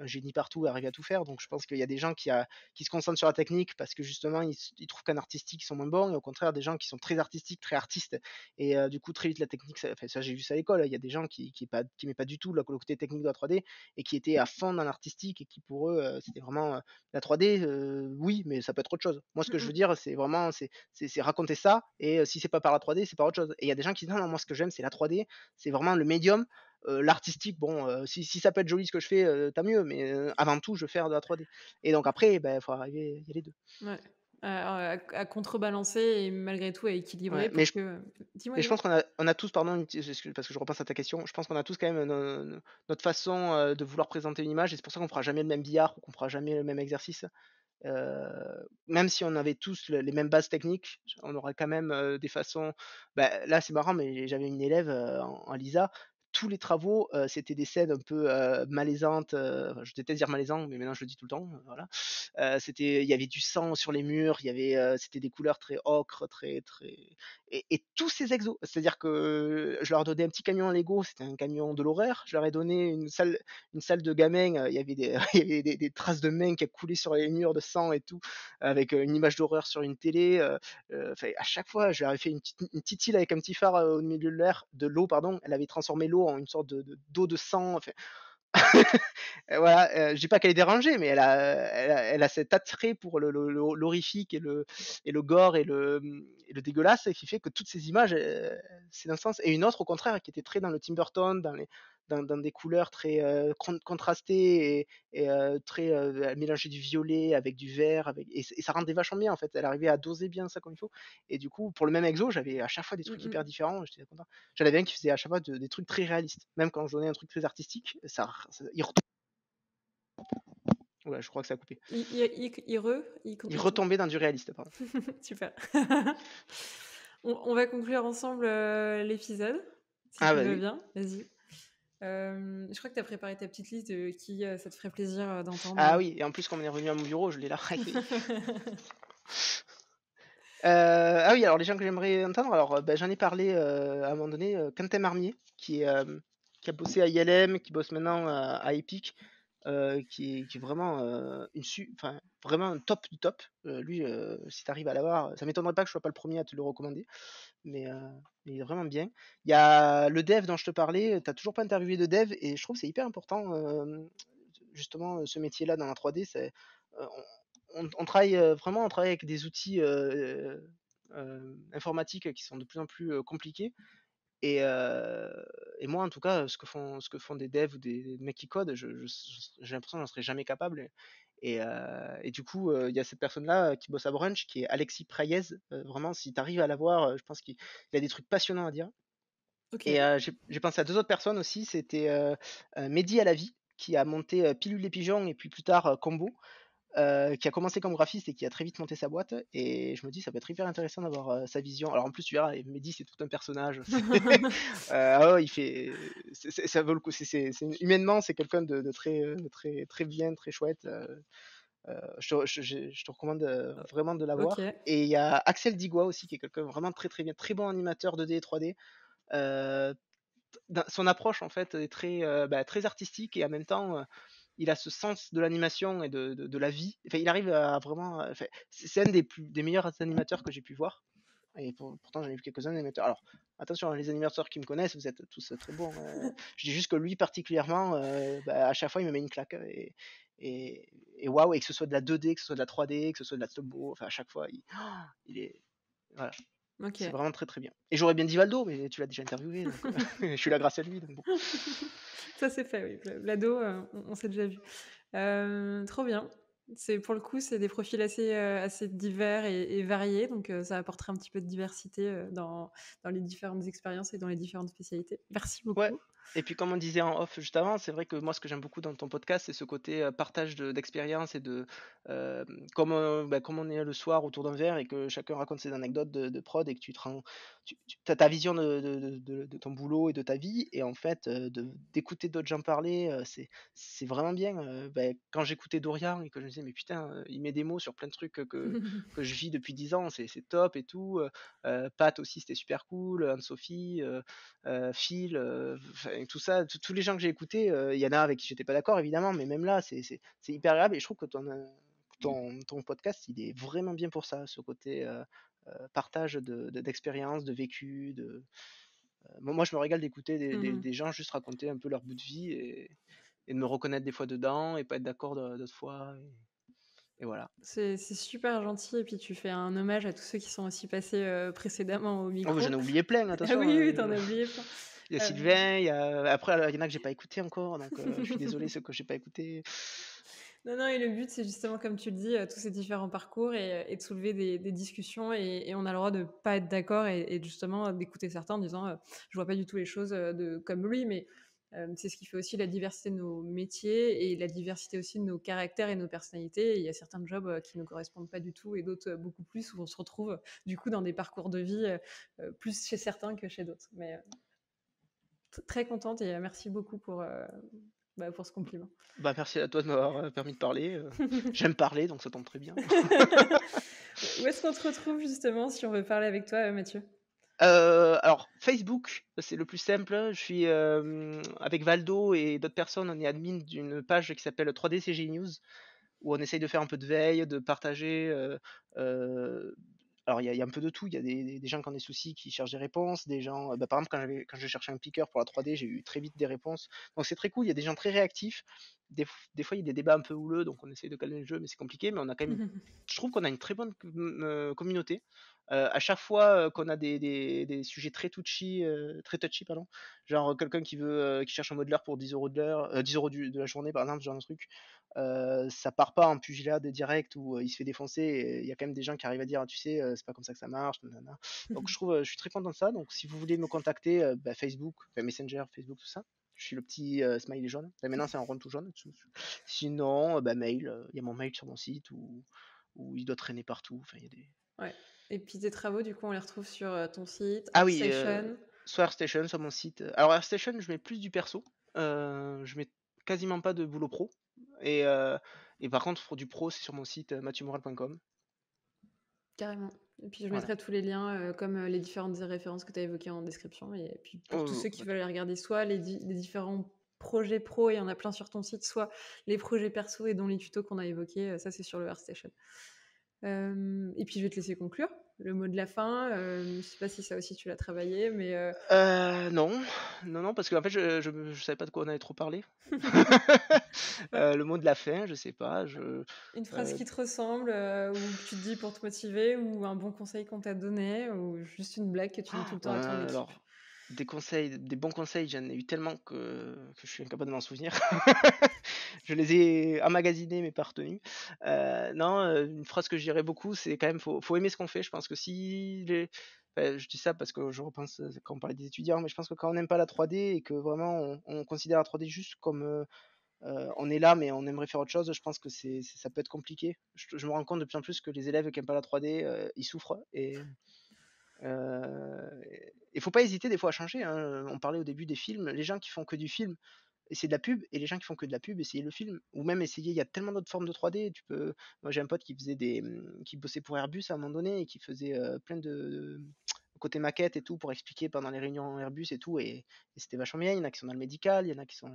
un génie partout, arrive à tout faire. Donc je pense qu'il y a des gens qui, se concentrent sur la technique parce que justement ils, trouvent qu'un artistique ils sont moins bons, et au contraire des gens qui sont très artistiques, très artistes, et euh, du coup très vite la technique, ça, j'ai vu ça à l'école, il y a des gens qui qui, pas, pas du tout le côté technique de la 3D et qui étaient à fond dans l'artistique et qui pour eux euh, c'était vraiment euh, la 3D, oui, mais ça peut être autre chose. Moi ce que je mmh veux dire c'est vraiment c'est raconter ça et si c'est pas par la 3D c'est par autre chose. Et il y a des gens qui disent non moi ce que j'aime c'est la 3D, c'est vraiment le médium. Euh, l'artistique, bon, euh, si, ça peut être joli ce que je fais, euh, t'as mieux, mais avant tout, je veux faire de la 3D. Et donc après, il ben, faut arriver, il y a les deux. Ouais. À, contrebalancer et malgré tout à équilibrer. mais, je, je pense qu'on a, on a tous, pardon, parce que je repense à ta question, je pense qu'on a tous quand même notre, façon de vouloir présenter une image et c'est pour ça qu'on fera jamais le même billard ou qu'on fera jamais le même exercice. même si on avait tous les mêmes bases techniques, on aurait quand même des façons. Ben, là, c'est marrant, mais j'avais une élève en, Lisa tous les travaux, c'était des scènes un peu malaisantes. je déteste dire malaisant, mais maintenant je le dis tout le temps. voilà. c'était, il y avait du sang sur les murs, il y avait, c'était des couleurs très ocre, très, très, et, tous ces exos. C'est-à-dire que je leur donnais un petit camion Lego, c'était un camion de l'horreur. Je leur ai donné une salle, une salle de gamins. Il y avait des, traces de mains qui a coulé sur les murs de sang et tout, avec une image d'horreur sur une télé. à chaque fois, je leur ai fait une petite île avec un petit phare au milieu de l'air, de l'eau, pardon. Elle avait transformé l'eau une sorte de, d'eau de, sang. Enfin, voilà, euh, je dis pas qu'elle est dérangée, mais elle a, elle a, cet attrait pour l'horrifique et, le, gore et le, et le dégueulasse qui fait que toutes ces images, euh, c'est d'un sens. Et une autre, au contraire, qui était très dans le timberton dans les, dans, des couleurs très euh, contrastées et, euh, très euh, mélangées mélanger du violet avec du vert, avec, et, et, ça rendait vachement bien en fait. Elle arrivait à doser bien ça comme il faut. Et du coup, pour le même exo, j'avais à chaque fois des mmh trucs hyper différents. J'étais content. j'avais un qui faisait à chaque fois des trucs très réalistes. Même quand je donnais un truc très artistique, ça, il je crois que ça a coupé. Il, retombait dans du réaliste, Super. on, va conclure ensemble l'épisode. Si ah, tu veux bien, vas-y je crois que tu as préparé ta petite liste de qui euh, ça te ferait plaisir euh, d'entendre. Ah oui, et en plus, quand on est revenu à mon bureau, je l'ai là. Euh, ah oui, alors les gens que j'aimerais entendre, alors bah, j'en ai parlé à un moment donné, Quentin Marmier, qui, qui a bossé à ILM, qui bosse maintenant à Epic, euh, qui, est, vraiment euh, une su vraiment un top du top. Euh, lui, si tu arrives à l'avoir, ça m'étonnerait pas que je sois pas le premier à te le recommander, mais il est vraiment bien. Il y a le dev dont je te parlais, tu n'as toujours pas interviewé de dev et je trouve c'est hyper important justement ce métier-là dans la 3D. C'est on, travaille vraiment, on travaille avec des outils informatiques qui sont de plus en plus compliqués et, moi, en tout cas, ce que font, des devs ou des, mecs qui codent, j'ai l'impression que j'en serais jamais capable. Et, du coup, il y a cette personne-là qui bosse à Brunch, qui est Alexis Prayez. vraiment, si tu arrives à la voir, je pense qu'il a des trucs passionnants à dire. Et j'ai pensé à deux autres personnes aussi. C'était Mehdi à la vie, qui a monté Pilule les pigeons et puis plus tard Combo. Euh, qui a commencé comme graphiste et qui a très vite monté sa boîte. Et je me dis, ça peut être hyper intéressant d'avoir euh, sa vision. Alors en plus, tu verras, Mehdi, c'est tout un personnage. Euh, ah il fait, ça vaut le coup. C'est, humainement, c'est quelqu'un de, très, très, très bien, très chouette. Je te, je, te, recommande vraiment de l'avoir. Et il y a Axel Digua aussi, qui est quelqu'un vraiment très très bien, très bon animateur 2D et 3D. son approche en fait est très, bah, très artistique et en même temps il a ce sens de l'animation et de, la vie. Enfin, il arrive à vraiment. Euh, c'est un des, des meilleurs animateurs que j'ai pu voir. Et pourtant, j'en ai vu quelques-uns d'animateurs. Alors, attention, les animateurs qui me connaissent, vous êtes tous très bons. Euh, je dis juste que lui, particulièrement, euh, bah, à chaque fois, il me met une claque. Et, et, et waouh, et que ce soit de la 2D, que ce soit de la 3D, que ce soit de la stop enfin, à chaque fois, il, il est. Voilà. C'est vraiment très très bien. Et j'aurais bien dit Valdo, mais tu l'as déjà interviewé. Euh, je suis là grâce à lui. Ça c'est fait, oui. Euh, on, s'est déjà vu. Euh, trop bien. C'est pour le coup, c'est des profils assez, assez divers et, variés, donc ça apporterait un petit peu de diversité dans, dans, les différentes expériences et dans les différentes spécialités. Merci beaucoup. Et puis, comme on disait en off juste avant, c'est vrai que moi, ce que j'aime beaucoup dans ton podcast, c'est ce côté euh, partage d'expérience et de. Euh, comme, on, euh, bah, comme, on est le soir autour d'un verre et que chacun raconte ses anecdotes de, prod et que tu, tu, as ta vision de, ton boulot et de ta vie. Et en fait, euh, d'écouter d'autres gens parler, c'est vraiment bien. Bah, quand j'écoutais Dorian et que je me disais, mais putain, il met des mots sur plein de trucs que, que, je vis depuis 10 ans, c'est top et tout. Euh, Pat aussi, c'était super cool. Anne-Sophie, euh, Phil tout ça, tous les gens que j'ai écoutés, euh, il y en a avec qui j'étais pas d'accord évidemment, mais même là, c'est hyper agréable et je trouve que euh, mmh. ton, ton, podcast, il est vraiment bien pour ça, ce côté euh, partage d'expériences, de, vécu, de moi, je me régale d'écouter mmh des, gens juste raconter un peu leur bout de vie et, et de me reconnaître des fois dedans et pas être d'accord d'autres fois. Et, voilà. C'est super gentil. Et puis, tu fais un hommage à tous ceux qui sont aussi passés précédemment au ah micro. Oh, J'en ai oublié plein, ah attention. Ah oui, hein, oui, t'en as oublié plein. Il y a ah Sylvain, il y après, il y en a que j'ai pas écouté encore, donc euh, je suis désolé ceux que j'ai pas écouté. Non, non, et le but, c'est justement, comme tu le dis, euh, tous ces différents parcours et, euh, de soulever des, discussions. Et, on a le droit de ne pas être d'accord et, justement d'écouter certains en disant je Je vois pas du tout les choses de, comme lui, mais c'est ce qui fait aussi la diversité de nos métiers et la diversité aussi de nos caractères et nos personnalités. il y a certains jobs qui ne correspondent pas du tout et d'autres beaucoup plus où on se retrouve du coup dans des parcours de vie plus chez certains que chez d'autres. Mais très contente et euh, merci beaucoup pour, euh, bah, pour ce compliment. Bah, merci à toi de m'avoir euh, permis de parler. J'aime parler, donc ça tombe très bien. Où est-ce qu'on te retrouve justement si on veut parler avec toi, Mathieu alors, Facebook, c'est le plus simple. Je suis avec Valdo et d'autres personnes, on est admin d'une page qui s'appelle 3DCG News, où on essaye de faire un peu de veille, de partager alors il y, a un peu de tout, il y a des, gens qui ont des soucis qui cherchent des réponses, des gens, euh, bah, par exemple quand, quand je cherchais un picker pour la 3D, j'ai eu très vite des réponses. Donc c'est très cool, il y a des gens très réactifs. Des, fois il y a des débats un peu houleux, donc on essaie de calmer le jeu, mais c'est compliqué. Mais on a quand même, je trouve qu'on a une très bonne euh, communauté. Euh, à chaque fois euh, qu'on a des, des, sujets très touchy, euh, très touchy pardon, genre quelqu'un qui veut, qui cherche un modeleur pour 10 euros de l'heure, 10 euros de la journée par exemple, genre un truc, ça part pas en pugilade direct où il se fait défoncer. Il y a quand même des gens qui arrivent à dire, «Ah, tu sais, c'est pas comme ça que ça marche. Donc je trouve, je suis très content de ça. Donc si vous voulez me contacter, bah, Facebook, Messenger, Facebook, tout ça je suis le petit smiley jaune. Là, maintenant, c'est un rond tout jaune. Sinon, bah, mail, il y a mon mail sur mon site où, où il doit traîner partout. Enfin, il y a des. Ouais. Et puis tes travaux, du coup, on les retrouve sur euh, ton site, ah oui, Station. Euh, soit AirStation, soit mon site. Euh, alors AirStation, je mets plus du perso. je mets quasiment pas de boulot pro. Et, et par contre, pour du pro, c'est sur mon site mathumoral.com. Carrément. Et puis je mettrai tous les liens, comme les différentes références que tu as évoquées en description. Et puis pour tous oh, ceux qui veulent regarder, soit les, différents projets pro, il y en a plein sur ton site, soit les projets perso et dont les tutos qu'on a évoqués, ça c'est sur le Airstation et puis je vais te laisser conclure. Le mot de la fin, je ne sais pas si ça aussi tu l'as travaillé, mais... Euh, non, non, non, parce qu'en fait, je ne savais pas de quoi on allait trop parler. Euh, le mot de la fin, je ne sais pas. Une phrase euh qui te ressemble, ou que tu te dis pour te motiver, ou un bon conseil qu'on t'a donné, ou juste une blague que tu dis tout le temps à ton des conseils, des bons conseils, j'en ai eu tellement que, je suis incapable de m'en souvenir. je les ai emmagasinés mais pas retenus. Euh, non, euh, une phrase que j'irais beaucoup, c'est quand même faut, faut aimer ce qu'on fait. Je pense que si je dis ça parce que je repense quand on parlait des étudiants, mais je pense que quand on n'aime pas la 3D et que vraiment on, considère la 3D juste comme euh, on est là mais on aimerait faire autre chose, je pense que c'est, ça peut être compliqué. Je, je, me rends compte de plus en plus que les élèves qui n'aiment pas la 3D, ils souffrent et il euh, faut pas hésiter des fois à changer. Hein. On parlait au début des films, les gens qui font que du film, essayez de la pub, et les gens qui font que de la pub, essayer le film. Ou même essayer. il y a tellement d'autres formes de 3D. Tu peux... Moi j'ai un pote qui faisait des. Mmh, qui bossait pour Airbus à un moment donné et qui faisait euh, plein de côté maquette et tout pour expliquer pendant les réunions Airbus et tout et, c'était vachement bien il y en a qui sont dans le médical il y en a qui sont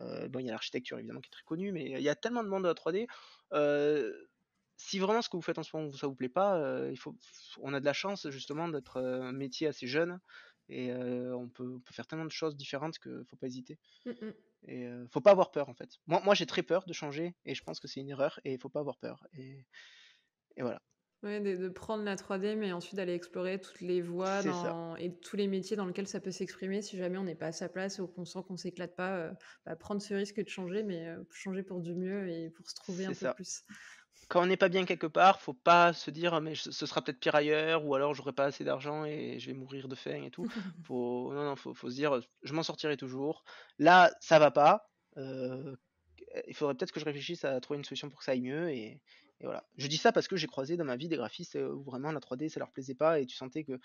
euh, bon il y a l'architecture évidemment qui est très connue mais il y a tellement de monde la 3D euh, si vraiment ce que vous faites en ce moment ça vous plaît pas, euh, il faut, on a de la chance justement d'être euh, un métier assez jeune et euh, on, peut, faire tellement de choses différentes qu'il faut pas hésiter. Il mmh ne Et faut pas avoir peur en fait. Moi, moi j'ai très peur de changer et je pense que c'est une erreur et il faut pas avoir peur. Et, et voilà. Ouais, de, prendre la 3D mais ensuite d'aller explorer toutes les voies et tous les métiers dans lesquels ça peut s'exprimer si jamais on n'est pas à sa place ou qu'on sent qu'on s'éclate pas, bah, prendre ce risque de changer mais changer pour du mieux et pour se trouver un peu plus quand on n'est pas bien quelque part, faut pas se dire «Ah, mais ce sera peut-être pire ailleurs ou alors j'aurai pas assez d'argent et je vais mourir de faim et tout. Faut non non, faut, faut se dire je m'en sortirai toujours. Là, ça va pas. Euh, il faudrait peut-être que je réfléchisse à trouver une solution pour que ça aille mieux et, et voilà. Je dis ça parce que j'ai croisé dans ma vie des graphistes euh, où vraiment la 3D ça leur plaisait pas et tu sentais que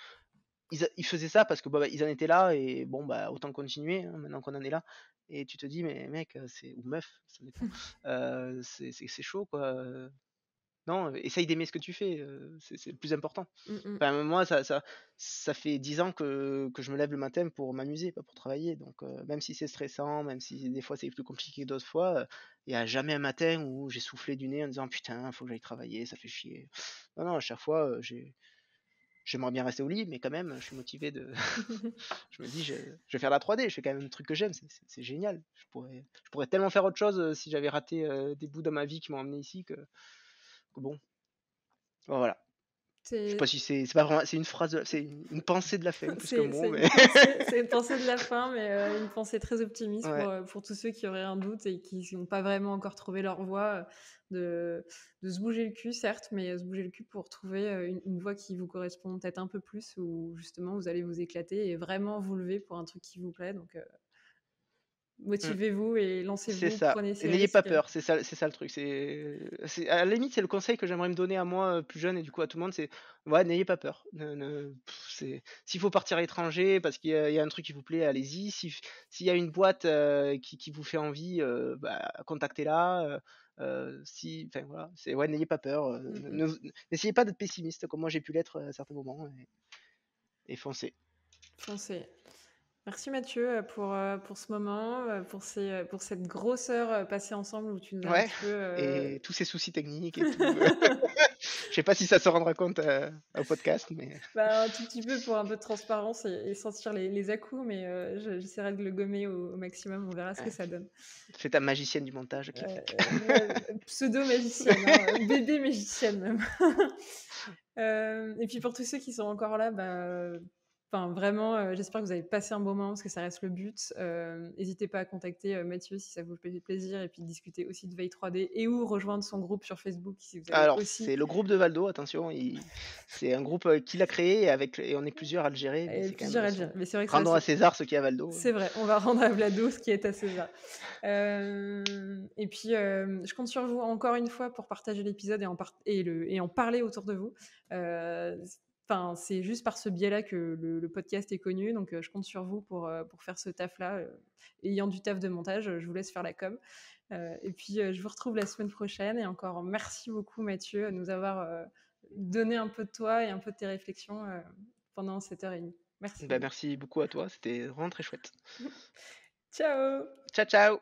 ils, faisaient ça parce que bah, bah, ils en étaient là et bon bah autant continuer hein, maintenant qu'on en est là et tu te dis mais mec euh, c'est ou meuf euh, c'est chaud quoi euh. non essaye d'aimer ce que tu fais c'est le plus important mmh, mmh. moi ça, ça, fait dix ans que, je me lève le matin pour m'amuser pas pour travailler donc même si c'est stressant même si des fois c'est plus compliqué d'autres fois il y n'y a jamais un matin où j'ai soufflé du nez en disant putain faut que j'aille travailler ça fait chier non non à chaque fois j'ai j'aimerais bien rester au lit, mais quand même, je suis motivé de. je me dis, je, vais faire la 3D, je fais quand même un truc que j'aime, c'est génial. Je pourrais, je pourrais tellement faire autre chose euh, si j'avais raté euh, des bouts de ma vie qui m'ont amené ici que, bon. Voilà. Je sais pas si c'est vraiment c'est une phrase c'est une pensée de la fin plus mais c'est une pensée de la fin mais euh, une pensée très optimiste euh, pour, tous ceux qui auraient un doute et qui n'ont pas vraiment encore trouvé leur voie euh, de, se bouger le cul certes mais se bouger le cul pour trouver une, voie qui vous correspond peut-être un peu plus où justement vous allez vous éclater et vraiment vous lever pour un truc qui vous plaît donc Motivez-vous mmh. et lancez-vous. C'est ça. N'ayez pas peur. C'est ça, c'est le truc. C'est, à la limite, c'est le conseil que j'aimerais me donner à moi euh, plus jeune et du coup à tout le monde, c'est ouais, n'ayez pas peur. s'il faut partir à l'étranger parce qu'il y, a un truc qui vous plaît, allez-y. S'il y a une boîte euh, qui, vous fait envie, euh, bah, contactez-la. si, voilà, c'est ouais, n'ayez pas peur. Mmh. n'essayez pas d'être pessimiste comme moi j'ai pu l'être à certains moments et, et foncez. Foncez. Merci Mathieu euh, pour, euh, pour ce moment, euh, pour, ces, pour cette grosseur passée ensemble où tu nous as un peu, et tous ces soucis techniques et tout. Je sais pas si ça se rendra compte au podcast, mais bah, un tout petit peu pour un peu de transparence et, sentir les, les à-coups, mais j'essaierai de le gommer au, maximum. On verra ce que ça donne. C'est ta magicienne du montage. pseudo magicienne, hein, bébé magicienne même. et puis pour tous ceux qui sont encore là, bah Enfin, vraiment, euh, j'espère que vous avez passé un bon moment parce que ça reste le but. Euh, n'hésitez pas à contacter euh, Mathieu si ça vous fait plaisir et puis discuter aussi de Veille 3D et ou rejoindre son groupe sur Facebook Alors, c'est le groupe de Valdo, attention. Il... C'est un groupe qu'il a créé et, avec... et on est plusieurs à le gérer. Mais plusieurs c'est vrai que Rendons à César ce qui est à Valdo. C'est vrai, on va rendre à Valdo ce qui est à César. et puis, je compte sur vous encore une fois pour partager l'épisode et, en et, le... et en parler autour de vous c'est juste par ce biais-là que le, podcast est connu. Donc, euh, je compte sur vous pour, euh, pour faire ce taf-là. Euh, ayant du taf de montage, je vous laisse faire la com. et puis, je vous retrouve la semaine prochaine. Et encore, merci beaucoup, Mathieu, de nous avoir donné un peu de toi et un peu de tes réflexions pendant cette heure et demie. Merci. Bah, merci beaucoup à toi. C'était vraiment très chouette. ciao. Ciao, ciao.